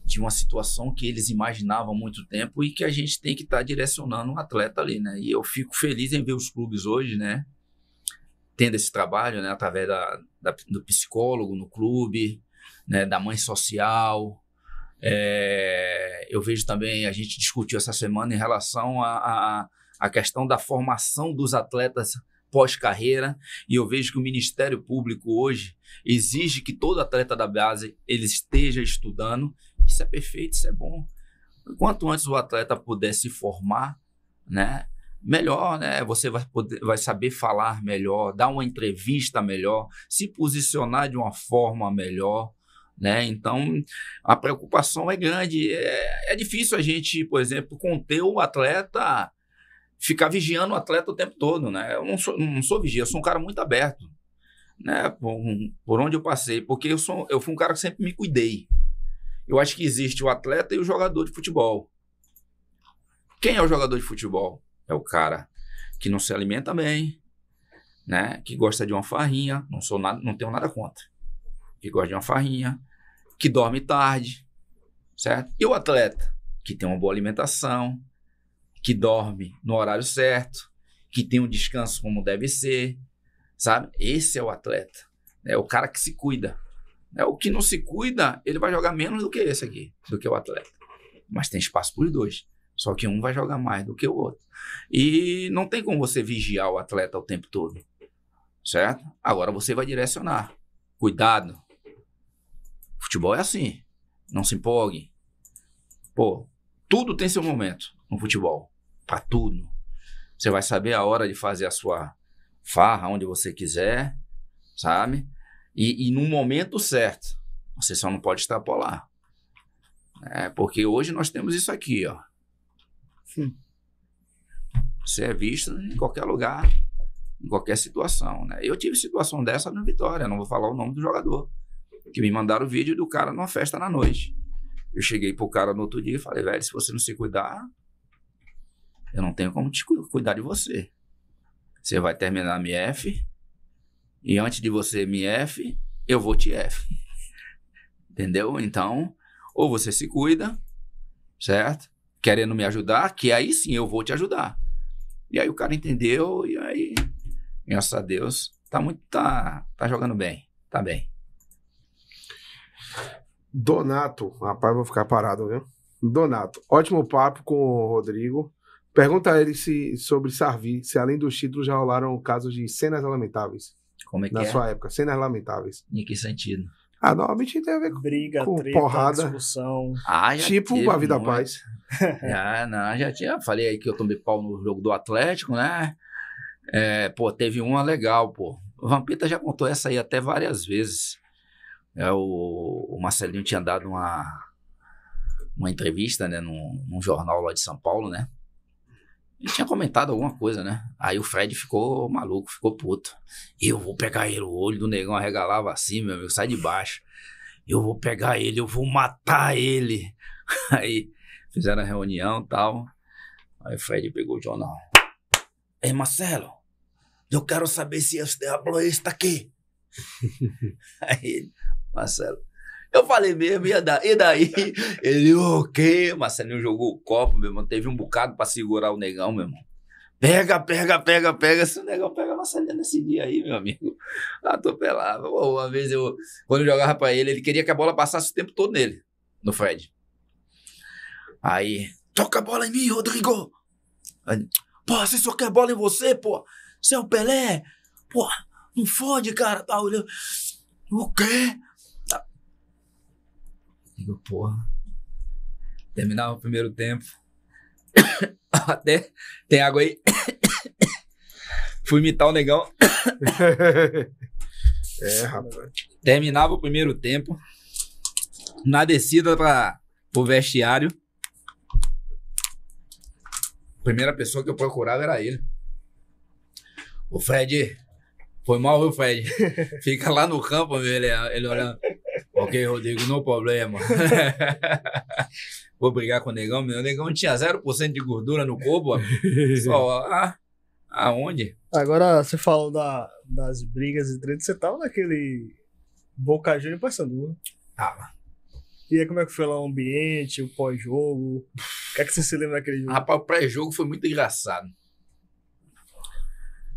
de uma situação que eles imaginavam há muito tempo e que a gente tem que estar tá direcionando um atleta ali, né? E eu fico feliz em ver os clubes hoje, né? Tendo esse trabalho, né? Através da, da do psicólogo no clube, né? Da mãe social, é, eu vejo também, a gente discutiu essa semana em relação à a, questão da formação dos atletas pós-carreira, e eu vejo que o Ministério Público hoje exige que todo atleta da base ele esteja estudando. Isso é perfeito, isso é bom. Quanto antes o atleta puder se formar, né? melhor, né? Você vai, poder, vai saber falar melhor, dar uma entrevista melhor, se posicionar de uma forma melhor, né? Então, a preocupação é grande. É, é, difícil a gente, por exemplo, conter o atleta, ficar vigiando o atleta o tempo todo. Né? Eu não sou, não sou vigia, eu sou um cara muito aberto. Né? Por, por onde eu passei, porque eu, sou, eu fui um cara que sempre me cuidei. Eu acho que existe o atleta e o jogador de futebol. Quem é o jogador de futebol? É o cara que não se alimenta bem, né? Que gosta de uma farrinha. Não sou nada, não tenho nada contra. Que gosta de uma farrinha, que dorme tarde, certo? E o atleta que tem uma boa alimentação, que dorme no horário certo, que tem um descanso como deve ser, sabe? Esse é o atleta, é o cara que se cuida. É o que não se cuida, ele vai jogar menos do que esse aqui, do que o atleta. Mas tem espaço para os dois. Só que um vai jogar mais do que o outro. E não tem como você vigiar o atleta o tempo todo, certo? Agora você vai direcionar. Cuidado, Futebol é assim. Não se empolgue. Pô, tudo tem seu momento no futebol. Pra tudo. Você vai saber a hora de fazer a sua farra onde você quiser, sabe? E, e no momento certo. Você só não pode extrapolar. É, porque hoje nós temos isso aqui, ó. Você é visto em qualquer lugar, em qualquer situação, né? Eu tive situação dessa no Vitória, não vou falar o nome do jogador que me mandaram o vídeo do cara numa festa na noite. Eu cheguei pro cara no outro dia e falei, velho, se você não se cuidar, eu não tenho como te cuidar de você. Você vai terminar a MF e antes de você me F, eu vou te F. Entendeu? Então, ou você se cuida, certo? Querendo me ajudar, que aí sim eu vou te ajudar. E aí o cara entendeu, e aí, graças a Deus, tá muito. tá, tá jogando bem, tá bem. Donato, rapaz, vou ficar parado, viu? Donato, ótimo papo com o Rodrigo. Pergunta a ele se, sobre Sarvi, se além dos títulos já rolaram casos de cenas lamentáveis. Como é que Na é? sua época, cenas lamentáveis. Em que sentido? Ah, normalmente tem a ver com briga, com treta, porrada, discussão. Ah, tipo teve, a vida paz. É? ah, não, já tinha. Falei aí que eu tomei pau no jogo do Atlético, né? É, pô, teve uma legal, pô. O Vampeta já contou essa aí até várias vezes. É, o, o, Marcelinho tinha dado uma, uma entrevista né, num, num, jornal lá de São Paulo, né? Ele tinha comentado alguma coisa, né? Aí o Fred ficou maluco, ficou puto. Eu vou pegar ele, o olho do negão arregalava assim, meu amigo, sai de baixo. Eu vou pegar ele, eu vou matar ele. Aí fizeram a reunião e tal. Aí o Fred pegou o jornal. Ei, Marcelo, eu quero saber se esse diabo está aqui. Aí ele, Marcelo. Eu falei mesmo, ia dar. E daí? Ele, o okay. quê? Marcelinho jogou o copo, meu irmão. Teve um bocado pra segurar o negão, meu irmão. Pega, pega, pega, pega. Se o negão pega Marcelinho nesse dia aí, meu amigo. Atropelava. Uma vez eu, quando eu jogava pra ele, ele queria que a bola passasse o tempo todo nele, no Fred. Aí, toca a bola em mim, Rodrigo. Aí, pô, você só quer bola em você, pô. Você é o Pelé. Pô, não fode, cara. Tá olhando. O quê? Digo, porra. Terminava o primeiro tempo. Até tem água aí. Fui imitar o negão. é, rapaz. Terminava o primeiro tempo. Na descida para o vestiário. A primeira pessoa que eu procurava era ele. O Fred. Foi mal, viu, Fred? Fica lá no campo, viu? ele, ele olhando. Ok, Rodrigo, não problema. Vou brigar com o negão, meu. negão tinha 0% de gordura no corpo. Só, ah, aonde? Agora, você falou da, das brigas e tretas, você tava naquele Boca Juniors e Paysandu. Né? Tava. E aí, como é que foi lá o ambiente, o pós-jogo? O que é que você se lembra daquele jogo? Rapaz, o pré-jogo foi muito engraçado.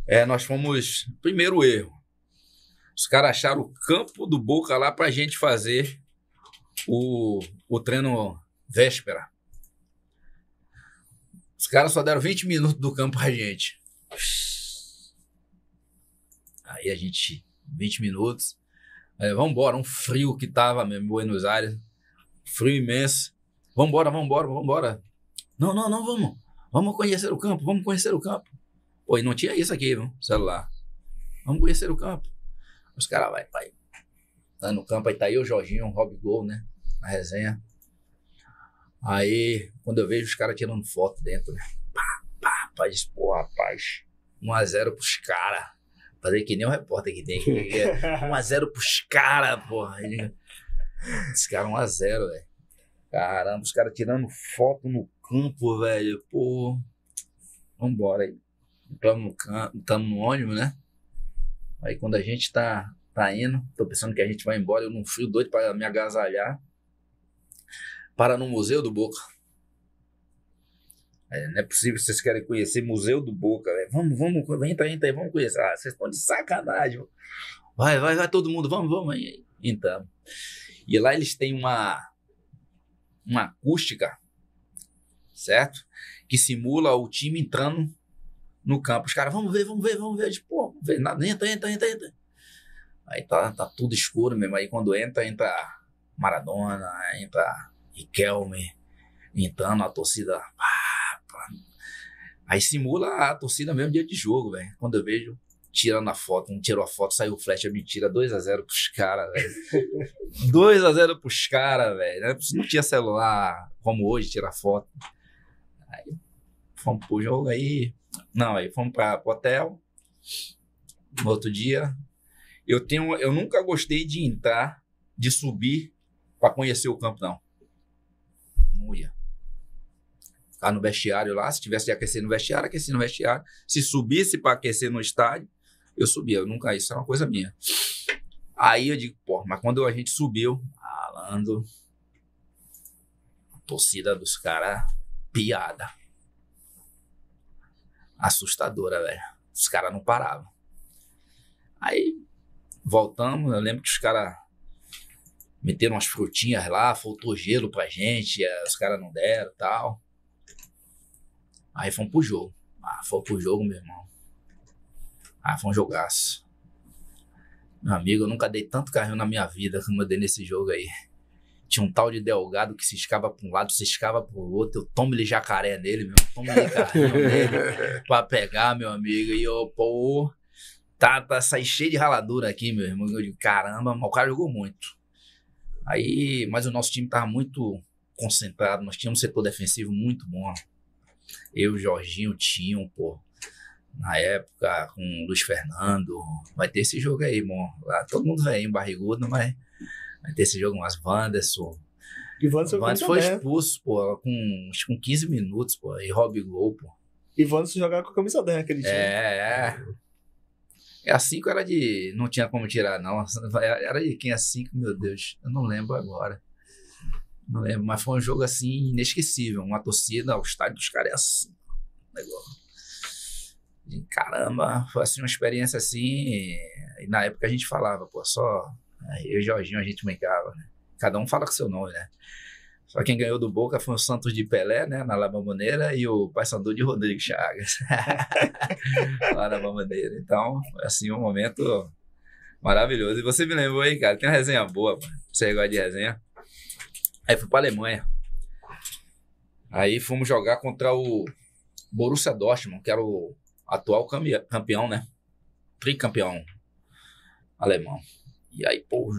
É, nós fomos. Primeiro erro. Os caras acharam o campo do Boca lá pra gente fazer o, o treino véspera. Os caras só deram 20 minutos do campo pra gente. Aí a gente, 20 minutos. É, vamos embora. um frio que tava mesmo Buenos Aires. Frio imenso. Vamos vamos embora, embora, vamos embora. Não, não, não, vamos. Vamos conhecer o campo, vamos conhecer o campo. Pô, e não tinha isso aqui, viu? Celular. Vamos conhecer o campo. Os caras vai, vai. Lá no campo, aí tá aí o Jorginho, o Rob Gol, né? Na resenha. Aí, quando eu vejo os caras tirando foto dentro, né? Pá, pá, pá, diz, pô, rapaz. 1x0 pros caras. Fazer que nem um repórter que tem. 1x0 pros caras, porra. Esse cara 1x0, velho. Caramba, os caras tirando foto no campo, velho. Pô, vambora aí. Estamos no, no ônibus, né? Aí quando a gente tá, tá indo, tô pensando que a gente vai embora, eu não fui doido para me agasalhar. Para no Museu do Boca. É, não é possível que vocês querem conhecer Museu do Boca. Véio. Vamos, vamos, entra, entra aí, vamos conhecer. Ah, vocês estão de sacanagem. Vai, vai, vai todo mundo, vamos, vamos aí. Então. E lá eles têm uma, uma acústica, certo? Que simula o time entrando no campo. Os caras, vamos ver, vamos ver, vamos ver. tipo pô, ver. Nada, entra, entra, entra, entra. Aí tá, tá tudo escuro mesmo. Aí quando entra, entra Maradona, entra Riquelme, entrando a torcida. Aí simula a torcida mesmo dia de jogo, velho. Quando eu vejo, tirando a foto, não tirou a foto, saiu o flecha, mentira, 2x0 pros caras, velho. 2x0 pros caras, velho. Não tinha celular como hoje, tirar foto. Aí fomos pro jogo aí. Não, aí fomos para o hotel. No outro dia, eu tenho, eu nunca gostei de entrar, de subir para conhecer o campo não. Não ia. Ficar no vestiário lá, se tivesse de aquecer no vestiário, aquecer no vestiário. Se subisse para aquecer no estádio, eu subia. Eu nunca, isso é uma coisa minha. Aí eu digo, pô, mas quando a gente subiu, malandro, a torcida dos caras, piada assustadora, velho. Os caras não paravam. Aí voltamos, eu lembro que os caras meteram umas frutinhas lá, faltou gelo pra gente, eh, os caras não deram tal. Aí fomos pro jogo. Ah, fomos pro jogo, meu irmão. Ah, foi um jogaço. Meu amigo, eu nunca dei tanto carrinho na minha vida como eu dei nesse jogo aí. Tinha um tal de Delgado que se escava para um lado, se escava para o outro. Eu tomo ele jacaré nele, meu. tomo ele carrinho nele para pegar, meu amigo. E ô, pô, tá, tá, sai cheio de raladura aqui, meu irmão. Eu digo, caramba, o cara jogou muito. Aí, mas o nosso time tava muito concentrado. Nós tínhamos um setor defensivo muito bom. Eu, Jorginho, tinham, pô. Na época, com o Luiz Fernando. Vai ter esse jogo aí, bom. Lá, todo mundo vem, barrigudo, mas desse jogo, umas Wanderson. E Wanderson, é Wanderson foi expulso, pô, com, acho, com 15 minutos, pô, e Rob Gol, pô. E Wanderson jogava com a camisa 10 aquele time. É, é. A é, 5 era de. Não tinha como tirar, não. Era de quem a é 5, meu Deus. Eu não lembro agora. Não lembro, mas foi um jogo assim inesquecível. Uma torcida, o estádio dos caras é assim. Negócio. caramba, foi assim, uma experiência assim. E na época a gente falava, pô, só eu e o Jorginho a gente brincava, né? Cada um fala com seu nome, né? Só quem ganhou do Boca foi o Santos de Pelé, né? Na Labambaneira, e o Paissandu de Rodrigo Chagas. lá na Bambaneira. Então, assim, um momento maravilhoso. E você me lembrou aí, cara, tem uma resenha boa, mano. Você gosta de resenha? Aí fui pra Alemanha. Aí fomos jogar contra o Borussia Dortmund, que era o atual campeão, né? Tricampeão alemão. E aí, pô,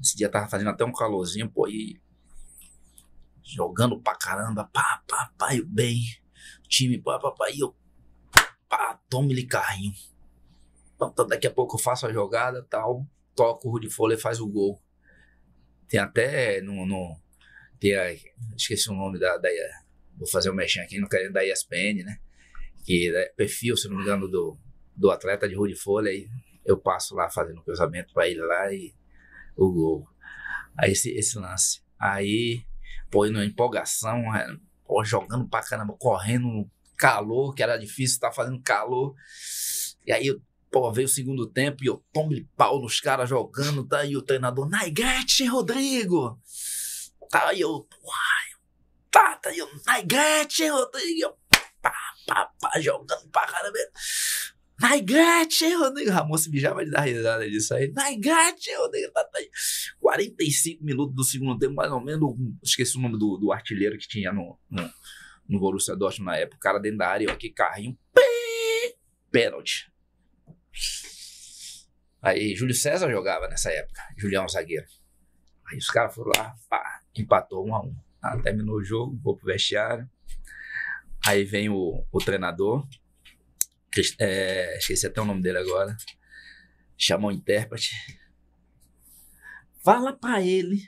esse dia tava fazendo até um calorzinho, pô, e jogando pra caramba, pá, pá, pá, eu bem, time, pá, pá, pá, e eu, pá, tome-lhe carrinho. Então, então, daqui a pouco eu faço a jogada, tal, toco o de folha e faz o gol. Tem até no, no tem a, esqueci o nome da, da vou fazer o um mexinho aqui, não querendo da ESPN, né? Que é perfil, se não me engano, do, do atleta de rua de folha aí eu passo lá fazendo o cruzamento para ele lá e o gol. Aí esse, esse lance. Aí, pô, indo empolgação, é, pô, jogando pra caramba, correndo, calor, que era difícil, tá fazendo calor. E aí, pô, veio o segundo tempo e eu tomo de pau nos caras jogando, tá? E o treinador, Naigete, Rodrigo! Tá, e eu, uai, tá, tá, e eu, Rodrigo! Pá, pá, pá, jogando pra caramba. My God, eu Ramon se já vai dar risada disso aí. My God, eu 45 tá, tá minutos do segundo tempo, mais ou menos. Esqueci o nome do, do artilheiro que tinha no, no, no Borussia Dortmund na época. O cara dentro da área, ó, que carrinho. pênalti. Aí Júlio César jogava nessa época, Julião zagueiro. Aí os caras foram lá, pá, empatou um a um. Ah, terminou o jogo, vou pro vestiário. Aí vem o, o treinador, é, esqueci até o nome dele agora. Chamou o intérprete. Fala para ele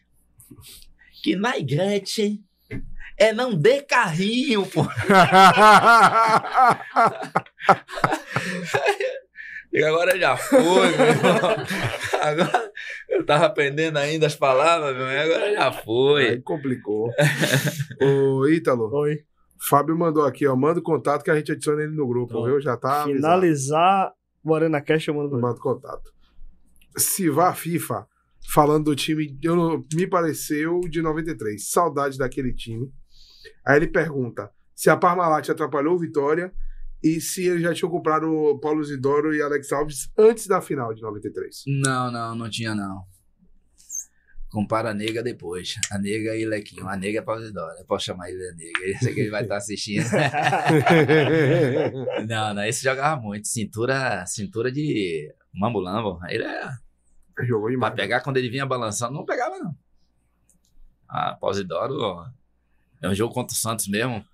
que na igreja é não dê carrinho, pô. agora já foi, meu irmão. Agora eu tava aprendendo ainda as palavras, meu irmão. Agora já foi. Aí complicou. Ô, Ítalo. Oi. Fábio mandou aqui, ó. Manda o contato que a gente adiciona ele no grupo, então, viu? Já tá. Finalizar o Arena Cash, eu mando. Manda o contato. Se vá FIFA, falando do time, eu me pareceu de 93. Saudade daquele time. Aí ele pergunta se a Parmalat atrapalhou o Vitória e se eles já tinham comprado o Paulo Isidoro e Alex Alves antes da final de 93. Não, não, não tinha não compara a nega depois. A nega e Lequinho. A nega é Pausidora. Eu posso chamar ele de nega. Eu sei que ele vai estar assistindo. não, não, esse jogava muito. Cintura, cintura de mambulambo. Ele é. Jogou demais. Pra pegar quando ele vinha balançando, não pegava, não. A Pausidoro. É um jogo contra o Santos mesmo.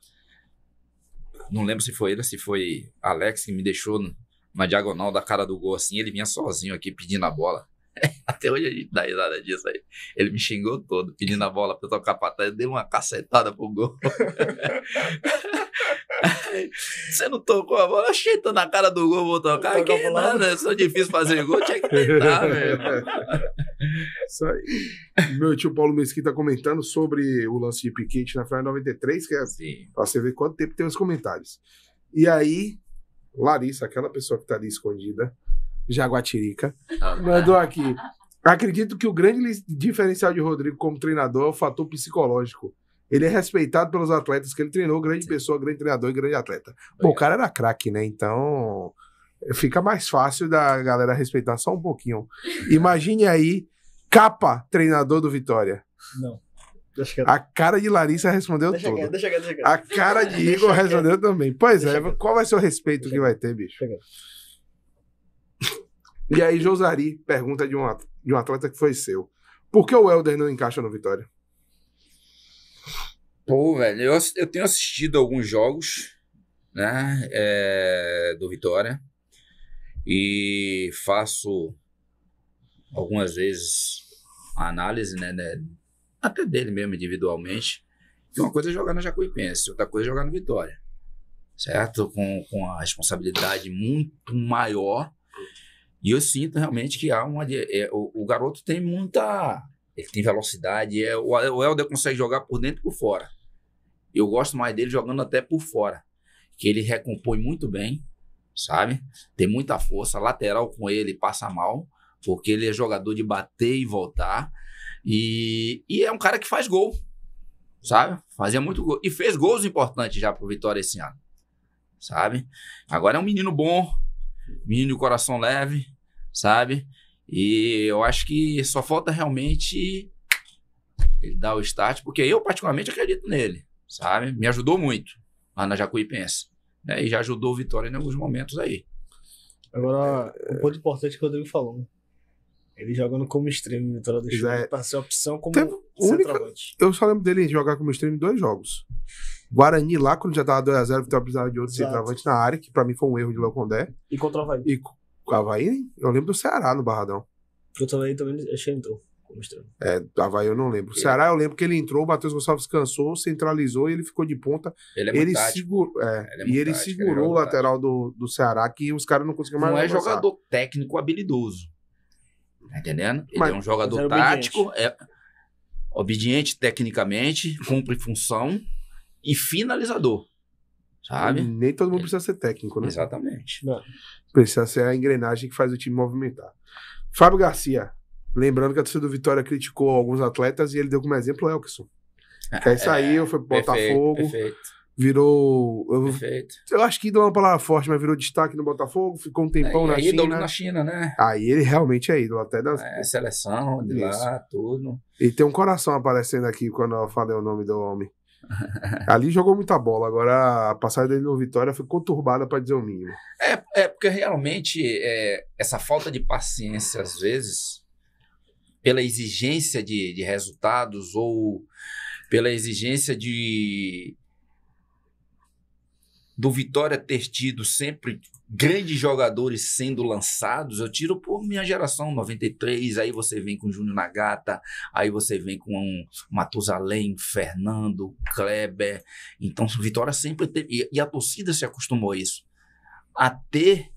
Não lembro se foi ele, se foi Alex que me deixou na diagonal da cara do gol assim. Ele vinha sozinho aqui pedindo a bola. Até hoje a gente dá risada disso aí. Ele me xingou todo, pedindo a bola pra eu tocar pra trás. Eu dei uma cacetada pro gol. Você não tocou a bola? Achei, tô na cara do gol, vou tocar. Não que nada, é só difícil fazer gol, tinha que tentar, velho. Isso aí. Meu tio Paulo Mesquita tá comentando sobre o lance de Piquete na final 93, que é assim, pra você ver quanto tempo tem os comentários. E aí, Larissa, aquela pessoa que tá ali escondida, Jaguatirica, ah. mandou aqui. Acredito que o grande diferencial de Rodrigo como treinador é o fator psicológico. Ele é respeitado pelos atletas que ele treinou, grande Sim. pessoa, grande treinador e grande atleta. Pô, o cara era craque, né? Então fica mais fácil da galera respeitar só um pouquinho. Imagine aí, capa, treinador do Vitória. Não. A cara de Larissa respondeu deixa tudo. Quieto, deixa quieto, deixa A cara de Igor respondeu também. Pois é, qual vai ser o respeito que vai ter, bicho? E aí, Josari pergunta de um, de um atleta que foi seu: por que o Helder não encaixa no Vitória? Pô, velho, eu, eu tenho assistido alguns jogos né, é, do Vitória e faço algumas vezes análise, né, né, até dele mesmo individualmente. E uma coisa é jogar na Jacuipense, outra coisa é jogar no Vitória, certo? Com, com a responsabilidade muito maior e eu sinto realmente que há uma. É, o, o, garoto tem muita. Ele tem velocidade. É, o, o Helder consegue jogar por dentro e por fora. Eu gosto mais dele jogando até por fora. Que ele recompõe muito bem, sabe? Tem muita força. Lateral com ele passa mal, porque ele é jogador de bater e voltar. E, e é um cara que faz gol, sabe? Fazia muito gol. E fez gols importantes já pro Vitória esse ano, sabe? Agora é um menino bom, menino de coração leve, sabe? E eu acho que só falta realmente ele dar o start, porque eu particularmente acredito nele, sabe? Me ajudou muito lá na Jacuipense. Né? E já ajudou o Vitória em alguns momentos aí. Agora, um ponto importante que o Rodrigo falou, né? Ele jogando como extremo, Vitória deixou é. ele a opção como centroavante. Eu só lembro dele jogar como extremo em dois jogos. Guarani lá, quando já tava 2x0, Vitória precisava de outro centroavante na área, que pra mim foi um erro de Leocondé. E contra o Havaí. E o Havaí, eu lembro do Ceará no Barradão. Contra o também, acho que entrou. É, Havaí eu não lembro. É. Ceará eu lembro que ele entrou, o Matheus Gonçalves cansou, centralizou e ele ficou de ponta. Ele é ele rápido. é, ele é E ele tático, é segurou ele o lateral do, do Ceará que os caras não conseguiam mais. Não é avançar. jogador técnico habilidoso. Tá entendendo? Ele Mas, é um jogador tático, obediente. é obediente tecnicamente, cumpre função e finalizador. Sabe? Nem todo mundo é. precisa ser técnico, né? Exatamente. Não. É. Precisa ser a engrenagem que faz o time movimentar. Fábio Garcia, lembrando que a torcida do Vitória criticou alguns atletas e ele deu como exemplo o Elkson. que é aí é, saiu, foi pro Botafogo. Perfeito virou. Eu, Perfeito. Eu acho que ídolo é uma palavra forte, mas virou destaque no Botafogo, ficou um tempão é, na é China. ídolo na China, né? Aí ele realmente é ídolo, até da é, seleção, de Isso. lá, tudo. E tem um coração aparecendo aqui quando eu falei o nome do homem. Ali jogou muita bola. Agora a passagem dele no Vitória foi conturbada, para dizer o mínimo. É, é porque realmente é, essa falta de paciência, às vezes, pela exigência de, de resultados ou pela exigência de do Vitória ter tido sempre grandes jogadores sendo lançados, eu tiro por minha geração, 93, aí você vem com Júnior Nagata, aí você vem com um Matusalém, Fernando, Kleber. Então, Vitória sempre teve, e, a torcida se acostumou a isso, a ter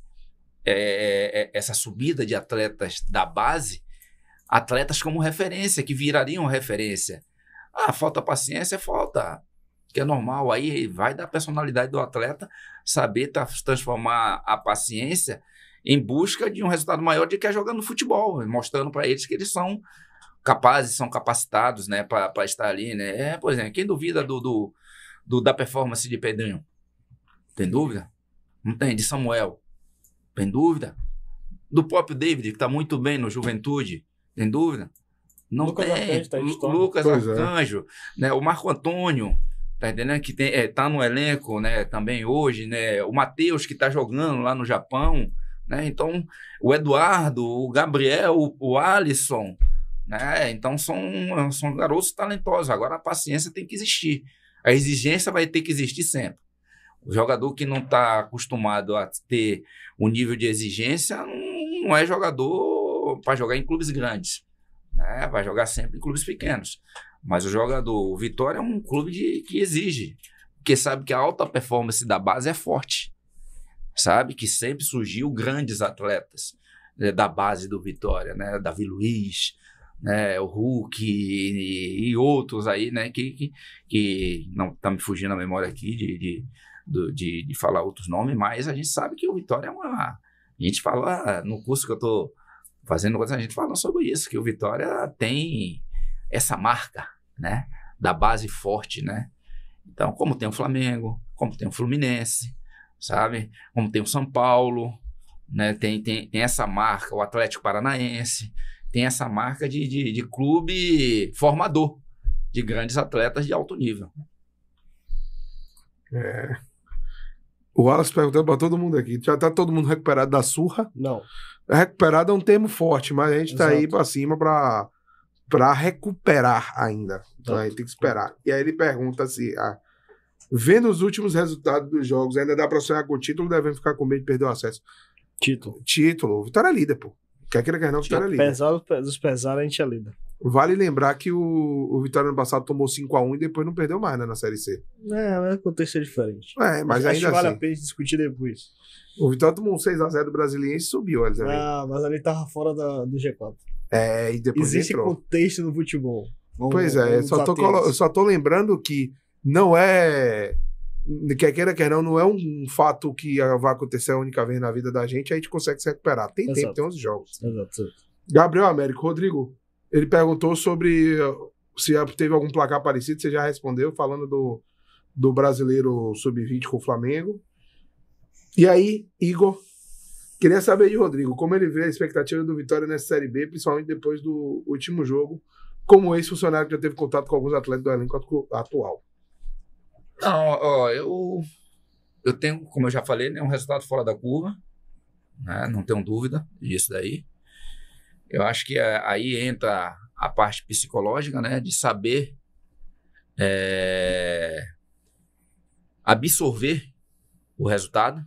é, é, é, essa subida de atletas da base, atletas como referência, que virariam referência. Ah, falta paciência, falta que é normal. Aí vai da personalidade do atleta saber transformar a paciência em busca de um resultado maior de que é jogando futebol, mostrando para eles que eles são capazes, são capacitados, né, para estar ali, né? É, por exemplo, quem duvida do, do, do da performance de Pedrinho? Tem dúvida? Não tem de Samuel. Tem dúvida? Do próprio David, que está muito bem no Juventude. Tem dúvida? Não Lucas tem. Arcanjo, tá Lucas pois é. Arcanjo, é. né? O Marco Antônio tá entendendo? Que tem, é, tá no elenco, né, também hoje, né, o Matheus que tá jogando lá no Japão, né, então o Eduardo, o Gabriel, o, Alisson, né, então são, são garotos talentosos, agora a paciência tem que existir, a exigência vai ter que existir sempre. O jogador que não está acostumado a ter o um nível de exigência não, não é jogador para jogar em clubes grandes. Né? Vai jogar sempre em clubes pequenos. Mas o jogador, o Vitória é um clube de, que exige, porque sabe que a alta performance da base é forte. Sabe que sempre surgiu grandes atletas né, da base do Vitória, né? Davi Luiz, né, o Hulk e, e, outros aí, né, que, que, que não tá me fugindo a memória aqui de, de de, de, falar outros nomes, mas a gente sabe que o Vitória é uma. A gente fala, no curso que eu estou fazendo, a gente fala sobre isso, que o Vitória tem essa marca, né? Da base forte, né? Então, como tem o Flamengo, como tem o Fluminense, sabe? Como tem o São Paulo, né? Tem, tem, tem essa marca, o Atlético Paranaense, tem essa marca de, de, de clube formador de grandes atletas de alto nível. É. O Wallace perguntando para todo mundo aqui. Já tá todo mundo recuperado da surra? Não. Recuperado é um termo forte, mas a gente Exato. tá aí para cima para para recuperar ainda. Então a gente tem que tá, tá. esperar. E aí ele pergunta se ah, vendo os últimos resultados dos jogos, ainda dá para sonhar com o título, devemos ficar com medo de perder o acesso. Título. Título. Vitória é líder, pô. Quer queira, quer não, Vitória é líder. Apesar dos pesares, a gente é líder. Vale lembrar que o, o Vitória no passado tomou 5x1 e depois não perdeu mais né, na Série C. É, mas aconteceu diferente. É, mas Acho ainda vale assim. a pena discutir depois. O Vitória tomou um 6x0 do Brasiliense e subiu, olha. Ah, mas ali tava fora da, do G4. É, e depois Existe entrou. contexto no futebol. Vamos, pois é, só tô, só tô lembrando que não é quer queira, quer não, não é um fato que vai acontecer a única vez na vida da gente, a gente consegue se recuperar. Tem Exato. tempo, tem 11 jogos. Exato. Gabriel Américo, Rodrigo, ele perguntou sobre uh, se teve algum placar parecido, você já respondeu, falando do, do brasileiro sub-20 com o Flamengo. E aí, Igor, Queria é saber de Rodrigo, como ele vê a expectativa do Vitória nessa Série B, principalmente depois do último jogo, como ex-funcionário que já teve contato com alguns atletas do elenco atual. Não, ó, eu, eu tenho, como eu já falei, né, um resultado fora da curva, né, não tenho dúvida disso daí. Eu acho que é, aí entra a parte psicológica, né, de saber é, absorver o resultado,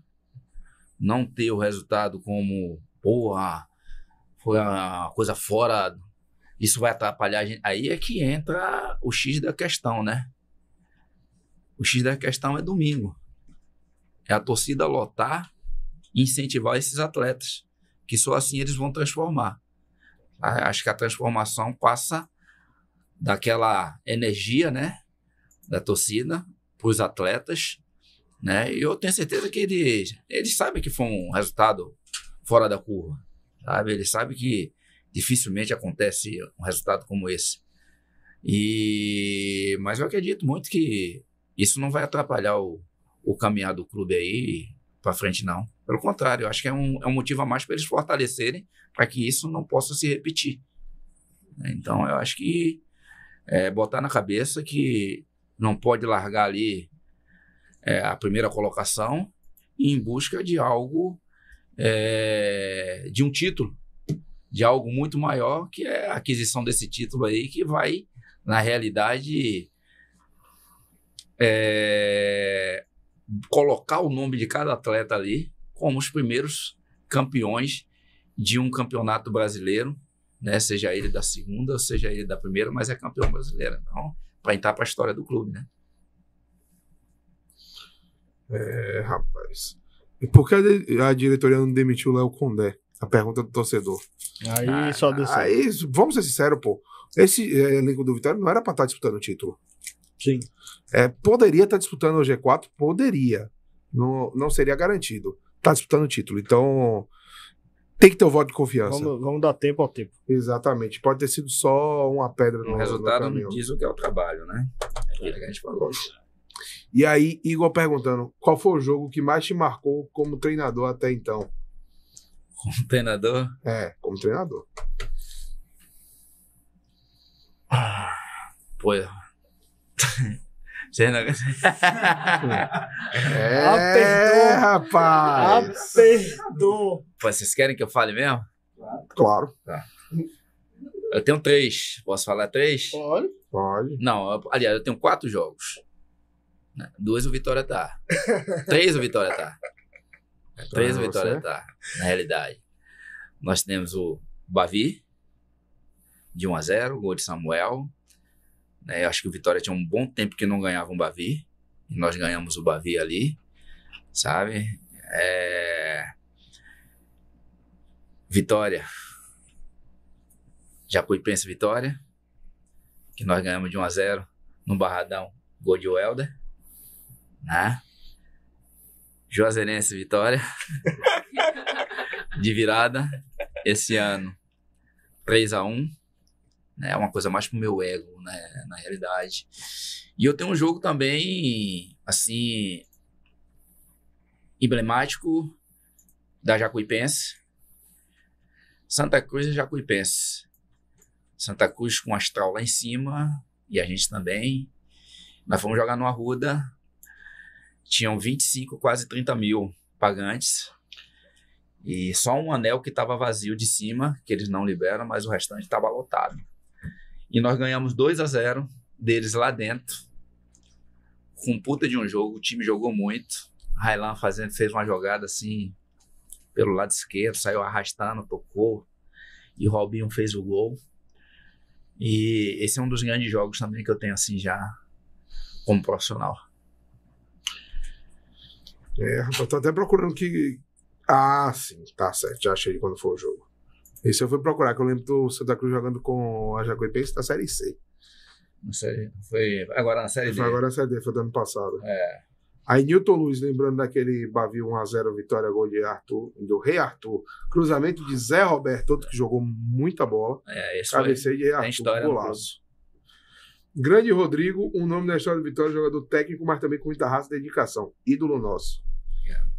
não ter o resultado como, porra, foi uma coisa fora, isso vai atrapalhar a gente. Aí é que entra o X da questão, né? O X da questão é domingo. É a torcida lotar e incentivar esses atletas, que só assim eles vão transformar. Acho que a transformação passa daquela energia, né? Da torcida para os atletas né? E eu tenho certeza que eles, eles sabem que foi um resultado fora da curva. Sabe? Eles sabem que dificilmente acontece um resultado como esse. E mas eu acredito muito que isso não vai atrapalhar o, o caminhar do clube aí para frente não. Pelo contrário, eu acho que é um, é um motivo a mais para eles fortalecerem para que isso não possa se repetir. Então eu acho que é, botar na cabeça que não pode largar ali é, a primeira colocação em busca de algo, é, de um título, de algo muito maior, que é a aquisição desse título aí, que vai, na realidade, é, colocar o nome de cada atleta ali como os primeiros campeões de um campeonato brasileiro, né? Seja ele da segunda, seja ele da primeira, mas é campeão brasileiro, então, para entrar para a história do clube, né? É, rapaz. E por que a diretoria não demitiu o Léo Condé? A pergunta do torcedor. Aí ah, só desceu. Aí, vamos ser sinceros, pô. Esse é, elenco do Vitória não era pra estar tá disputando o título. Sim. É, poderia estar tá disputando o G4? Poderia. Não, não seria garantido. Tá disputando o título. Então, tem que ter o um voto de confiança. Vamos, vamos, dar tempo ao tempo. Exatamente. Pode ter sido só uma pedra no o resultado. O resultado não diz o que é o trabalho, né? É aquilo que a gente falou. E aí, Igor perguntando: qual foi o jogo que mais te marcou como treinador até então? Como treinador? É, como treinador. Ah, pô. é, Apertou. rapaz. Apertou. Pô, vocês querem que eu fale mesmo? Claro. Tá. Eu tenho três. Posso falar três? Pode. Pode. Não, aliás, eu tenho quatro jogos. Né? Duas o Vitória tá. Três o Vitória tá. Três o Vitória tá, na realidade. Nós temos o Bavi, de 1 a 0 gol de Samuel. Né? Eu acho que o Vitória tinha um bom tempo que não ganhava um Bavi. E nós ganhamos o Bavi ali, sabe? É... Vitória. Jacuipense Vitória, que nós ganhamos de 1 a 0 no Barradão, gol de Welder né? Juazeirense Vitória, de virada, esse ano 3 a 1 né? É uma coisa mais pro meu ego, né? Na realidade. E eu tenho um jogo também, assim, emblemático da Jacuipense. Santa Cruz e Jacuipense. Santa Cruz com astral lá em cima e a gente também. Nós fomos jogar no Arruda tinham 25, quase 30 mil pagantes. E só um anel que estava vazio de cima, que eles não liberam, mas o restante estava lotado. E nós ganhamos 2 a 0 deles lá dentro. Com puta de um jogo, o time jogou muito. Railan fazendo fez uma jogada assim pelo lado esquerdo, saiu arrastando, tocou. E Robinho fez o gol. E esse é um dos grandes jogos também que eu tenho assim já como profissional. É, rapaz, tô até procurando que. Ah, sim, tá certo. Já achei quando for o jogo. Isso eu fui procurar, que eu lembro do Santa Cruz jogando com a Jacuipense da Série C. Não sei, foi agora na Série D. Foi agora na Série D, foi do ano passado. É. Aí Newton Luiz, lembrando daquele Bavi 1x0 vitória, gol de Arthur, do Rei Arthur. Cruzamento de Zé Roberto, outro que jogou muita bola. É, esse cabeceio foi, de Arthur, tem história golaço. Grande Rodrigo, um nome da história do Vitória, jogador técnico, mas também com muita raça e dedicação. Ídolo nosso. Obrigado.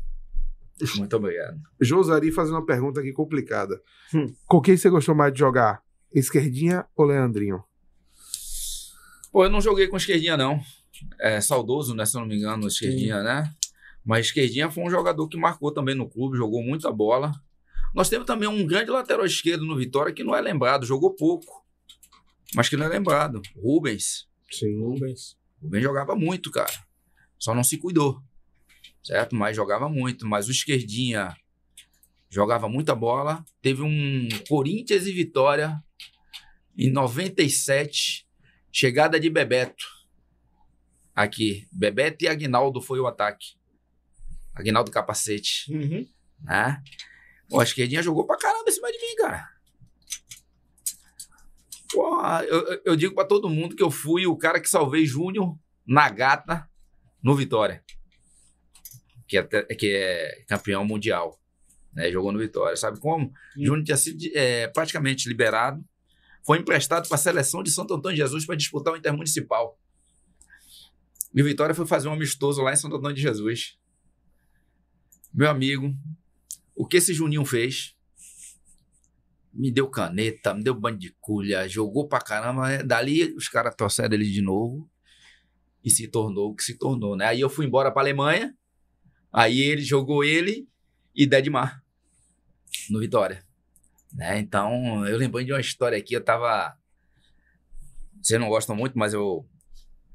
É. Muito obrigado. Josari fazendo uma pergunta aqui complicada. Hum. Com quem você gostou mais de jogar? Esquerdinha ou Leandrinho? Pô, eu não joguei com esquerdinha, não. É saudoso, né? Se eu não me engano, esquerdinha, Sim. né? Mas esquerdinha foi um jogador que marcou também no clube, jogou muita bola. Nós temos também um grande lateral esquerdo no Vitória que não é lembrado, jogou pouco mas que não é lembrado. Rubens. Sim, Rubens. Rubens jogava muito, cara. Só não se cuidou. Certo? Mas jogava muito. Mas o esquerdinha jogava muita bola. Teve um Corinthians e Vitória em 97. Chegada de Bebeto. Aqui. Bebeto e Agnaldo foi o ataque. Agnaldo capacete. Uhum. Né? O esquerdinha jogou pra caramba em cima de mim, cara eu, eu digo para todo mundo que eu fui o cara que salvei Júnior Gata no Vitória, que é, que é campeão mundial. Né, jogou no Vitória. Sabe como? Sim. Júnior tinha sido é, praticamente liberado, foi emprestado para a seleção de Santo Antônio de Jesus para disputar o Intermunicipal. E o Vitória foi fazer um amistoso lá em Santo Antônio de Jesus. Meu amigo, o que esse Juninho fez? me deu caneta, me deu bandiculha, jogou pra caramba. Né? Dali os caras trouxeram ele de novo e se tornou o que se tornou, né? Aí eu fui embora pra Alemanha, aí ele jogou ele e Dedmar no Vitória. Né? Então, eu lembrei de uma história aqui, eu tava... Vocês não gostam muito, mas eu...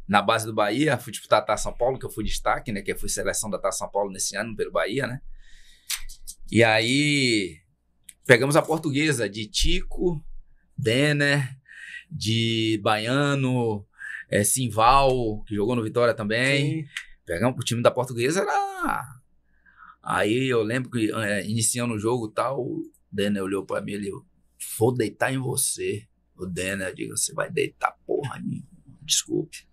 Na base do Bahia, fui disputar a Taça São Paulo, que eu fui destaque, né? Que eu fui seleção da Taça São Paulo nesse ano pelo Bahia, né? E aí, Pegamos a portuguesa de Tico, Denner, de Baiano, é, Simval, que jogou no Vitória também. Sim. Pegamos o time da portuguesa, era. Aí eu lembro que é, iniciando o jogo tal, o Denner olhou pra mim e falou, vou deitar em você. O Denner, eu digo, você vai deitar porra mim, desculpe.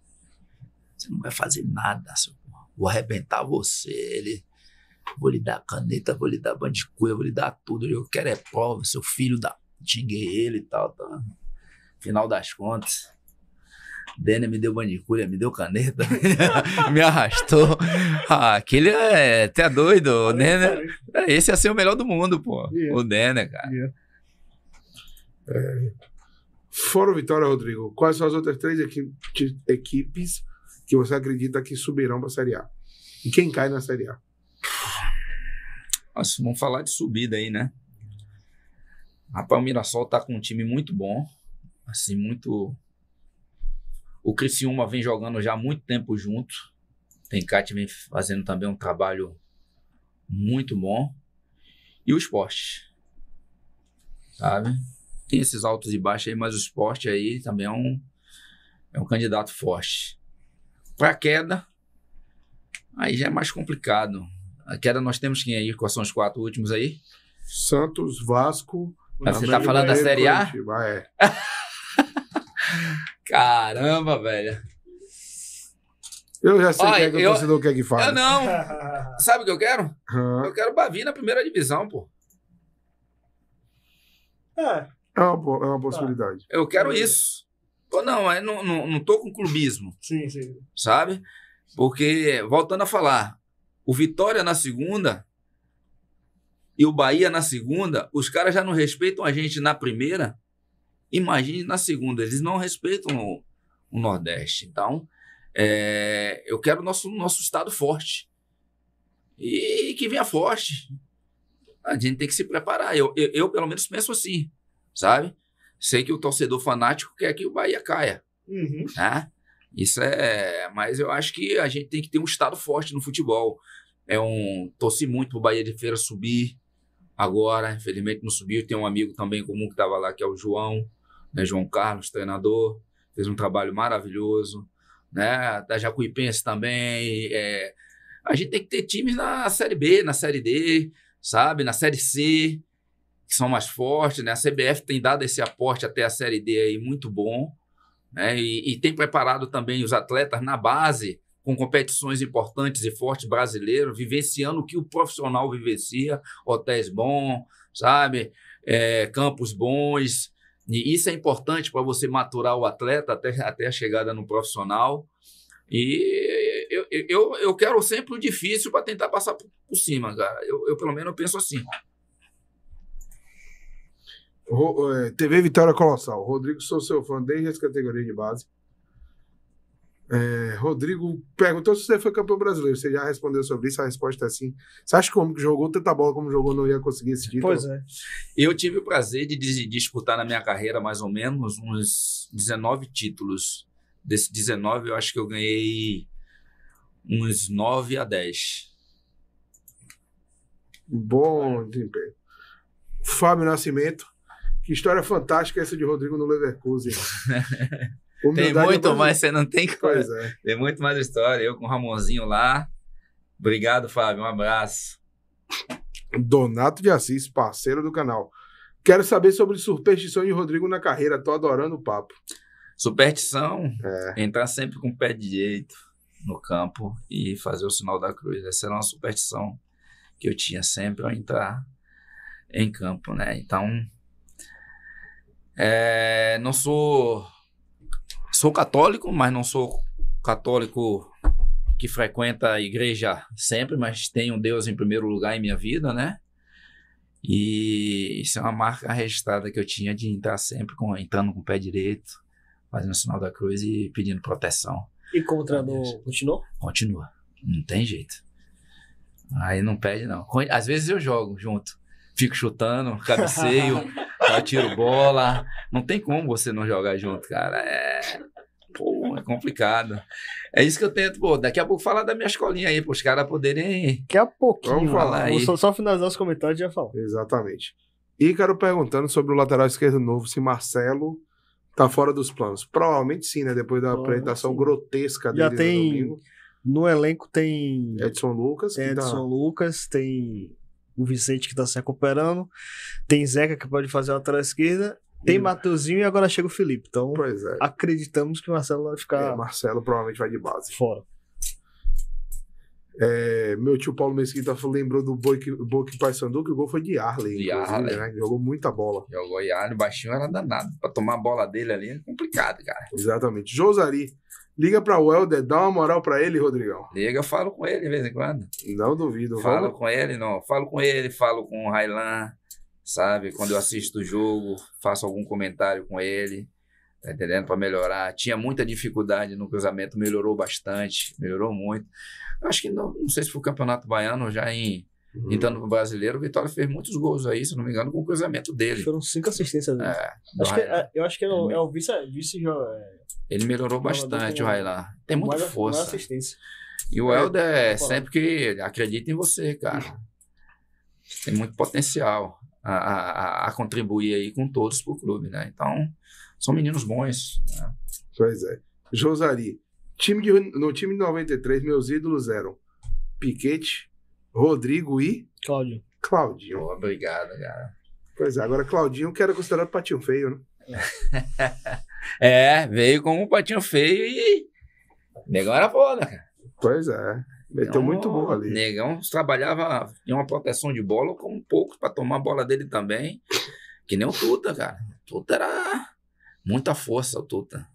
Você não vai fazer nada, seu porra. Vou arrebentar você. Ele, Vou lhe dar caneta, vou lhe dar bandicoot, vou lhe dar tudo. Eu quero é prova, seu filho da. Xinguei ele e tal, tal. Tá. Final das contas. Dênia me deu manicura, me deu caneta, me arrastou. Ah, aquele é até é doido. O Dênia, esse ia ser o melhor do mundo, pô. Yeah. O Dênia, cara. Yeah. É, fora o Vitória, Rodrigo, quais são as outras três equi equipes que você acredita que subirão para a Série A? E quem cai na Série A? vamos falar de subida aí, né? Rapaz, o Mirassol tá com um time muito bom. Assim, muito. O Criciúma vem jogando já há muito tempo junto. Kate vem fazendo também um trabalho muito bom. E o esporte. Sabe? Tem esses altos e baixos aí, mas o esporte aí também é um, é um candidato forte. Para queda, aí já é mais complicado. Queda, nós temos quem aí? Quais são os quatro últimos aí? Santos, Vasco. Mas você está falando da Série A? Curitiba, é. Caramba, velho. Eu já sei o que, é que eu, o torcedor quer que faça. Eu não. Sabe o que eu quero? Eu quero Bavi na primeira divisão, pô. É. É uma, é uma possibilidade. Eu quero isso. Pô, não, eu não, não, não tô com clubismo. Sim, sim. Sabe? Porque, voltando a falar, o Vitória na segunda e o Bahia na segunda, os caras já não respeitam a gente na primeira. Imagine na segunda, eles não respeitam o, o Nordeste. Então, é, eu quero o nosso, nosso estado forte. E, e, que venha forte. A gente tem que se preparar. Eu, eu, eu, pelo menos, penso assim, sabe? Sei que o torcedor fanático quer que o Bahia caia. Uhum. Né? Isso é. Mas eu acho que a gente tem que ter um estado forte no futebol. É um. Torci muito pro Bahia de Feira subir agora. Infelizmente não subiu. Tem um amigo também comum que estava lá, que é o João, né? João Carlos, treinador. Fez um trabalho maravilhoso. Né? Da Jacuipense também. É... A gente tem que ter times na Série B, na Série D, sabe? Na Série C, que são mais fortes, né? A CBF tem dado esse aporte até a Série D aí muito bom. Né? E, e, tem preparado também os atletas na base, com competições importantes e fortes brasileiros, vivenciando o que o profissional vivencia, hotéis bons, sabe? É, campos bons. E isso é importante para você maturar o atleta até, até a chegada no profissional. E eu, eu, eu quero sempre o difícil para tentar passar por, cima, cara. Eu, eu, pelo menos, eu penso assim. Eh, TV Vitória Colossal. Rodrigo, sou seu fã desde as categorias de base. É, Rodrigo perguntou se você foi campeão brasileiro. Você já respondeu sobre isso? A resposta é sim. Você acha que o homem que jogou tanta bola como jogou não ia conseguir esse título? Pois é. Eu tive o prazer de disputar na minha carreira mais ou menos uns 19 títulos. Desses 19, eu acho que eu ganhei uns 9 a 10. Bom desempenho. Fábio Nascimento. Que história fantástica é essa de Rodrigo no Leverkusen. tem muito mais, você não tem coisa. É. Tem muito mais história. Eu com o Ramonzinho lá. Obrigado, Fábio. Um abraço. Donato de Assis, parceiro do canal. Quero saber sobre superstição de Rodrigo na carreira. Tô adorando o papo. Superstição? É. Entrar sempre com o pé direito no campo e fazer o sinal da cruz. Essa era uma superstição que eu tinha sempre ao entrar em campo, né? Então, é, não sou. Sou católico, mas não sou católico que frequenta a igreja sempre, mas tenho Deus em primeiro lugar em minha vida, né? E isso é uma marca registrada que eu tinha de entrar sempre com, entrando com o pé direito, fazendo o sinal da cruz e pedindo proteção. E como treinador continuou? Continua. Não tem jeito. Aí não pede não. Às vezes eu jogo junto. Fico chutando, cabeceio. tal, tiro bola. Não tem como você não jogar junto, cara. É. Pô, é complicado. É isso que eu tento, pô. Daqui a pouco falar da minha escolinha aí, para os caras poderem. Daqui a pouquinho. Vamos falar aí. Só, só finalizar os comentários e já falo Exatamente. e quero perguntando sobre o lateral esquerdo novo, se Marcelo tá fora dos planos. Provavelmente sim, né? Depois da apresentação grotesca dele Já tem, no, no elenco tem... Edson Lucas. Tem Edson tá... Lucas, tem o Vicente que tá se recuperando. Tem Zeca que pode fazer a lateral esquerda. Tem Matheusinho e agora chega o Felipe. Então, é. acreditamos que o Marcelo vai ficar. É, Marcelo provavelmente vai de base. Fora. É, meu tio Paulo Mesquita lembrou do Boi que, Boi que que o gol foi de Arley. De Arley. Né? Jogou muita bola. Jogou Arley, baixinho era danado. Pra tomar a bola dele ali é complicado, cara. Exatamente. Josari Liga para o Helder, dá uma moral para ele, Rodrigão. Liga, eu falo com ele de vez em quando. Não duvido. Falo com ele, não. Falo com ele, falo com o Railan, sabe? Quando eu assisto o jogo, faço algum comentário com ele, tá entendendo? Para melhorar. Tinha muita dificuldade no cruzamento, melhorou bastante, melhorou muito. acho que, não, não sei se foi o Campeonato Baiano, já em Uhum. Então, no brasileiro, o Vitória fez muitos gols aí, se não me engano, com o cruzamento dele. Foram cinco assistências dele. É, acho que, é, eu acho que é o, é o vice, é, vice é, Ele melhorou bastante, o Railar. Tem muita maior, força. Maior assistência. E o Helder é sempre que acredita em você, cara. Tem muito potencial a, a, a contribuir aí com todos pro clube, né? Então, são meninos bons. Né? Pois é. Josari, time de, no time de 93, meus ídolos eram Piquete, Rodrigo e. Cláudio. Cláudio. Oh, obrigado, cara. Pois é, agora Claudinho, que era considerado patinho feio, né? é, veio como um patinho feio e. Negão era foda, cara. Pois é. Meteu então, muito bom ali. Negão trabalhava em uma proteção de bola com um pouco para tomar a bola dele também. Que nem o Tuta, cara. O Tuta era muita força, o Tuta.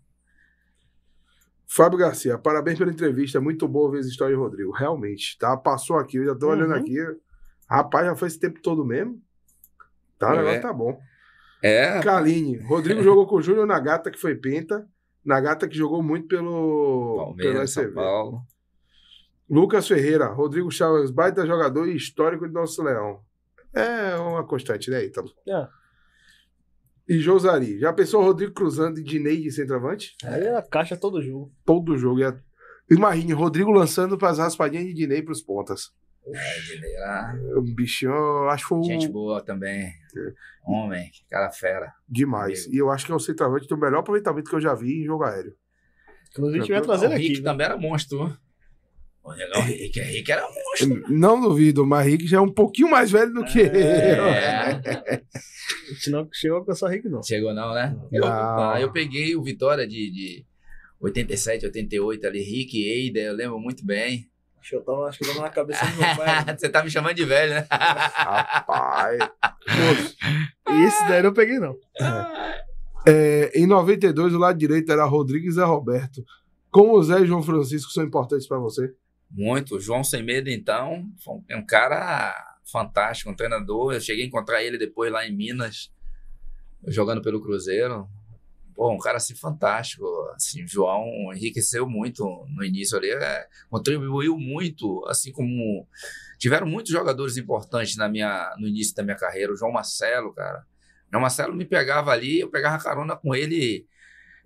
Fábio Garcia, parabéns pela entrevista. Muito boa ver a história de Rodrigo. Realmente, tá? Passou aqui, eu já tô uhum. olhando aqui. Rapaz, já foi esse tempo todo mesmo. Tá, o é. negócio é. tá bom. É. Kaline, Rodrigo jogou com o Júnior Nagata, que foi penta. Nagata que jogou muito pelo, Palmeiras, pelo São Paulo. Lucas Ferreira, Rodrigo Chaves, baita jogador e histórico de nosso Leão. É uma constante, né, Ítalo? É e Josari. Já pensou Rodrigo cruzando e Dinei de centroavante? Aí é a caixa todo jogo. Todo jogo. Ia... É Imagine, Rodrigo lançando para as raspadinhas de Dinei para os pontas. É, Dinei lá. É um bichão, acho que foi um... Gente boa também. É. Homem, cara fera. Demais. E eu acho que é o centroavante do melhor aproveitamento que eu já vi em jogo aéreo. Inclusive, vai trazer aqui. O Rick também era monstro. O negão Rick, Rick era monstro. Né? Não duvido, mas Rick já é um pouquinho mais velho do que é. eu. não chegou com alcançar Rick, não. Chegou não, né? Eu, ah. eu peguei o Vitória de, de 87, 88 ali, Rick, Eida, eu lembro muito bem. Acho que eu tava, acho que eu tava na cabeça do meu pai. Né? Você tá me chamando de velho, né? Rapaz. Esse daí eu não peguei, não. Ah. É, em 92, o lado direito era Rodrigues e Roberto. Como o Zé e João Francisco são importantes para você? Muito. João Sem Medo, então, é um cara fantástico, um treinador. Eu cheguei a encontrar ele depois lá em Minas, jogando pelo Cruzeiro. Pô, um cara assim fantástico. Assim, João enriqueceu muito no início ali, é, contribuiu muito, assim como tiveram muitos jogadores importantes na minha, no início da minha carreira. O João Marcelo, cara. O João Marcelo me pegava ali, eu pegava carona com ele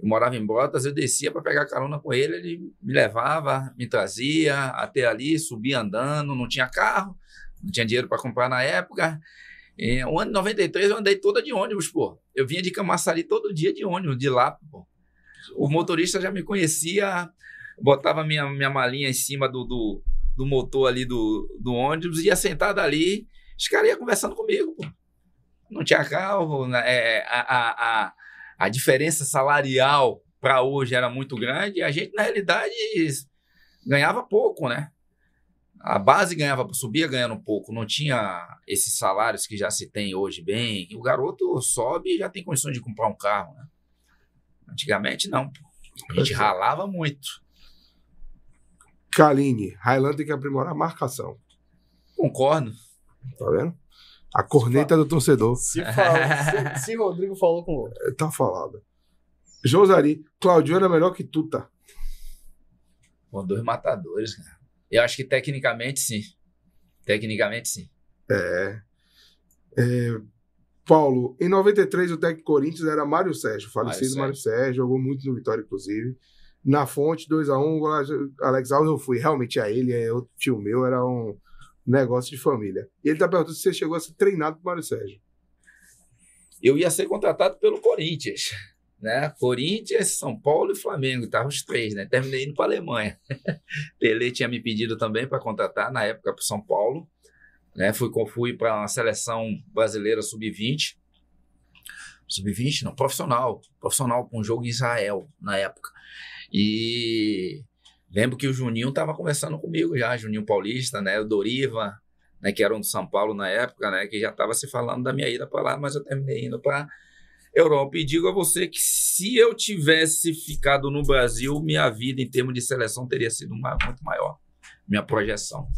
eu morava em Brotas, eu descia para pegar carona com ele, ele me levava, me trazia até ali, subia andando, não tinha carro, não tinha dinheiro para comprar na época. Em o ano de 93 eu andei toda de ônibus, pô. Eu vinha de Camaçari todo dia de ônibus, de lá, pô. O motorista já me conhecia, botava minha, minha malinha em cima do, do, do motor ali do, do ônibus, ia sentado ali, os caras iam conversando comigo, pô. Não tinha carro, né, é, a, a, a a diferença salarial para hoje era muito grande, a gente, na realidade, ganhava pouco, né? A base ganhava, subia ganhando pouco, não tinha esses salários que já se tem hoje bem. o garoto sobe e já tem condições de comprar um carro, né? Antigamente não, A gente é. ralava muito. Kaline, Highlander tem que aprimorar a marcação. Concordo. Tá vendo? A corneta do torcedor. Se, fala, se, se Rodrigo falou com o outro. É, tá falado. Josari, Claudio era é melhor que Tuta. Bom, dois matadores, cara. Eu acho que tecnicamente sim. Tecnicamente sim. É. é... Paulo, em 93 o técnico Corinthians era Mário Sérgio, falecido Mário Sérgio. Sérgio, jogou muito no Vitória, inclusive. Na fonte, 2x1, um, Alex Alves eu fui. Realmente a é ele, é outro tio meu, era um negócio de família. E ele está perguntando se você chegou a ser treinado por Mário Sérgio. Eu ia ser contratado pelo Corinthians. Né? Corinthians, São Paulo e Flamengo, estavam os três, né? Terminei indo para a Alemanha. Pelé tinha me pedido também para contratar, na época, para São Paulo. Né? Fui, fui para a seleção brasileira sub-20. Sub-20, não, profissional. Profissional, com um jogo em Israel, na época. E Lembro que o Juninho estava conversando comigo já, Juninho Paulista, né? O Doriva, né? Que um de São Paulo na época, né? Que já estava se falando da minha ida para lá, mas eu terminei indo para Europa. E digo a você que se eu tivesse ficado no Brasil, minha vida em termos de seleção teria sido uma, muito maior, minha projeção.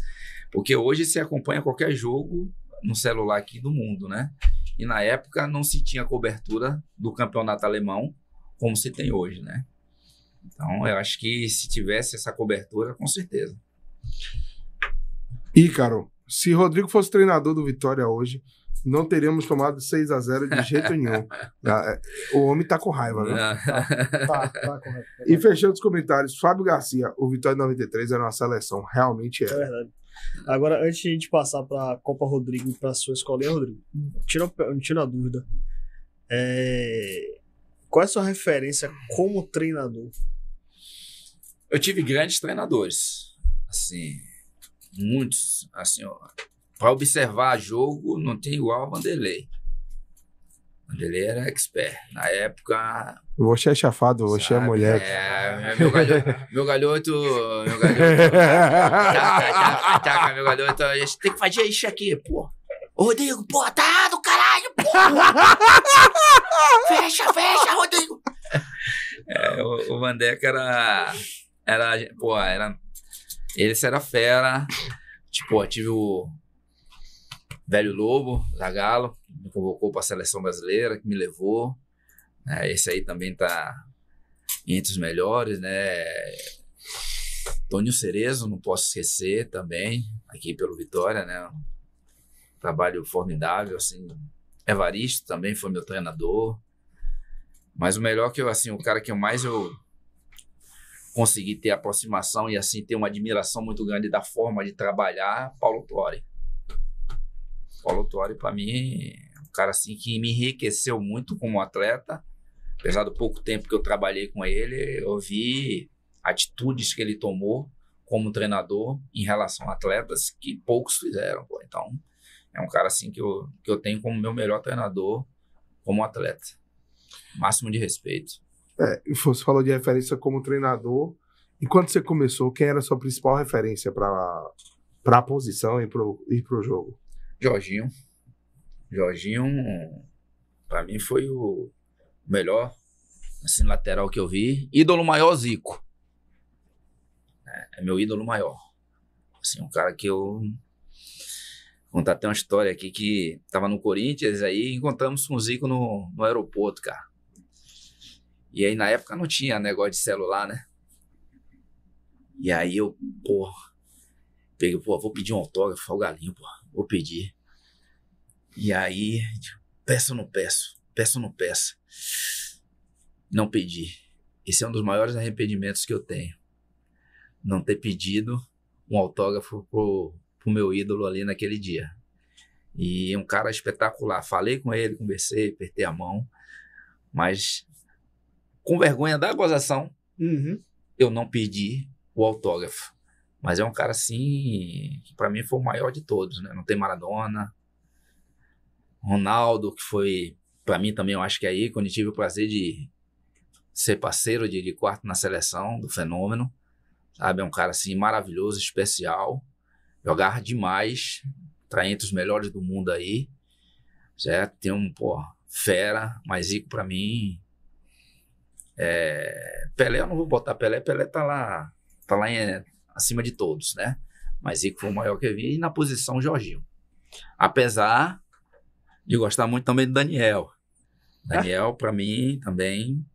Porque hoje se acompanha qualquer jogo no celular aqui do mundo, né? E na época não se tinha cobertura do campeonato alemão como se tem hoje, né? Então, eu acho que se tivesse essa cobertura, com certeza. Ícaro, se Rodrigo fosse treinador do Vitória hoje, não teríamos tomado 6 a 0 de jeito nenhum. Ah, é, o homem tá com raiva, né? tá, tá com E fechando os comentários, Fábio Garcia, o Vitória 93 era uma seleção, realmente era. É verdade. Agora, antes de a gente passar para Copa Rodrigo e para sua escolinha, Rodrigo, tira, tira a dúvida. É, qual é a sua referência como treinador? Eu tive grandes treinadores, assim, muitos, assim, para observar jogo não tem igual a Vanderlei. Vanderlei era expert. Na época. Você é chafado, você é sabe, é mulher. É, meu galhoto. Meu galhoto. Meu galhoto taca, meu galhoto. Tem que fazer isso aqui, pô. Rodrigo, pô, tá do caralho, pô! Fecha, fecha, Rodrigo! É, o, o Vandeca era. Era. Pô, era. Esse era fera. Tipo, tive o. Velho Lobo, Zagalo, me convocou para a seleção brasileira, que me levou. É, esse aí também tá entre os melhores, né? Tônio Cerezo, não posso esquecer também, aqui pelo Vitória, né? Um trabalho formidável, assim, Evaristo também foi meu treinador. Mas o melhor que eu, assim, o cara que eu mais eu consegui ter aproximação e, assim, ter uma admiração muito grande da forma de trabalhar, Paulo Tuori. Paulo Tuori, para mim, um cara, assim, que me enriqueceu muito como atleta. Apesar do pouco tempo que eu trabalhei com ele, eu vi atitudes que ele tomou como treinador em relação a atletas que poucos fizeram. Pô. Então, é um cara assim que eu, que eu tenho como meu melhor treinador como atleta. Máximo de respeito. É, você falou de referência como treinador. E quando você começou, quem era a sua principal referência para a posição e para o jogo? Jorginho. Jorginho, para mim, foi o melhor assim, lateral que eu vi. Ídolo maior, Zico. É, é meu ídolo maior. Assim, um cara que eu Contar até uma história aqui que tava no Corinthians, aí encontramos com o Zico no, no aeroporto, cara. E aí na época não tinha negócio de celular, né? E aí eu, pô, peguei, pô, vou pedir um autógrafo ao Galinho, pô, vou pedir. E aí, tipo, peço ou não peço? Peço ou não peço? Não pedi. Esse é um dos maiores arrependimentos que eu tenho. Não ter pedido um autógrafo pro pro meu ídolo ali naquele dia. E um cara espetacular. Falei com ele, conversei, apertei a mão, mas com vergonha da gozação, uhum. eu não pedi o autógrafo. Mas é um cara assim que para mim foi o maior de todos, né? Não tem Maradona, Ronaldo, que foi para mim também, eu acho que é aí quando eu tive o prazer de ser parceiro de, de quarto na seleção do fenômeno, sabe? É um cara assim maravilhoso, especial jogar demais, tá entre os melhores do mundo aí, certo? Tem um, pô, fera, mas Zico pra mim... É... Pelé, eu não vou botar Pelé, Pelé tá lá, tá lá em, acima de todos, né? Mas Zico foi o maior que eu vi, e na posição Jorginho. Apesar de gostar muito também do Daniel. Daniel, é? para mim, também,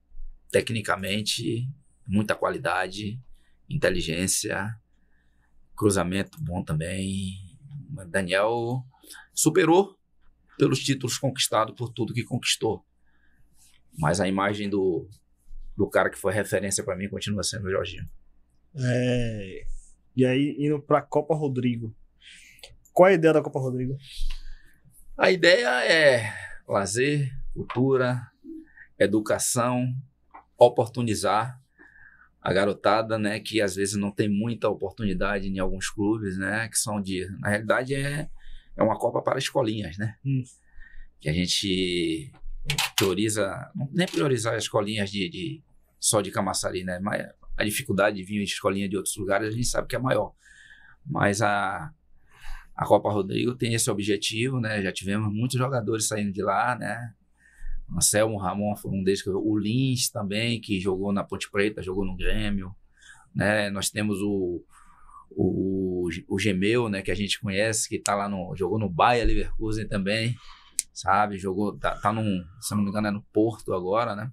tecnicamente, muita qualidade, inteligência, Cruzamento bom também. Daniel superou pelos títulos conquistados, por tudo que conquistou. Mas a imagem do, do cara que foi referência para mim continua sendo o Jorginho. É, e aí, indo para a Copa Rodrigo. Qual é a ideia da Copa Rodrigo? A ideia é lazer, cultura, educação, oportunizar a garotada, né, que às vezes não tem muita oportunidade em alguns clubes, né, que são de, na realidade é, é uma Copa para escolinhas, né, hum. que a gente prioriza, nem priorizar as escolinhas de, de só de Camaçari, né, mas a dificuldade de vir em escolinha de outros lugares a gente sabe que é maior, mas a a Copa Rodrigo tem esse objetivo, né, já tivemos muitos jogadores saindo de lá, né, Anselmo Ramon foi um deles. O Lins também, que jogou na Ponte Preta, jogou no Grêmio. Né? Nós temos o, o, o Gemeu, né? que a gente conhece, que tá lá no, jogou no Bahia, Leverkusen também, sabe? Jogou, tá, tá num, se não me engano, é no Porto agora, né?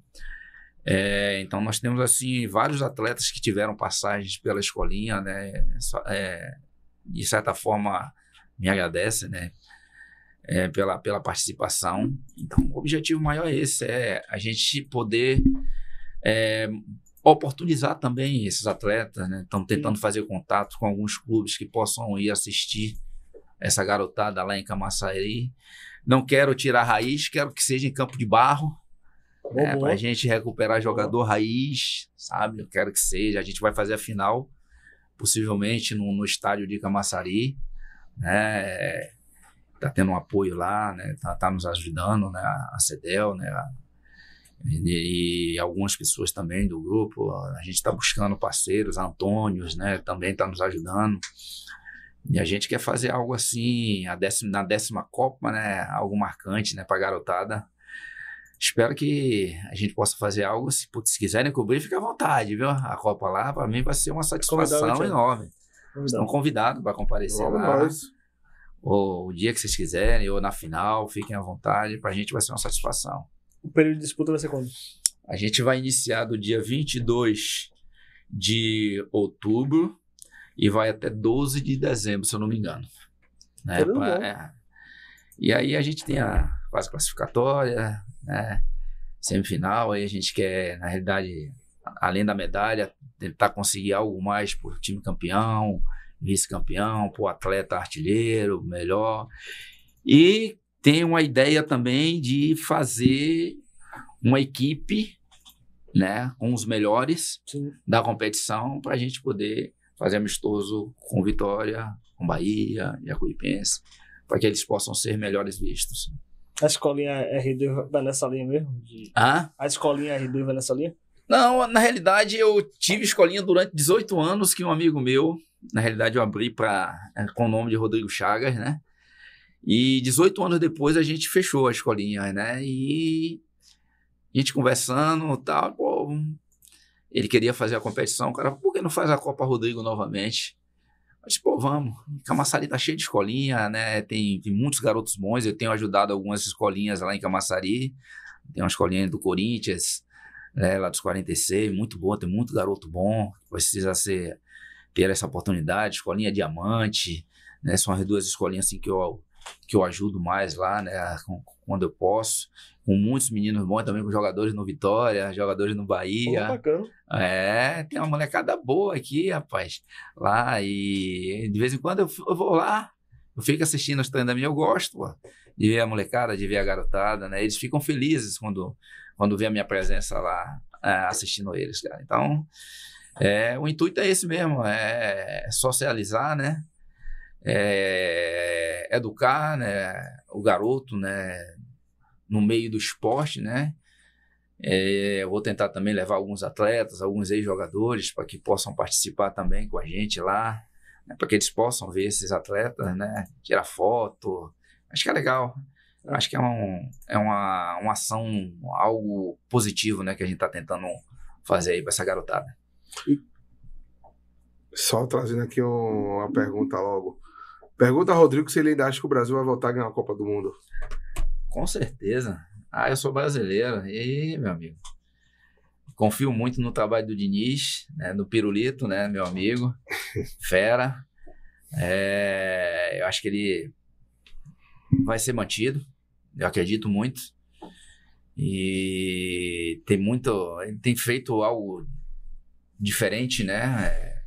É, então nós temos assim vários atletas que tiveram passagens pela escolinha, né? É, de certa forma me agradece, né? é, pela, pela participação. Então, o objetivo maior é esse, é a gente poder é, oportunizar também esses atletas, né? Estamos tentando fazer contato com alguns clubes que possam ir assistir essa garotada lá em Camaçari. Não quero tirar raiz, quero que seja em campo de barro. Né? Para a gente recuperar jogador raiz, sabe? Eu quero que seja. A gente vai fazer a final, possivelmente no, no estádio de Camaçari. Né? tá tendo um apoio lá, né? Tá, tá nos ajudando, né? A CEDEL, né? A, e, e, algumas pessoas também do grupo. A gente está buscando parceiros, Antônios, né? Também está nos ajudando. E a gente quer fazer algo assim, a décima, na décima Copa, né? Algo marcante, né? Para garotada. Espero que a gente possa fazer algo. Se, putz, se quiserem cobrir, fica à vontade, viu? A Copa lá, para mim, vai ser uma satisfação enorme. Convidado. Estão convidados para comparecer Logo lá. Mais ou o dia que vocês quiserem, ou na final, fiquem à vontade, para a gente vai ser uma satisfação. O período de disputa vai ser quando? A gente vai iniciar do dia 22 de outubro e vai até 12 de dezembro, se eu não me engano. Né? Pra, é. E aí a gente tem a fase classificatória, né? semifinal, aí a gente quer, na realidade, além da medalha, tentar conseguir algo mais por time campeão, vice-campeão, para o atleta artilheiro, melhor. E tem uma ideia também de fazer uma equipe né, com os melhores Sim. da competição para a gente poder fazer amistoso com Vitória, com Bahia, Jacuipense, para que eles possam ser melhores vistos. A escolinha R2 vai nessa linha mesmo? De... Ah? A escolinha R2 vai nessa linha? Não, na realidade eu tive escolinha durante 18 anos que um amigo meu na realidade, eu abri para é, com o nome de Rodrigo Chagas, né? E 18 anos depois a gente fechou a escolinha, né? E a gente conversando tal. Pô, ele queria fazer a competição. O cara, por que não faz a Copa Rodrigo novamente? Mas, pô, vamos. Camaçari tá cheio de escolinha, né? Tem, tem muitos garotos bons. Eu tenho ajudado algumas escolinhas lá em Camaçari. Tem uma escolinha do Corinthians, né, lá dos 46, muito boa. Tem muito garoto bom. Precisa ser ter essa oportunidade, Escolinha Diamante, né? São as duas escolinhas assim que eu que eu ajudo mais lá, né, quando eu posso, com muitos meninos bons também, com jogadores no Vitória, jogadores no Bahia. bacana. É, tem uma molecada boa aqui, rapaz, lá e de vez em quando eu, eu vou lá, eu fico assistindo os treinos da minha, eu gosto, pô, de ver a molecada, de ver a garotada, né, eles ficam felizes quando, quando vê a minha presença lá, é, assistindo eles, cara, então... É, o intuito é esse mesmo, é, é socializar, né? É educar né? o garoto, né? No meio do esporte, né? É, eu vou tentar também levar alguns atletas, alguns ex-jogadores, para que possam participar também com a gente lá, né? para que eles possam ver esses atletas, né? Tirar foto. Acho que é legal. É. Acho que é, um, é uma, uma ação, algo positivo, né? Que a gente está tentando fazer aí para essa garotada. E só trazendo aqui um, uma pergunta logo. Pergunta Rodrigo se ele ainda acha que o Brasil vai voltar a ganhar a Copa do Mundo. Com certeza. Ah, eu sou brasileiro. E meu amigo. Confio muito no trabalho do Diniz, né, no Pirulito, né, meu amigo. Fera. É, eu acho que ele vai ser mantido. Eu acredito muito. E tem muito. Ele tem feito algo diferente, né?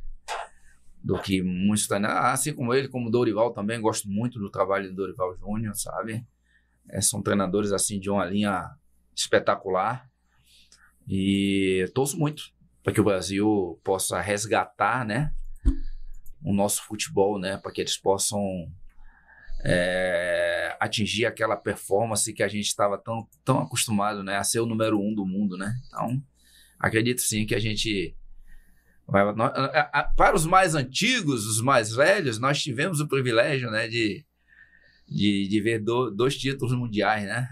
Do que muitos né? assim como ele, como Dorival também, gosto muito do trabalho do Dorival Júnior, sabe? É, são treinadores assim de uma linha espetacular. E torço muito para que o Brasil possa resgatar, né? O nosso futebol, né? Para que eles possam é, atingir aquela performance que a gente estava tão, tão acostumado né, a ser o número um do mundo. Né? Então, acredito sim que a gente para os mais antigos, os mais velhos, nós tivemos o privilégio né, de, de, de ver do, dois títulos mundiais, né?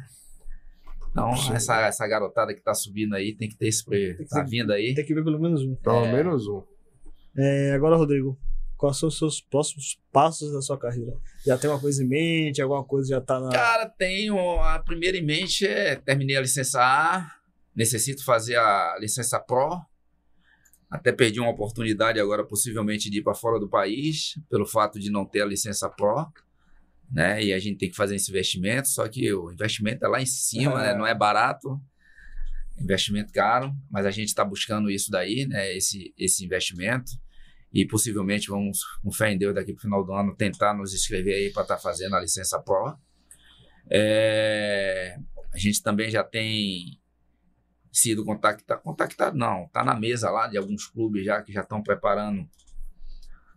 Então, essa, essa garotada que está subindo aí tem que ter esse. privilégio. tá vindo aí. Tem que ver pelo menos um. Pelo é... menos um. É, agora, Rodrigo, quais são os seus próximos passos da sua carreira? Já tem uma coisa em mente? Alguma coisa já está na. Cara, tenho. A primeira em mente é terminei a licença A, necessito fazer a licença Pro até perdi uma oportunidade agora, possivelmente, de ir para fora do país, pelo fato de não ter a licença PRO, né? E a gente tem que fazer esse investimento, só que o investimento é lá em cima, né? é. né? Não é barato, investimento caro, mas a gente está buscando isso daí, né? Esse, esse investimento. E possivelmente vamos, com fé em Deus, daqui para o final do ano, tentar nos inscrever aí para estar tá fazendo a licença PRO. É, a gente também já tem sido contactado. Contactado não, tá na mesa lá de alguns clubes já que já estão preparando,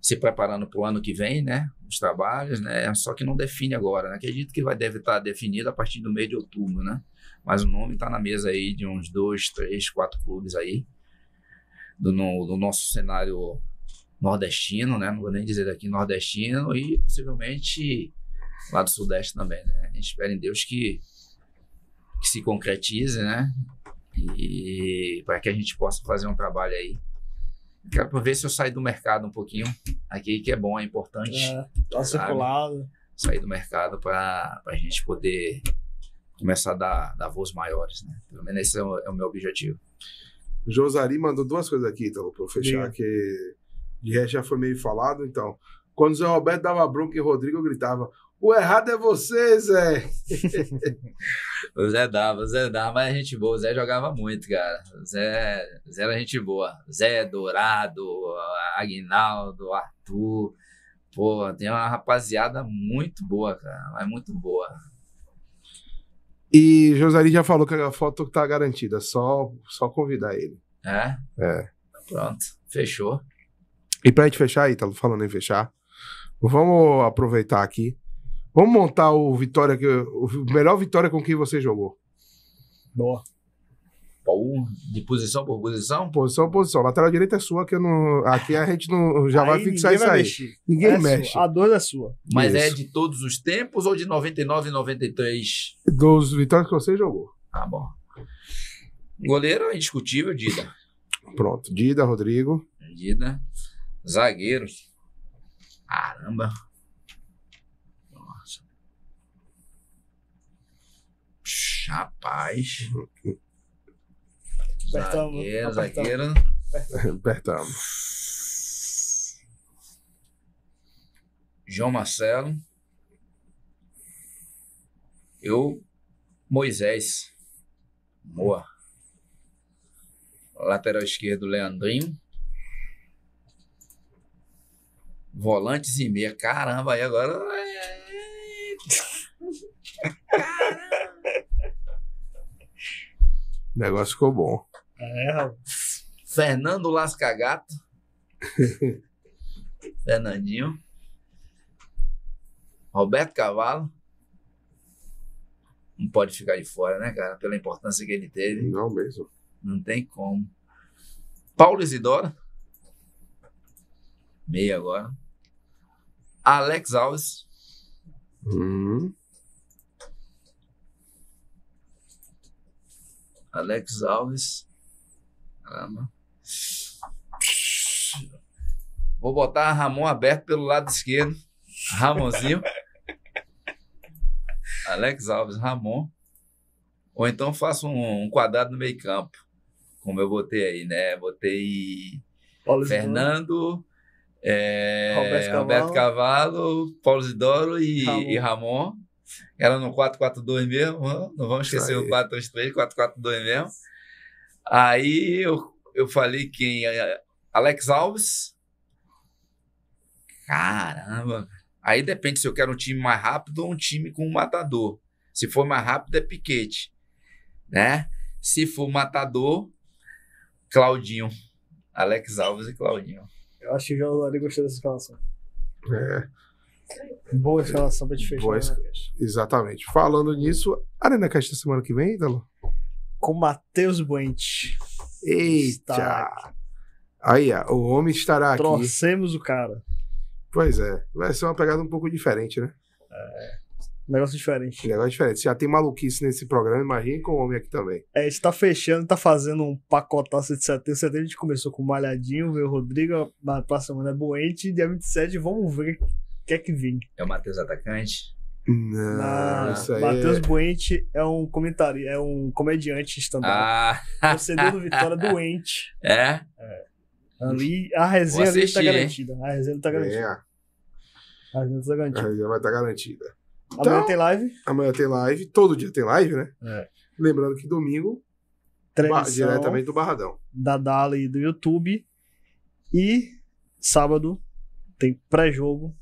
se preparando para o ano que vem, né? Os trabalhos, né? Só que não define agora, né? Acredito que vai deve estar tá definido a partir do mês de outubro, né? Mas o nome tá na mesa aí de uns dois, três, quatro clubes aí do, no, do nosso cenário nordestino, né? Não vou nem dizer daqui nordestino e possivelmente lá do sudeste também, né? A gente espera em Deus que, que se concretize, né? E para que a gente possa fazer um trabalho aí. Quero ver se eu saio do mercado um pouquinho aqui, que é bom, é importante. É, tá circulado. Sair do mercado para a gente poder começar a dar, dar voos maiores, né? Pelo menos esse é o, é o meu objetivo. Josari mandou duas coisas aqui, então, para fechar, Sim. que de resto já foi meio falado, então. Quando o Zé Roberto dava bronca e Rodrigo, eu gritava: o errado é você, Zé. o Zé dava, o Zé dava, mas a é gente boa. O Zé jogava muito, cara. O Zé, Zé era gente boa. Zé, Dourado, Aguinaldo, Arthur. Pô, tem uma rapaziada muito boa, cara. Mas muito boa. E Josari já falou que a foto tá garantida. Só, só convidar ele. É? É. Pronto, fechou. E pra gente fechar, aí, tá falando em fechar, vamos aproveitar aqui Vamos montar o Vitória, o melhor Vitória com quem você jogou. Boa. De posição por posição? Posição por posição. Lateral direita é sua, que eu não. Aqui a gente não já aí vai fixar isso aí. Mexer. Ninguém é mexe. Sua. A dor é sua. Mas é isso. é de todos os tempos ou de 99 e 93? Dos vitórias que você jogou. Tá ah, bom. Goleiro é indiscutível, Dida. Pronto. Dida, Rodrigo. Dida. Zagueiro. Caramba. Rapaz. Apertamos, zagueiro, Apertamos. João Marcelo. Eu, Moisés. Moa. Lateral esquerdo, Leandrinho. Volantes e meia. Caramba, aí agora é O negócio ficou bom. É, rapaz. Fernando Lascagato. Fernandinho. Roberto Cavalo. Não pode ficar de fora, né, cara? Pela importância que ele teve. Não mesmo. Não tem como. Paulo Isidoro. Meia agora. Alex Alves. Hum. Alex Alves. Caramba. Vou botar Ramon aberto pelo lado esquerdo. Ramonzinho. Alex Alves, Ramon. Ou então faço um, um quadrado no meio-campo. Como eu botei aí, né? Botei Paulo Fernando, é, Roberto, Cavalo. Roberto Cavalo, Paulo Zidoro e Ramon. E Ramon era no 4-4-2 mesmo, não vamos esquecer o 4-2-3, 4-4-2 mesmo. Aí eu, eu falei quem? É, é, Alex Alves. Caramba! Aí depende se eu quero um time mais rápido ou um time com um matador. Se for mais rápido, é piquete. Né? Se for matador, Claudinho. Alex Alves e Claudinho. Eu acho que o João Lari gostou dessa escalação. É. Boa escalação para te fechar. Boa, né, Exatamente. Falando nisso, Arena Caixa semana que vem, Italo? Com Matheus Buente. Eita! Aí, o homem estará Trouxemos aqui. Trouxemos o cara. Pois é. Vai ser uma pegada um pouco diferente, né? É. Negócio diferente. Negócio diferente. Já tem maluquice nesse programa, imagina com o homem aqui também. É, a gente tá fechando, tá fazendo um pacotaço de setembro. Setembro a gente começou com o Malhadinho, veio o Rodrigo, na próxima semana é Boente, dia 27, vamos ver quer que vim. É o Matheus Atacante? Não, Na... Ah, aí... É Matheus Buente é um comentário, é um comediante stand-up. Ah. Torcedor do Vitória doente. É? é. Ali, a resenha ali tá garantida. A resenha tá garantida. É. A resenha tá garantida. A resenha vai estar tá garantida. Então, amanhã tem live? Amanhã tem live. Todo dia tem live, né? É. Lembrando que domingo, ba... diretamente do Barradão. Da Dali do YouTube. E sábado tem pré-jogo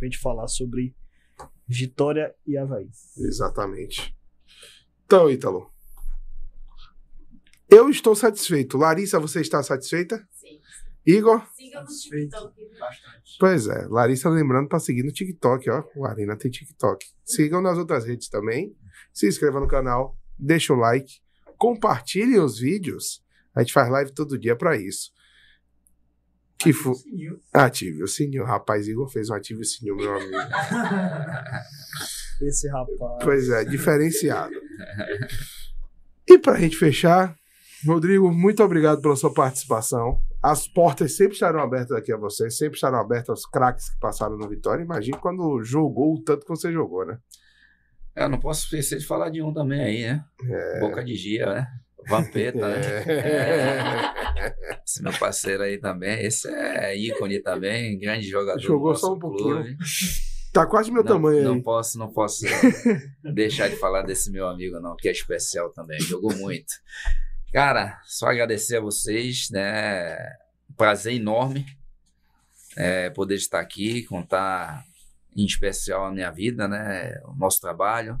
pra gente falar sobre Vitória e Havaí. Exatamente. Então, Ítalo. Eu estou satisfeito. Larissa, você está satisfeita? Sim. Igor? Siga Bastante. Pois é, Larissa lembrando para tá seguir no TikTok, ó. O Arena tem TikTok. Sigam nas outras redes também. Se inscreva no canal, deixa o like, compartilhe os vídeos. A gente faz live todo dia para isso. Que Ah, O sininho, rapaz. Igor fez um ativo e sininho, meu amigo. Esse rapaz. Pois é, diferenciado. E para a gente fechar, Rodrigo, muito obrigado pela sua participação. As portas sempre estarão abertas aqui a vocês, sempre estarão abertas aos craques que passaram no Vitória. Imagina quando jogou o tanto que você jogou, né? É, eu não posso esquecer de falar de um também aí, né? É... Boca de Gia, né? Vampeta, né? É. Esse meu parceiro aí também. Esse é ícone também, grande jogador. Jogou só um pouquinho. Tá quase meu não, tamanho não aí. Não posso, não posso deixar de falar desse meu amigo, não, que é especial também. Jogou muito. Cara, só agradecer a vocês, né? Prazer enorme é, poder estar aqui, contar em especial a minha vida, né? O nosso trabalho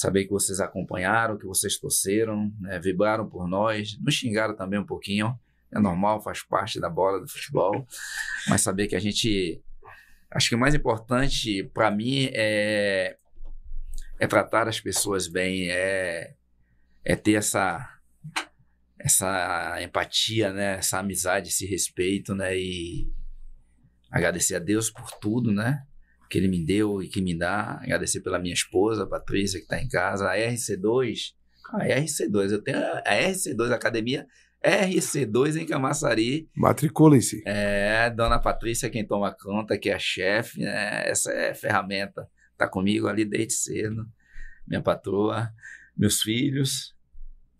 saber que vocês acompanharam, que vocês torceram, né, vibraram por nós, nos xingaram também um pouquinho. É normal, faz parte da bola do futebol. Mas saber que a gente. Acho que o mais importante para mim é, é tratar as pessoas bem, é, é ter essa, essa empatia, né? essa amizade, esse respeito, né? E agradecer a Deus por tudo, né? que ele me deu e que me dá. Agradecer pela minha esposa, Patrícia, que está em casa. A RC2. A RC2. Eu tenho a RC2, a Academia RC2 em Camaçari. matriculem se É, Dona Patrícia quem toma conta, que é a chefe. Né? Essa é ferramenta. Está comigo ali desde cedo. Minha patroa, meus filhos.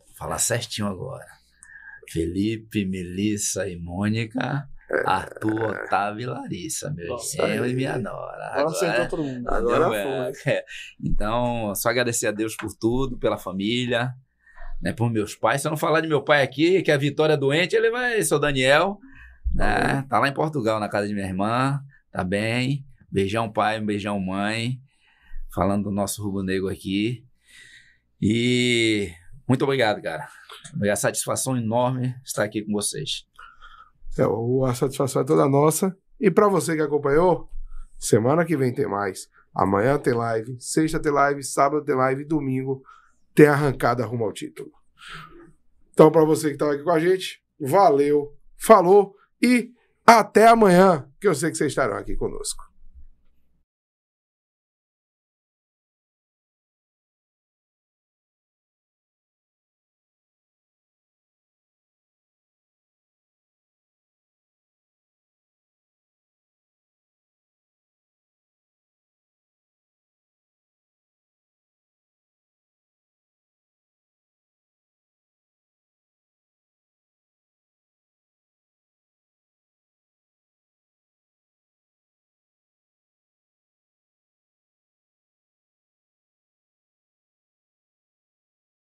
Vou falar certinho agora. Felipe, Melissa e Mônica. Arthur, Otávio e Larissa, meu irmão eu e minha nora. Agora sentou todo mundo. Agora, foi. É. Então, só agradecer a Deus por tudo, pela família, né, por meus pais. Se eu não falar de meu pai aqui, que a Vitória é doente, ele vai, seu Daniel, né, tá lá em Portugal, na casa de minha irmã, tá bem. Beijão pai, beijão mãe. Falando do nosso rubro-negro aqui. E muito obrigado, cara. É uma satisfação enorme estar aqui com vocês é a satisfação é toda nossa. E para você que acompanhou, semana que vem tem mais. Amanhã tem live, sexta tem live, sábado tem live, domingo tem arrancada rumo ao título. Então, para você que estava tá aqui com a gente, valeu, falou e até amanhã, que eu sei que vocês estarão aqui conosco.